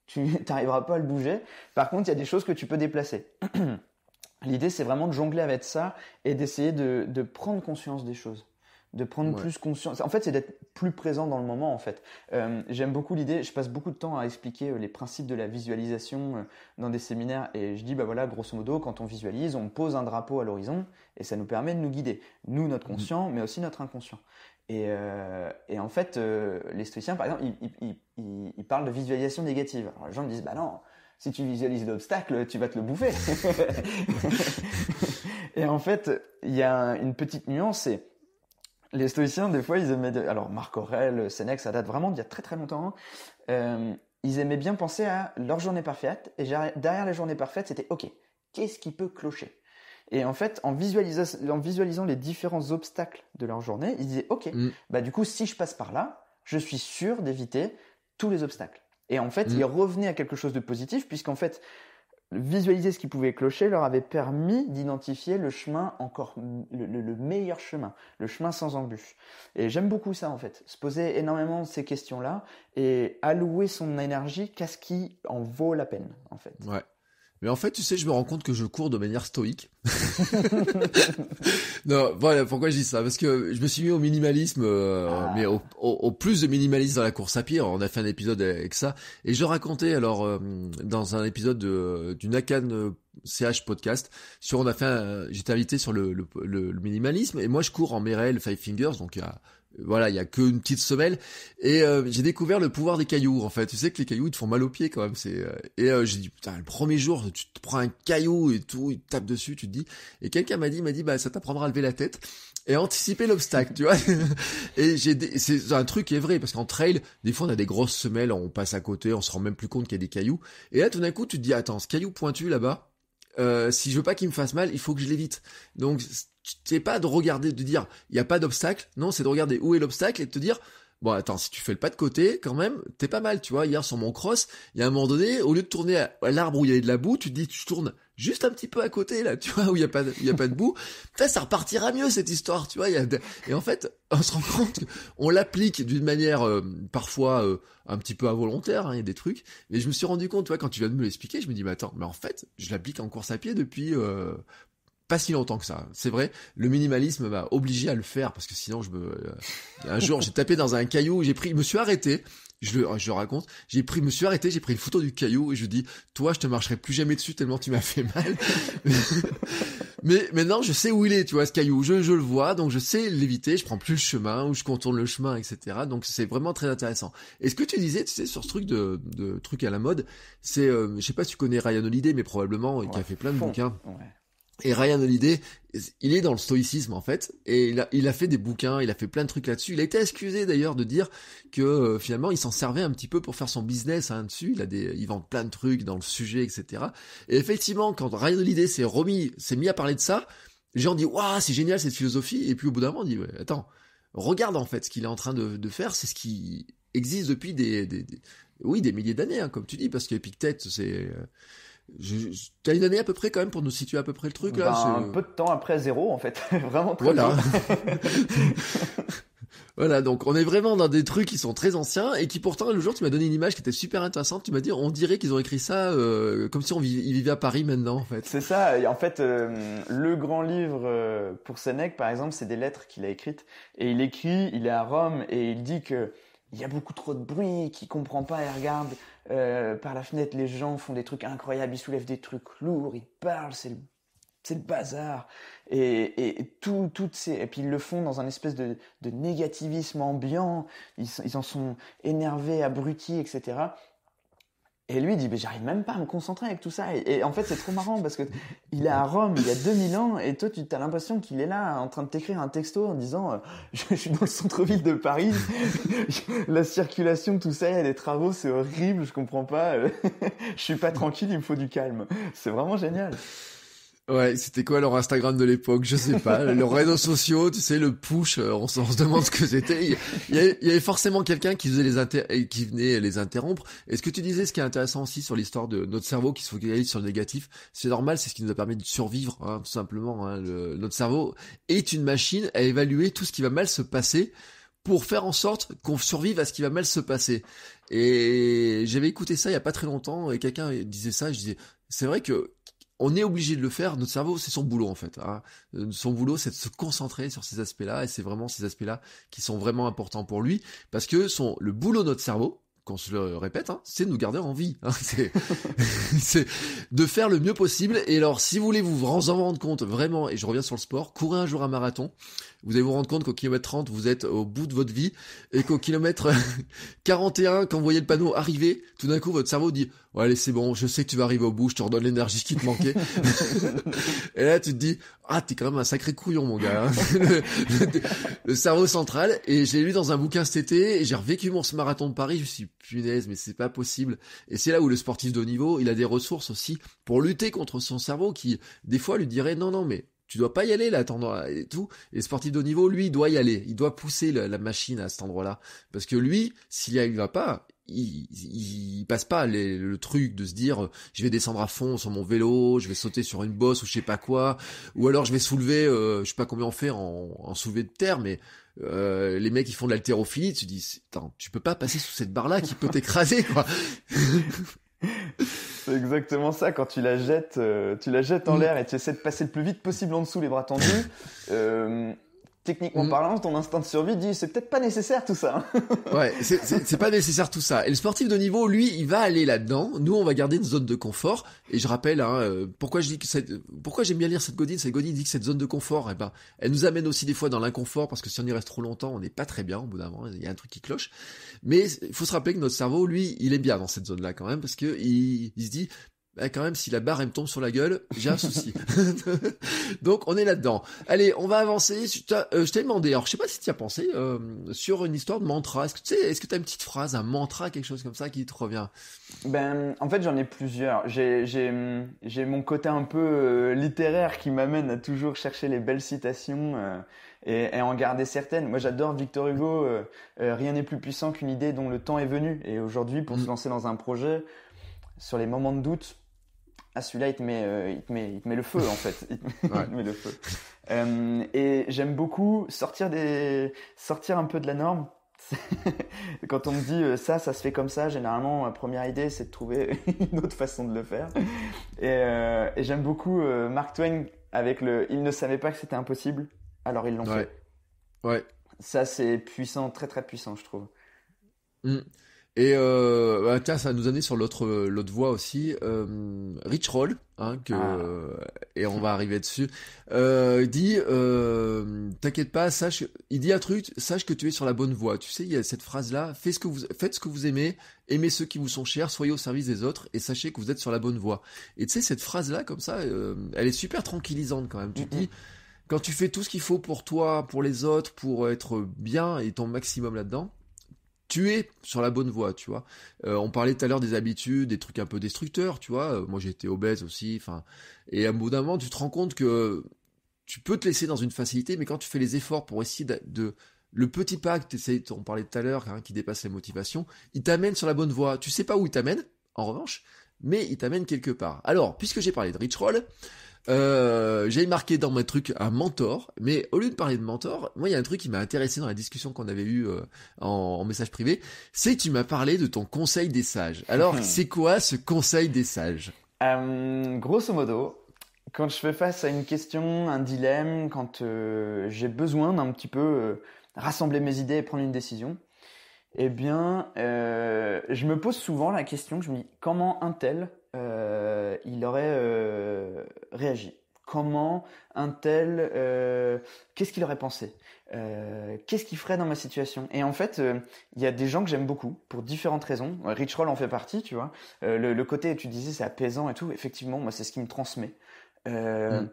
tu n'arriveras <laughs> pas à le bouger. Par contre, il y a des choses que tu peux déplacer. <clears throat> L'idée, c'est vraiment de jongler avec ça et d'essayer de, prendre conscience des choses de prendre plus conscience. En fait, c'est d'être plus présent dans le moment. En fait, euh, j'aime beaucoup l'idée. Je passe beaucoup de temps à expliquer euh, les principes de la visualisation euh, dans des séminaires et je dis bah voilà, grosso modo, quand on visualise, on pose un drapeau à l'horizon et ça nous permet de nous guider, nous notre mmh. conscient, mais aussi notre inconscient. Et, en fait, les stoïciens, par exemple, ils, ils, parlent de visualisation négative. Alors les gens me disent bah non, si tu visualises l'obstacle, tu vas te le bouffer. <laughs> et en fait, il y a une petite nuance, les stoïciens, des fois, ils aimaient... Alors, Marc Aurèle, Sénèque, ça date vraiment d'il y a très très longtemps. Euh, ils aimaient bien penser à leur journée parfaite, et derrière la journée parfaite, c'était « Ok, qu'est-ce qui peut clocher ?» Et en fait, en visualisant, les différents obstacles de leur journée, ils disaient « Ok, mm. bah du coup, si je passe par là, je suis sûr d'éviter tous les obstacles. » Et en fait, mm. ils revenaient à quelque chose de positif, puisqu'en fait, visualiser ce qui pouvait clocher leur avait permis d'identifier le chemin encore le, meilleur chemin, le chemin sans embûche. Et j'aime beaucoup ça en fait, se poser énormément ces questions-là et allouer son énergie qu'à ce qui en vaut la peine en fait. Ouais. Mais en fait, tu sais, je me rends compte que je cours de manière stoïque. <laughs> non, voilà pourquoi je dis ça. Parce que je me suis mis au minimalisme, euh, ah. mais au, plus de minimalisme dans la course à pied. On a fait un épisode avec ça. Et je racontais, alors, euh, dans un épisode du Nakan euh, CH podcast, sur on a fait, j'étais invité sur le, le, le, minimalisme. Et moi, je cours en Merrell Five Fingers, donc à voilà, il y a qu'une petite semelle. Et euh, j'ai découvert le pouvoir des cailloux, en fait. Tu sais que les cailloux, ils te font mal aux pieds quand même. C'est euh, et euh, j'ai dit putain, le premier jour, tu te prends un caillou et tout, il te tape dessus, tu te dis. Et quelqu'un m'a dit, m'a dit, bah ça t'apprendra à lever la tête et anticiper l'obstacle, tu vois. <laughs> et j'ai, c'est un truc qui est vrai parce qu'en trail, des fois on a des grosses semelles, on passe à côté, on se rend même plus compte qu'il y a des cailloux. Et là, tout d'un coup, tu te dis, attends, ce caillou pointu là-bas, euh, si je veux pas qu'il me fasse mal, il faut que je l'évite. Donc c'est pas de regarder, de dire il n'y a pas d'obstacle. Non, c'est de regarder où est l'obstacle et de te dire bon attends, si tu fais le pas de côté, quand même, t'es pas mal, tu vois. Hier sur mon cross, il y a un moment donné, au lieu de tourner à, l'arbre où il y avait de la boue, tu te dis tu tournes juste un petit peu à côté là, tu vois, où il y a pas de, a pas de boue. <laughs> Ça, ça repartira mieux cette histoire, tu vois. Et en fait, on se rend compte qu'on l'applique d'une manière euh, parfois euh, un petit peu involontaire, hein, il y a des trucs. Mais je me suis rendu compte, tu vois, quand tu viens de me l'expliquer, je me dis mais attends, mais en fait, je l'applique en course à pied depuis euh, pas si longtemps que ça. C'est vrai, le minimalisme m'a obligé à le faire parce que sinon je me euh, un jour j'ai tapé dans un caillou, j'ai pris, je me suis arrêté. Je le, je raconte, j'ai pris, me suis arrêté, j'ai pris une photo du caillou et je dis, toi, je te marcherai plus jamais dessus tellement tu m'as fait mal. <laughs> mais maintenant, je sais où il est, tu vois, ce caillou. Je, le vois, donc je sais l'éviter, je prends plus le chemin, ou je contourne le chemin, etc. Donc c'est vraiment très intéressant. Et ce que tu disais, tu sais, sur ce truc de, de truc à la mode, c'est, euh, je sais pas si tu connais Ryan Holiday, mais probablement, il a fait plein de bouquins. Et Ryan Holiday, il est dans le stoïcisme en fait, et il a, il a, fait des bouquins, il a fait plein de trucs là-dessus. Il a été excusé d'ailleurs de dire que euh, finalement il s'en servait un petit peu pour faire son business hein, dessus. Il a des, il vend plein de trucs dans le sujet, etc. Et effectivement, quand Ryan Holiday s'est remis, s'est mis à parler de ça, les gens disent waouh c'est génial cette philosophie. Et puis au bout d'un moment, on dit ouais, attends, regarde en fait ce qu'il est en train de, de faire, c'est ce qui existe depuis des, des, oui des milliers d'années, hein, comme tu dis, parce que c'est euh, je, as une année à peu près quand même pour nous situer à peu près le truc là. Ben, un peu de temps après zéro en fait, <laughs> vraiment. Très voilà. <laughs> voilà, donc on est vraiment dans des trucs qui sont très anciens et qui pourtant le jour tu m'as donné une image qui était super intéressante. Tu m'as dit on dirait qu'ils ont écrit ça euh, comme si on vivait à Paris maintenant en fait. C'est ça. Et en fait, euh, le grand livre euh, pour Sénèque par exemple, c'est des lettres qu'il a écrites et il écrit, il est à Rome et il dit que il y a beaucoup trop de bruit, qu'il comprend pas et regarde euh, par la fenêtre, les gens font des trucs incroyables, ils soulèvent des trucs lourds, ils parlent, c'est le, bazar. Et, tout, toutes ces, puis ils le font dans un espèce de, négativisme ambiant, ils, en sont énervés, abrutis, etc. Et lui, dit, mais j'arrive même pas à me concentrer avec tout ça. Et, en fait, c'est trop marrant parce que il est à Rome il y a 2000 ans et toi, tu as l'impression qu'il est là en train de t'écrire un texto en disant, je, euh, <laughs> je, suis dans le centre-ville de Paris, <laughs> la circulation, tout ça, il y a des travaux, c'est horrible, je comprends pas, <laughs> je suis pas tranquille, il me faut du calme. C'est vraiment génial. Ouais, c'était quoi leur Instagram de l'époque Je sais pas. <laughs> Leur réseau sociaux, tu sais, le push, euh, on, se demande ce que c'était. Il, y avait forcément quelqu'un qui, faisait les qui venait les interrompre. est ce que tu disais, ce qui est intéressant aussi sur l'histoire de notre cerveau qui se focalise sur le négatif, c'est normal, c'est ce qui nous a permis de survivre, hein, tout simplement. Hein, notre cerveau est une machine à évaluer tout ce qui va mal se passer pour faire en sorte qu'on survive à ce qui va mal se passer. Et j'avais écouté ça il y a pas très longtemps et quelqu'un disait ça, je disais c'est vrai que on est obligé de le faire. Notre cerveau, c'est son boulot en fait. Hein. Euh, son boulot, c'est de se concentrer sur ces aspects-là, et c'est vraiment ces aspects-là qui sont vraiment importants pour lui, parce que son, le boulot de notre cerveau, qu'on se le répète, hein, c'est de nous garder en vie. Hein. <laughs> <laughs> c'est de faire le mieux possible. Et alors, si vous voulez vous en rendre compte vraiment, et je reviens sur le sport, courez un jour un marathon vous allez vous rendre compte qu'au kilomètre 30, vous êtes au bout de votre vie, et qu'au kilomètre 41, <laughs> quand vous voyez le panneau arriver, tout d'un coup, votre cerveau dit, ouais, allez, c'est bon, je sais que tu vas arriver au bout, je te redonne l'énergie qui te manquait. <laughs> et là, tu te dis, ah, t'es quand même un sacré couillon, mon gars. Hein. <laughs> le, cerveau central, et j'ai lu dans un bouquin cet été, et j'ai revécu mon marathon de Paris, je suis punaise, mais c'est pas possible. Et c'est là où le sportif de haut niveau, il a des ressources aussi pour lutter contre son cerveau qui, des fois, lui dirait, non, non, mais tu dois pas y aller là, et tout. Et sportif de haut niveau, lui, il doit y aller, il doit pousser la, machine à cet endroit-là, parce que lui, s'il y a, va pas, il, il, passe pas le truc de se dire euh, je vais descendre à fond sur mon vélo, je vais sauter sur une bosse ou je sais pas quoi, ou alors je vais soulever, euh, je sais pas combien on fait en, soulever de terre, mais euh, les mecs qui font de l'haltérophilie, tu dis, tu peux pas passer sous cette barre là qui peut t'écraser quoi. <laughs> <laughs> C'est exactement ça. Quand tu la jettes, euh, tu la jettes en mm. l'air et tu essaies de passer le plus vite possible en dessous, les bras tendus. Euh, techniquement mm-hmm. parlant, ton instinct de survie dit c'est peut-être pas nécessaire tout ça. <laughs> ouais, c'est pas nécessaire tout ça. Et le sportif de niveau, lui, il va aller là-dedans. Nous, on va garder une zone de confort. Et je rappelle, hein, euh, pourquoi je dis que pourquoi j'aime bien lire cette Godine, cette Godine dit que cette zone de confort, eh ben, elle nous amène aussi des fois dans l'inconfort parce que si on y reste trop longtemps, on n'est pas très bien. Au bout d'un moment, il y a un truc qui cloche. Mais il faut se rappeler que notre cerveau, lui, il est bien dans cette zone-là quand même parce que il, il se dit eh, quand même, si la barre elle me tombe sur la gueule, j'ai un souci. <laughs> Donc on est là-dedans. Allez, on va avancer. Je euh, t'ai demandé, alors je sais pas si tu as pensé, euh, sur une histoire de mantra. Est-ce que tu est-ce que as une petite phrase, un mantra, quelque chose comme ça qui te revient Ben, en fait, j'en ai plusieurs. J'ai mon côté un peu euh, littéraire qui m'amène à toujours chercher les belles citations. et, en garder certaines. Moi, j'adore Victor Hugo. rien n'est plus puissant qu'une idée dont le temps est venu. Et aujourd'hui, pour mmh. se lancer dans un projet, sur les moments de doute, ah celui-là il te met euh, il met le feu en fait <laughs> il te met, le feu euh, et j'aime beaucoup sortir des sortir un peu de la norme <laughs> quand on me dit euh, ça ça se fait comme ça généralement ma première idée c'est de trouver <laughs> une autre façon de le faire et, j'aime beaucoup Mark Twain avec le il ne savait pas que c'était impossible alors ils l'ont fait ouais ça c'est puissant très très puissant je trouve mmh. Et euh, bah, ça nous amène sur l'autre euh, l'autre voie aussi, euh, Rich Roll, hein, que ah. euh, et on va arriver dessus. Euh, dit, t'inquiète pas, sache, il dit un truc, sache que tu es sur la bonne voie. Tu sais, il y a cette phrase là, faites ce que vous faites ce que vous aimez, aimez ceux qui vous sont chers, soyez au service des autres et sachez que vous êtes sur la bonne voie. Et tu sais cette phrase là comme ça, elle est super tranquillisante quand même. Tu dis quand tu fais tout ce qu'il faut pour toi, pour les autres, pour être bien et ton maximum là-dedans tu es sur la bonne voie, tu vois. Euh, on parlait tout à l'heure des habitudes, des trucs un peu destructeurs, tu vois. Euh, moi, j'étais obèse aussi, enfin. Et à bout d'un moment, tu te rends compte que tu peux te laisser dans une facilité, mais quand tu fais les efforts pour essayer de, le petit pacte on parlait tout à l'heure, hein, qui dépasse les motivations, il t'amène sur la bonne voie. Tu sais pas où il t'amène, en revanche, mais il t'amène quelque part. Alors, puisque j'ai parlé de Rich Roll, euh, j'ai marqué dans mes truc un mentor, mais au lieu de parler de mentor, moi il y a un truc qui m'a intéressé dans la discussion qu'on avait eue euh, en, message privé, c'est que tu m'as parlé de ton conseil des sages. Alors hmm. c'est quoi ce conseil des sages euh, Grosso modo, quand je fais face à une question, un dilemme, quand euh, j'ai besoin d'un petit peu rassembler mes idées et prendre une décision, eh bien, je me pose souvent la question, je me dis, comment un tel euh, il aurait euh, réagi Comment un tel, euh, qu'est-ce qu'il aurait pensé Qu'est-ce qu'il ferait dans ma situation Et en fait, il y a des gens que j'aime beaucoup pour différentes raisons. Rich Roll en fait partie, tu vois. Le, côté, tu disais, c'est apaisant et tout. Effectivement, moi, c'est ce qui me transmet. Mm.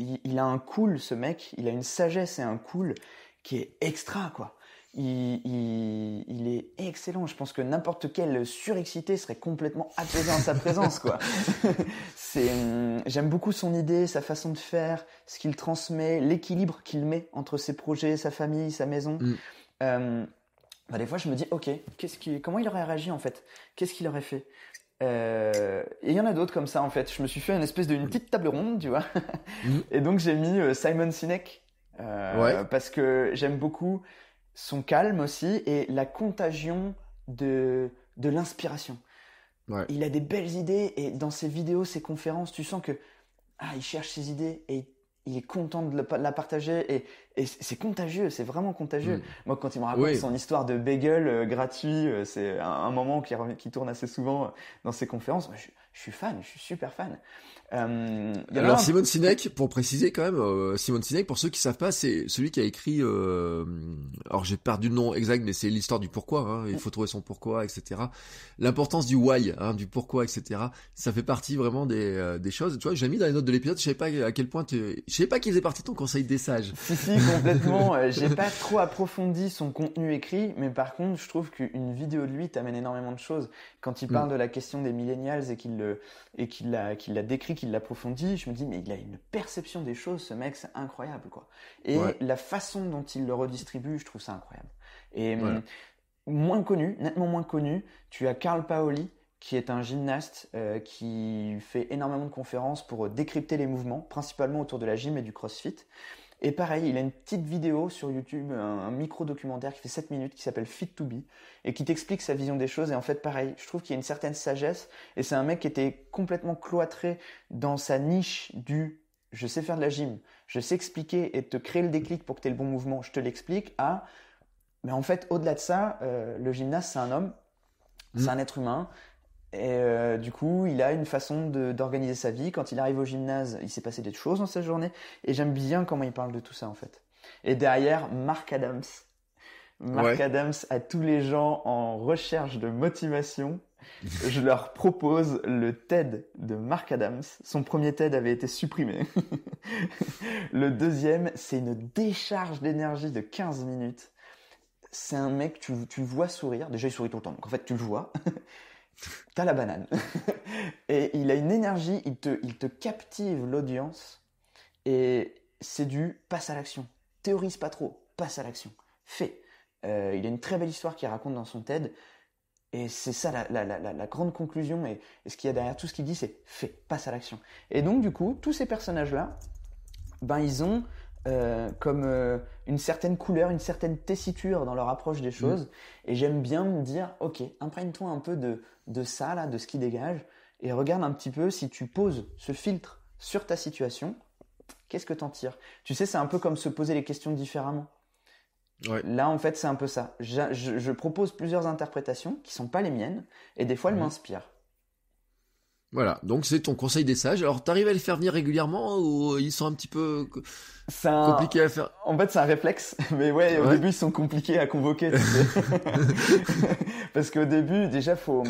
il, a un cool, ce mec. Il a une sagesse et un cool qui est extra, quoi il, est excellent. Je pense que n'importe quel surexcité serait complètement apaisé en sa présence, quoi. <laughs> c'est, hum, j'aime beaucoup son idée, sa façon de faire, ce qu'il transmet, l'équilibre qu'il met entre ses projets, sa famille, sa maison. Mm. Hum, bah, des fois, je me dis, ok, qu'est-ce qui, comment il aurait réagi en fait Qu'est-ce qu'il aurait fait euh, et il y en a d'autres comme ça en fait. Je me suis fait une espèce d'une petite table ronde, tu vois. Mm. <laughs> et donc j'ai mis euh, Simon Sinek euh, parce que j'aime beaucoup son calme aussi et la contagion de, l'inspiration. Il a des belles idées et dans ses vidéos, ses conférences, tu sens que ah, il cherche ses idées et il est content de, la partager et, c'est contagieux, c'est vraiment contagieux. Mm. Moi, quand il me raconte son histoire de bagel euh, gratuit, euh, c'est un, moment qui, qui, tourne assez souvent euh, dans ses conférences je suis fan, je suis super fan. Euh, alors Simon Sinek, pour préciser quand même, euh, Simon Sinek, pour ceux qui savent pas, c'est celui qui a écrit. Euh, alors j'ai perdu le nom exact, mais c'est l'histoire du pourquoi. Hein, il faut trouver son pourquoi, etc. L'importance du why, hein, du pourquoi, etc. Ça fait partie vraiment des, choses. Tu vois, j'ai mis dans les notes de l'épisode. Je ne savais pas à quel point Je je savais pas qu'il faisait partie de ton conseil des sages. Si si, complètement. j'ai pas trop approfondi son contenu écrit, mais par contre, je trouve qu'une vidéo de lui t'amène énormément de choses. Quand il mm. parle de la question des millennials et qu'il le et qu'il la, la décrit, qu'il l'approfondit, je me dis mais il a une perception des choses, ce mec, c'est incroyable quoi. Et la façon dont il le redistribue, je trouve ça incroyable. Et hum, moins connu, nettement moins connu, tu as Carl Paoli qui est un gymnaste euh, qui fait énormément de conférences pour décrypter les mouvements, principalement autour de la gym et du CrossFit. Et pareil, il a une petite vidéo sur YouTube, un, micro-documentaire qui fait 7 minutes, qui s'appelle Fit to Be, et qui t'explique sa vision des choses. Et en fait, pareil, je trouve qu'il y a une certaine sagesse, et c'est un mec qui était complètement cloîtré dans sa niche du je sais faire de la gym, je sais expliquer et te créer le déclic pour que tu aies le bon mouvement, je te l'explique, à... Mais en fait, au-delà de ça, euh, le gymnaste, c'est un homme, c'est mm. un être humain, et euh, du coup, il a une façon d'organiser sa vie. Quand il arrive au gymnase, il s'est passé des choses dans sa journée. Et j'aime bien comment il parle de tout ça, en fait. Et derrière, Mark Adams. Mark Adams à tous les gens en recherche de motivation. Je leur propose le TED de Mark Adams. Son premier TED avait été supprimé. <laughs> le deuxième, c'est une décharge d'énergie de 15 minutes. C'est un mec, tu, tu le vois sourire. Déjà, il sourit tout le temps. Donc, en fait, tu le vois t'as la banane. <laughs> et il a une énergie, il te, il te captive l'audience. Et c'est du passe à l'action. Théorise pas trop, passe à l'action. Fais. Euh, il a une très belle histoire qu'il raconte dans son TED. Et c'est ça la, grande conclusion. Et, et ce qu'il y a derrière tout ce qu'il dit, c'est fais, passe à l'action. Et donc, du coup, tous ces personnages-là, ben, ils ont euh, comme euh, une certaine couleur, une certaine tessiture dans leur approche des mm. choses. Et j'aime bien me dire, ok, imprègne-toi un peu de, ça, là, de ce qui dégage, et regarde un petit peu si tu poses ce filtre sur ta situation, qu'est-ce que t'en tires Tu sais, c'est un peu comme se poser les questions différemment. Là, en fait, c'est un peu ça. Je, propose plusieurs interprétations qui sont pas les miennes, et des fois, elles mm. m'inspirent. Voilà, donc c'est ton conseil des sages. Alors, t'arrives à les faire venir régulièrement ou euh, ils sont un petit peu compliqués à faire En fait, c'est un réflexe, <laughs> mais ouais, au début, ils sont compliqués à convoquer. <laughs> parce qu'au début, déjà, faut...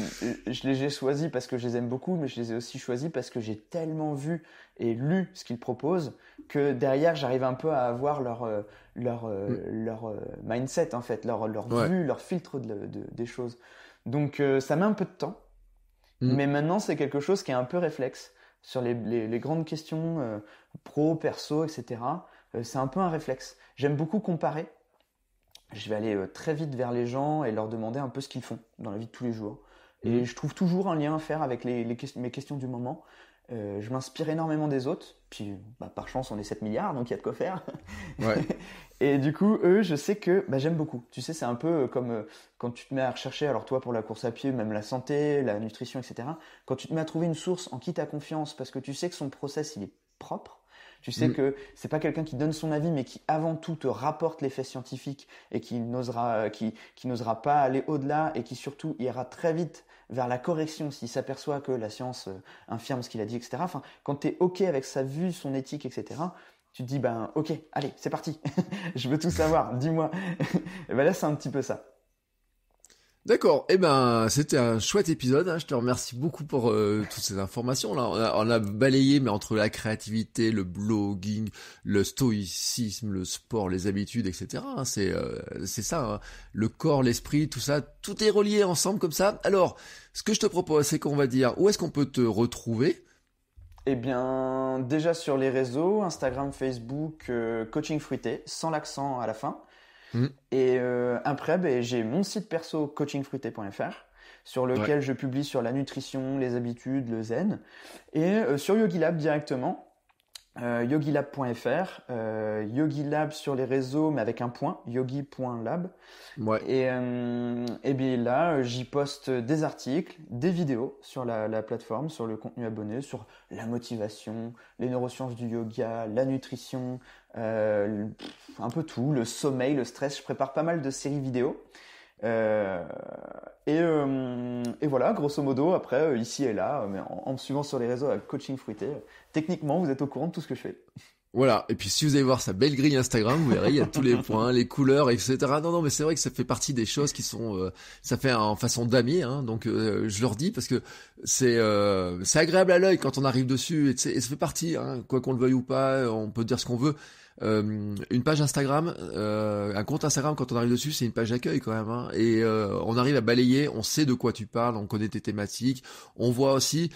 je les ai choisis parce que je les aime beaucoup, mais je les ai aussi choisis parce que j'ai tellement vu et lu ce qu'ils proposent que derrière, j'arrive un peu à avoir leur, euh, leur, euh, mm. leur mindset, en fait, leur, leur vue, leur filtre des choses. Donc, ça met un peu de temps Mm. Mais maintenant, c'est quelque chose qui est un peu réflexe sur les, grandes questions euh, pro, perso, etc. Euh, c'est un peu un réflexe. J'aime beaucoup comparer. Je vais aller euh, très vite vers les gens et leur demander un peu ce qu'ils font dans la vie de tous les jours. Et mhm. je trouve toujours un lien à faire avec les, mes questions du moment. Euh, je m'inspire énormément des autres. Puis, bah, par chance, on est 7 milliards, donc il y a de quoi faire. <laughs> et du coup, eux, je sais que bah, j'aime beaucoup. Tu sais, c'est un peu euh, comme euh, quand tu te mets à rechercher, alors toi pour la course à pied, même la santé, la nutrition, etc. Quand tu te mets à trouver une source en qui tu as confiance, parce que tu sais que son process, il est propre, tu sais que mm. que c'est pas quelqu'un qui donne son avis, mais qui avant tout te rapporte les faits scientifiques et qui n'osera, euh, pas aller au-delà et qui surtout ira très vite vers la correction s'il s'aperçoit que la science euh, infirme ce qu'il a dit, etc. Enfin, quand tu es OK avec sa vue, son éthique, etc., tu te dis, ben ok, allez, c'est parti, <laughs> je veux tout savoir, dis-moi. <laughs> et ben là, c'est un petit peu ça. D'accord. Eh ben, c'était un chouette épisode. Hein. Je te remercie beaucoup pour euh, toutes ces informations. on a, balayé, mais entre la créativité, le blogging, le stoïcisme, le sport, les habitudes, etc. Hein. Euh, c'est ça. Hein. Le corps, l'esprit, tout ça, tout est relié ensemble comme ça. Alors, ce que je te propose, c'est qu'on va dire où est-ce qu'on peut te retrouver. Eh bien, déjà sur les réseaux, Instagram, Facebook, euh, coaching fruité, sans l'accent à la fin. Mm. Et euh, après, ben, j'ai mon site perso coachingfruité.fr sur lequel je publie sur la nutrition, les habitudes, le zen. Et euh, sur yogilab directement, euh, yogilab.fr, euh, yogilab sur les réseaux, mais avec un point, yogi.lab. Euh, et, bien là, j'y poste des articles, des vidéos sur la, plateforme, sur le contenu abonné, sur la motivation, les neurosciences du yoga, la nutrition, un peu tout, le sommeil, le stress. Je prépare pas mal de séries vidéo. Euh, euh, et, voilà, grosso modo, après, euh, ici et là, mais en, me suivant sur les réseaux à Coaching Fruité, techniquement, vous êtes au courant de tout ce que je fais. Voilà, et puis si vous allez voir sa belle grille Instagram, vous verrez, il y a tous les <laughs> points, les couleurs, etc. Non, non, mais c'est vrai que ça fait partie des choses qui sont... ça fait en façon d'amis hein. donc je leur dis, parce que c'est agréable à l'œil quand on arrive dessus, et, ça fait partie, hein. quoi qu'on le veuille ou pas, on peut dire ce qu'on veut, euh, une page Instagram, euh, un compte Instagram quand on arrive dessus, c'est une page d'accueil quand même. Hein. et euh, on arrive à balayer, on sait de quoi tu parles, on connaît tes thématiques, on voit aussi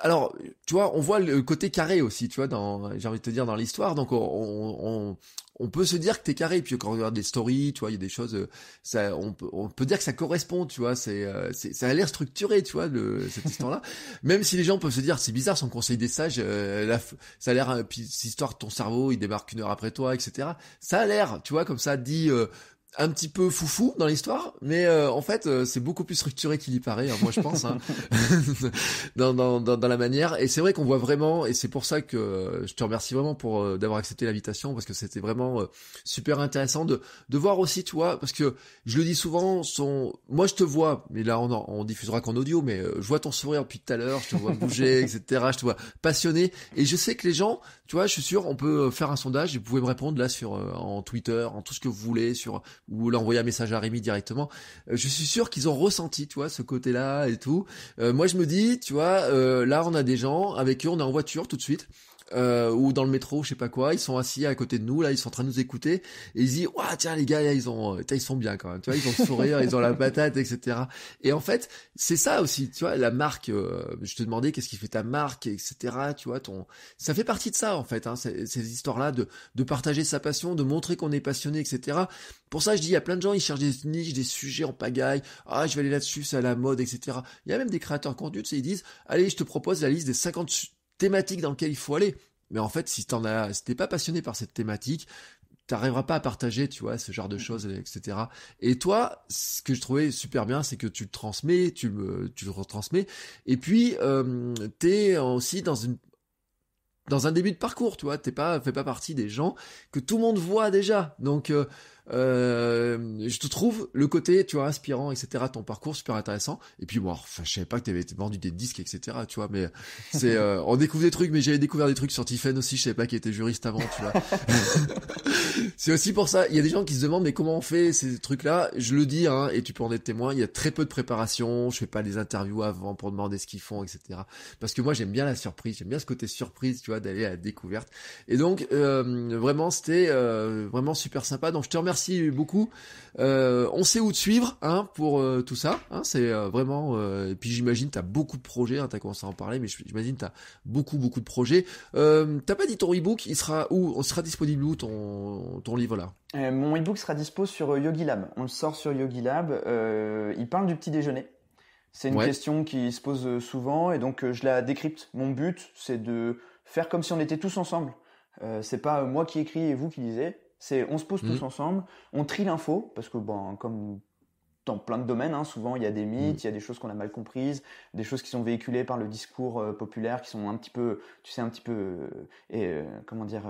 alors, tu vois, on voit le côté carré aussi, tu vois, dans, j'ai envie de te dire, dans l'histoire. Donc, on, peut se dire que t'es carré. Puis, quand on regarde des stories, tu vois, il y a des choses, ça, on, peut, dire que ça correspond, tu vois, euh, c'est, ça a l'air structuré, tu vois, le, cette histoire-là. <laughs> Même si les gens peuvent se dire, c'est bizarre, son conseil des sages, euh, ça a l'air, euh, puis, histoire, ton cerveau, il démarque une heure après toi, etc. Ça a l'air, tu vois, comme ça, dit, un petit peu foufou dans l'histoire, mais euh, en fait euh, c'est beaucoup plus structuré qu'il y paraît, hein, moi je pense, hein. <laughs> dans, dans, dans, la manière. Et c'est vrai qu'on voit vraiment, et c'est pour ça que euh, je te remercie vraiment pour d'avoir accepté l'invitation, parce que c'était vraiment super intéressant de, de voir aussi, toi, parce que je le dis souvent, son, moi je te vois, mais là on, diffusera qu'en audio, mais je vois ton sourire depuis tout à l'heure, je te vois bouger, etc. Je te vois passionné, et je sais que les gens, tu vois, je suis sûr, on peut faire un sondage, et vous pouvez me répondre là sur en Twitter, en tout ce que vous voulez, sur ou l'envoyer un message à Rémi directement. Euh, je suis sûr qu'ils ont ressenti, tu vois, ce côté-là et tout. Euh, moi, je me dis, tu vois, euh, là, on a des gens avec eux on est en voiture tout de suite. Euh, ou dans le métro, je sais pas quoi, ils sont assis à côté de nous, là, ils sont en train de nous écouter, et ils disent, ouais, tiens, les gars, ils ont, euh, ils sont bien quand même, tu vois, ils ont le sourire, ils ont la patate, etc. Et en fait, c'est ça aussi, tu vois, la marque, euh, je te demandais qu'est-ce qui fait ta marque, etc., tu vois, ton, ça fait partie de ça, en fait, hein, ces, histoires-là de, de partager sa passion, de montrer qu'on est passionné, etc. Pour ça, je dis, il y a plein de gens, ils cherchent des niches, des sujets en pagaille, ah, je vais aller là-dessus, c'est à la mode, etc. Il y a même des créateurs conduits contenu, ils disent, allez, je te propose la liste des 50 thématique dans laquelle il faut aller. Mais en fait, si t'en as, si t'es pas passionné par cette thématique, t'arriveras pas à partager, tu vois, ce genre de choses, etc. Et toi, ce que je trouvais super bien, c'est que tu le transmets, tu le, tu retransmets. Et puis, euh, t'es aussi dans une, dans un début de parcours, tu vois, t'es pas, fais pas partie des gens que tout le monde voit déjà. Donc, euh, euh, je te trouve le côté, tu vois, aspirant, etc. Ton parcours super intéressant. Et puis bon, enfin, je savais pas que t'avais vendu des disques, etc. Tu vois, mais c'est, <laughs> euh, on découvre des trucs, mais j'avais découvert des trucs sur Tiffen aussi. Je savais pas qu'il était juriste avant, tu vois. <laughs> c'est aussi pour ça. Il y a des gens qui se demandent, mais comment on fait ces trucs-là Je le dis, hein, et tu peux en être témoin. Il y a très peu de préparation. Je fais pas les interviews avant pour demander ce qu'ils font, etc. Parce que moi, j'aime bien la surprise. J'aime bien ce côté surprise, tu vois, d'aller à la découverte. Et donc, euh, vraiment, c'était vraiment super sympa. Donc, je te Merci beaucoup. Euh, on sait où te suivre hein, pour euh, tout ça. Hein, c'est euh, vraiment. et puis j'imagine tu as beaucoup de projets. Hein, tu as commencé à en parler, mais j'imagine tu as beaucoup beaucoup de projets. t'as pas dit ton ebook Il sera où On sera disponible où ton ton livre là Mon ebook sera dispo sur YogiLab. On le sort sur YogiLab. il parle du petit déjeuner. C'est une question qui se pose souvent et donc je la décrypte. Mon but, c'est de faire comme si on était tous ensemble. Euh, c'est pas moi qui écris et vous qui lisez. C'est on se pose tous mhm. ensemble, on trie l'info parce que bon, comme dans plein de domaines, hein, souvent il y a des mythes, mhm. il y a des choses qu'on a mal comprises, des choses qui sont véhiculées par le discours euh, populaire, qui sont un petit peu, tu sais, un petit peu, euh, et, euh, comment dire,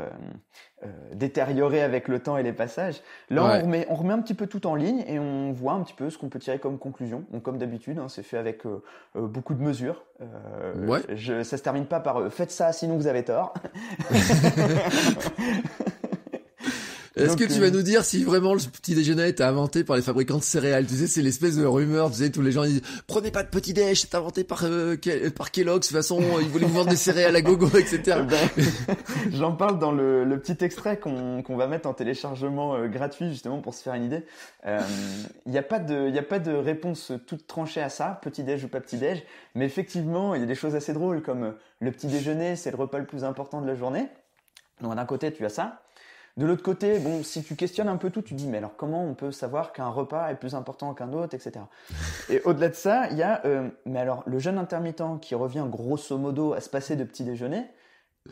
détériorées avec le temps et les passages. Là, on, remet, un petit peu tout en ligne et on voit un petit peu ce qu'on peut tirer comme conclusion. Donc, comme d'habitude, hein, c'est fait avec beaucoup de mesures. Je, ça se termine pas par faites ça sinon vous avez tort. <laughs> <laughs> <laughs> Est-ce que tu vas nous dire si vraiment le petit déjeuner est inventé par les fabricants de céréales Tu sais, c'est l'espèce de rumeur, tu sais, tous les gens disent prenez pas de petit déj, c'est inventé par Kellogg, euh, par Kellogg's, de toute façon, ils voulaient vous vendre des céréales à gogo, etc. <laughs> Eh ben, <laughs> j'en parle dans le, petit extrait qu'on va mettre en téléchargement euh, gratuit justement pour se faire une idée. Il euh, n'y a pas de a pas de réponse toute tranchée à ça, petit déj ou pas petit déj, mais effectivement, il y a des choses assez drôles comme le petit déjeuner, c'est le repas le plus important de la journée. Donc d'un côté, tu as ça, de l'autre côté, bon, si tu questionnes un peu tout, tu dis, mais alors comment on peut savoir qu'un repas est plus important qu'un autre, etc. Et <laughs> au-delà de ça, il y a, euh, mais alors, le jeune intermittent qui revient grosso modo à se passer de petit déjeuner,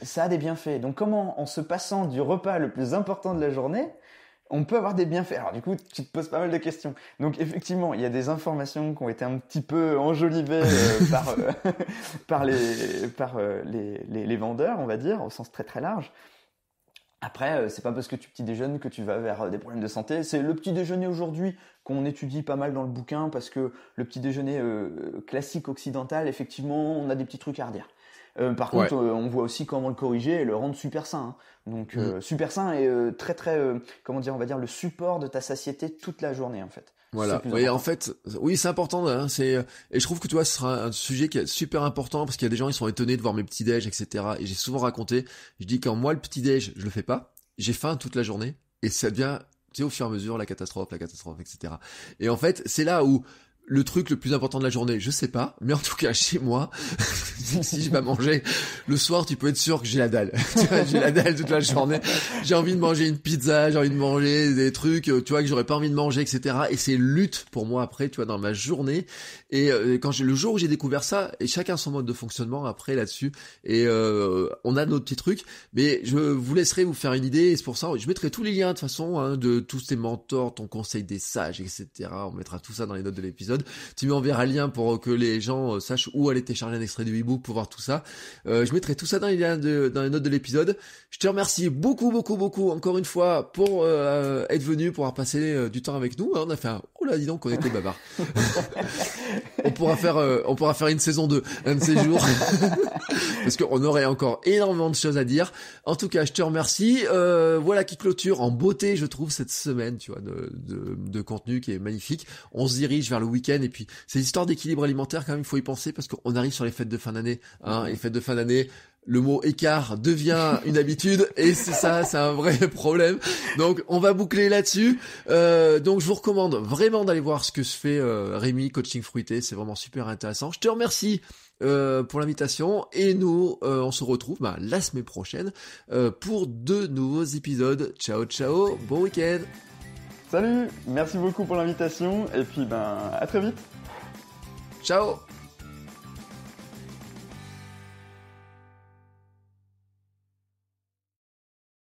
ça a des bienfaits. Donc comment, en se passant du repas le plus important de la journée, on peut avoir des bienfaits. Alors du coup, tu te poses pas mal de questions. Donc effectivement, il y a des informations qui ont été un petit peu enjolivées euh, <laughs> euh, <laughs> par, les, par les, les vendeurs, on va dire, au sens très très large. Après, euh, c'est pas parce que tu petit déjeunes que tu vas vers euh, des problèmes de santé. C'est le petit déjeuner aujourd'hui qu'on étudie pas mal dans le bouquin parce que le petit déjeuner euh, classique occidental, effectivement, on a des petits trucs à redire. par contre, on voit aussi comment le corriger et le rendre super sain. Hein. Donc, mm. super sain et très très, comment dire, on va dire le support de ta satiété toute la journée en fait. Voilà. en fait, oui, c'est important. Hein. c'est euh, et je trouve que tu vois, ce sera un sujet qui est super important parce qu'il y a des gens ils sont étonnés de voir mes petits déj, etc. Et j'ai souvent raconté, je dis qu'en moi le petit déj, je le fais pas. J'ai faim toute la journée et ça devient tu sais, au fur et à mesure, la catastrophe, la catastrophe, etc. Et en fait, c'est là où le truc le plus important de la journée, je sais pas, mais en tout cas chez moi, <laughs> si je vais manger le soir, tu peux être sûr que j'ai la dalle. <laughs> j'ai la dalle toute la journée. J'ai envie de manger une pizza, j'ai envie de manger des trucs, euh, tu vois que j'aurais pas envie de manger, etc. Et c'est lutte pour moi après, tu vois, dans ma journée. Et euh, quand j'ai le jour où j'ai découvert ça, et chacun son mode de fonctionnement après là-dessus. Et euh, on a nos petits trucs, mais je vous laisserai vous faire une idée. Et c'est pour ça, je mettrai tous les liens de façon hein, de tous tes mentors, ton conseil des sages, etc. On mettra tout ça dans les notes de l'épisode. Tu m'enverras le lien pour que les gens euh, sachent où aller télécharger un extrait du e-book pour voir tout ça. Euh, je mettrai tout ça dans les, notes de l'épisode. Je te remercie beaucoup, beaucoup, beaucoup encore une fois pour euh, être venu, pour avoir passé du temps avec nous. Hein, on a fait un... Oh là, dis donc, on était bavard. <laughs> on pourra faire, on pourra faire une saison 2 un de ces jours. <laughs> Parce qu'on aurait encore énormément de choses à dire. En tout cas, je te remercie. voilà qui clôture en beauté, je trouve, cette semaine, tu vois, de, de contenu qui est magnifique. On se dirige vers le week-end et puis, c'est l'histoire d'équilibre alimentaire quand même. Il faut y penser parce qu'on arrive sur les fêtes de fin d'année. et hein, les fêtes de fin d'année, le mot écart devient <laughs> une habitude et c'est ça, c'est un vrai <laughs> problème. Donc on va boucler là-dessus. Euh, donc je vous recommande vraiment d'aller voir ce que se fait euh, Rémi Coaching Fruité, c'est vraiment super intéressant. Je te remercie euh, pour l'invitation et nous on se retrouve bah, la semaine prochaine pour deux nouveaux épisodes. Ciao ciao, bon week-end. Salut, merci beaucoup pour l'invitation et puis ben à très vite. Ciao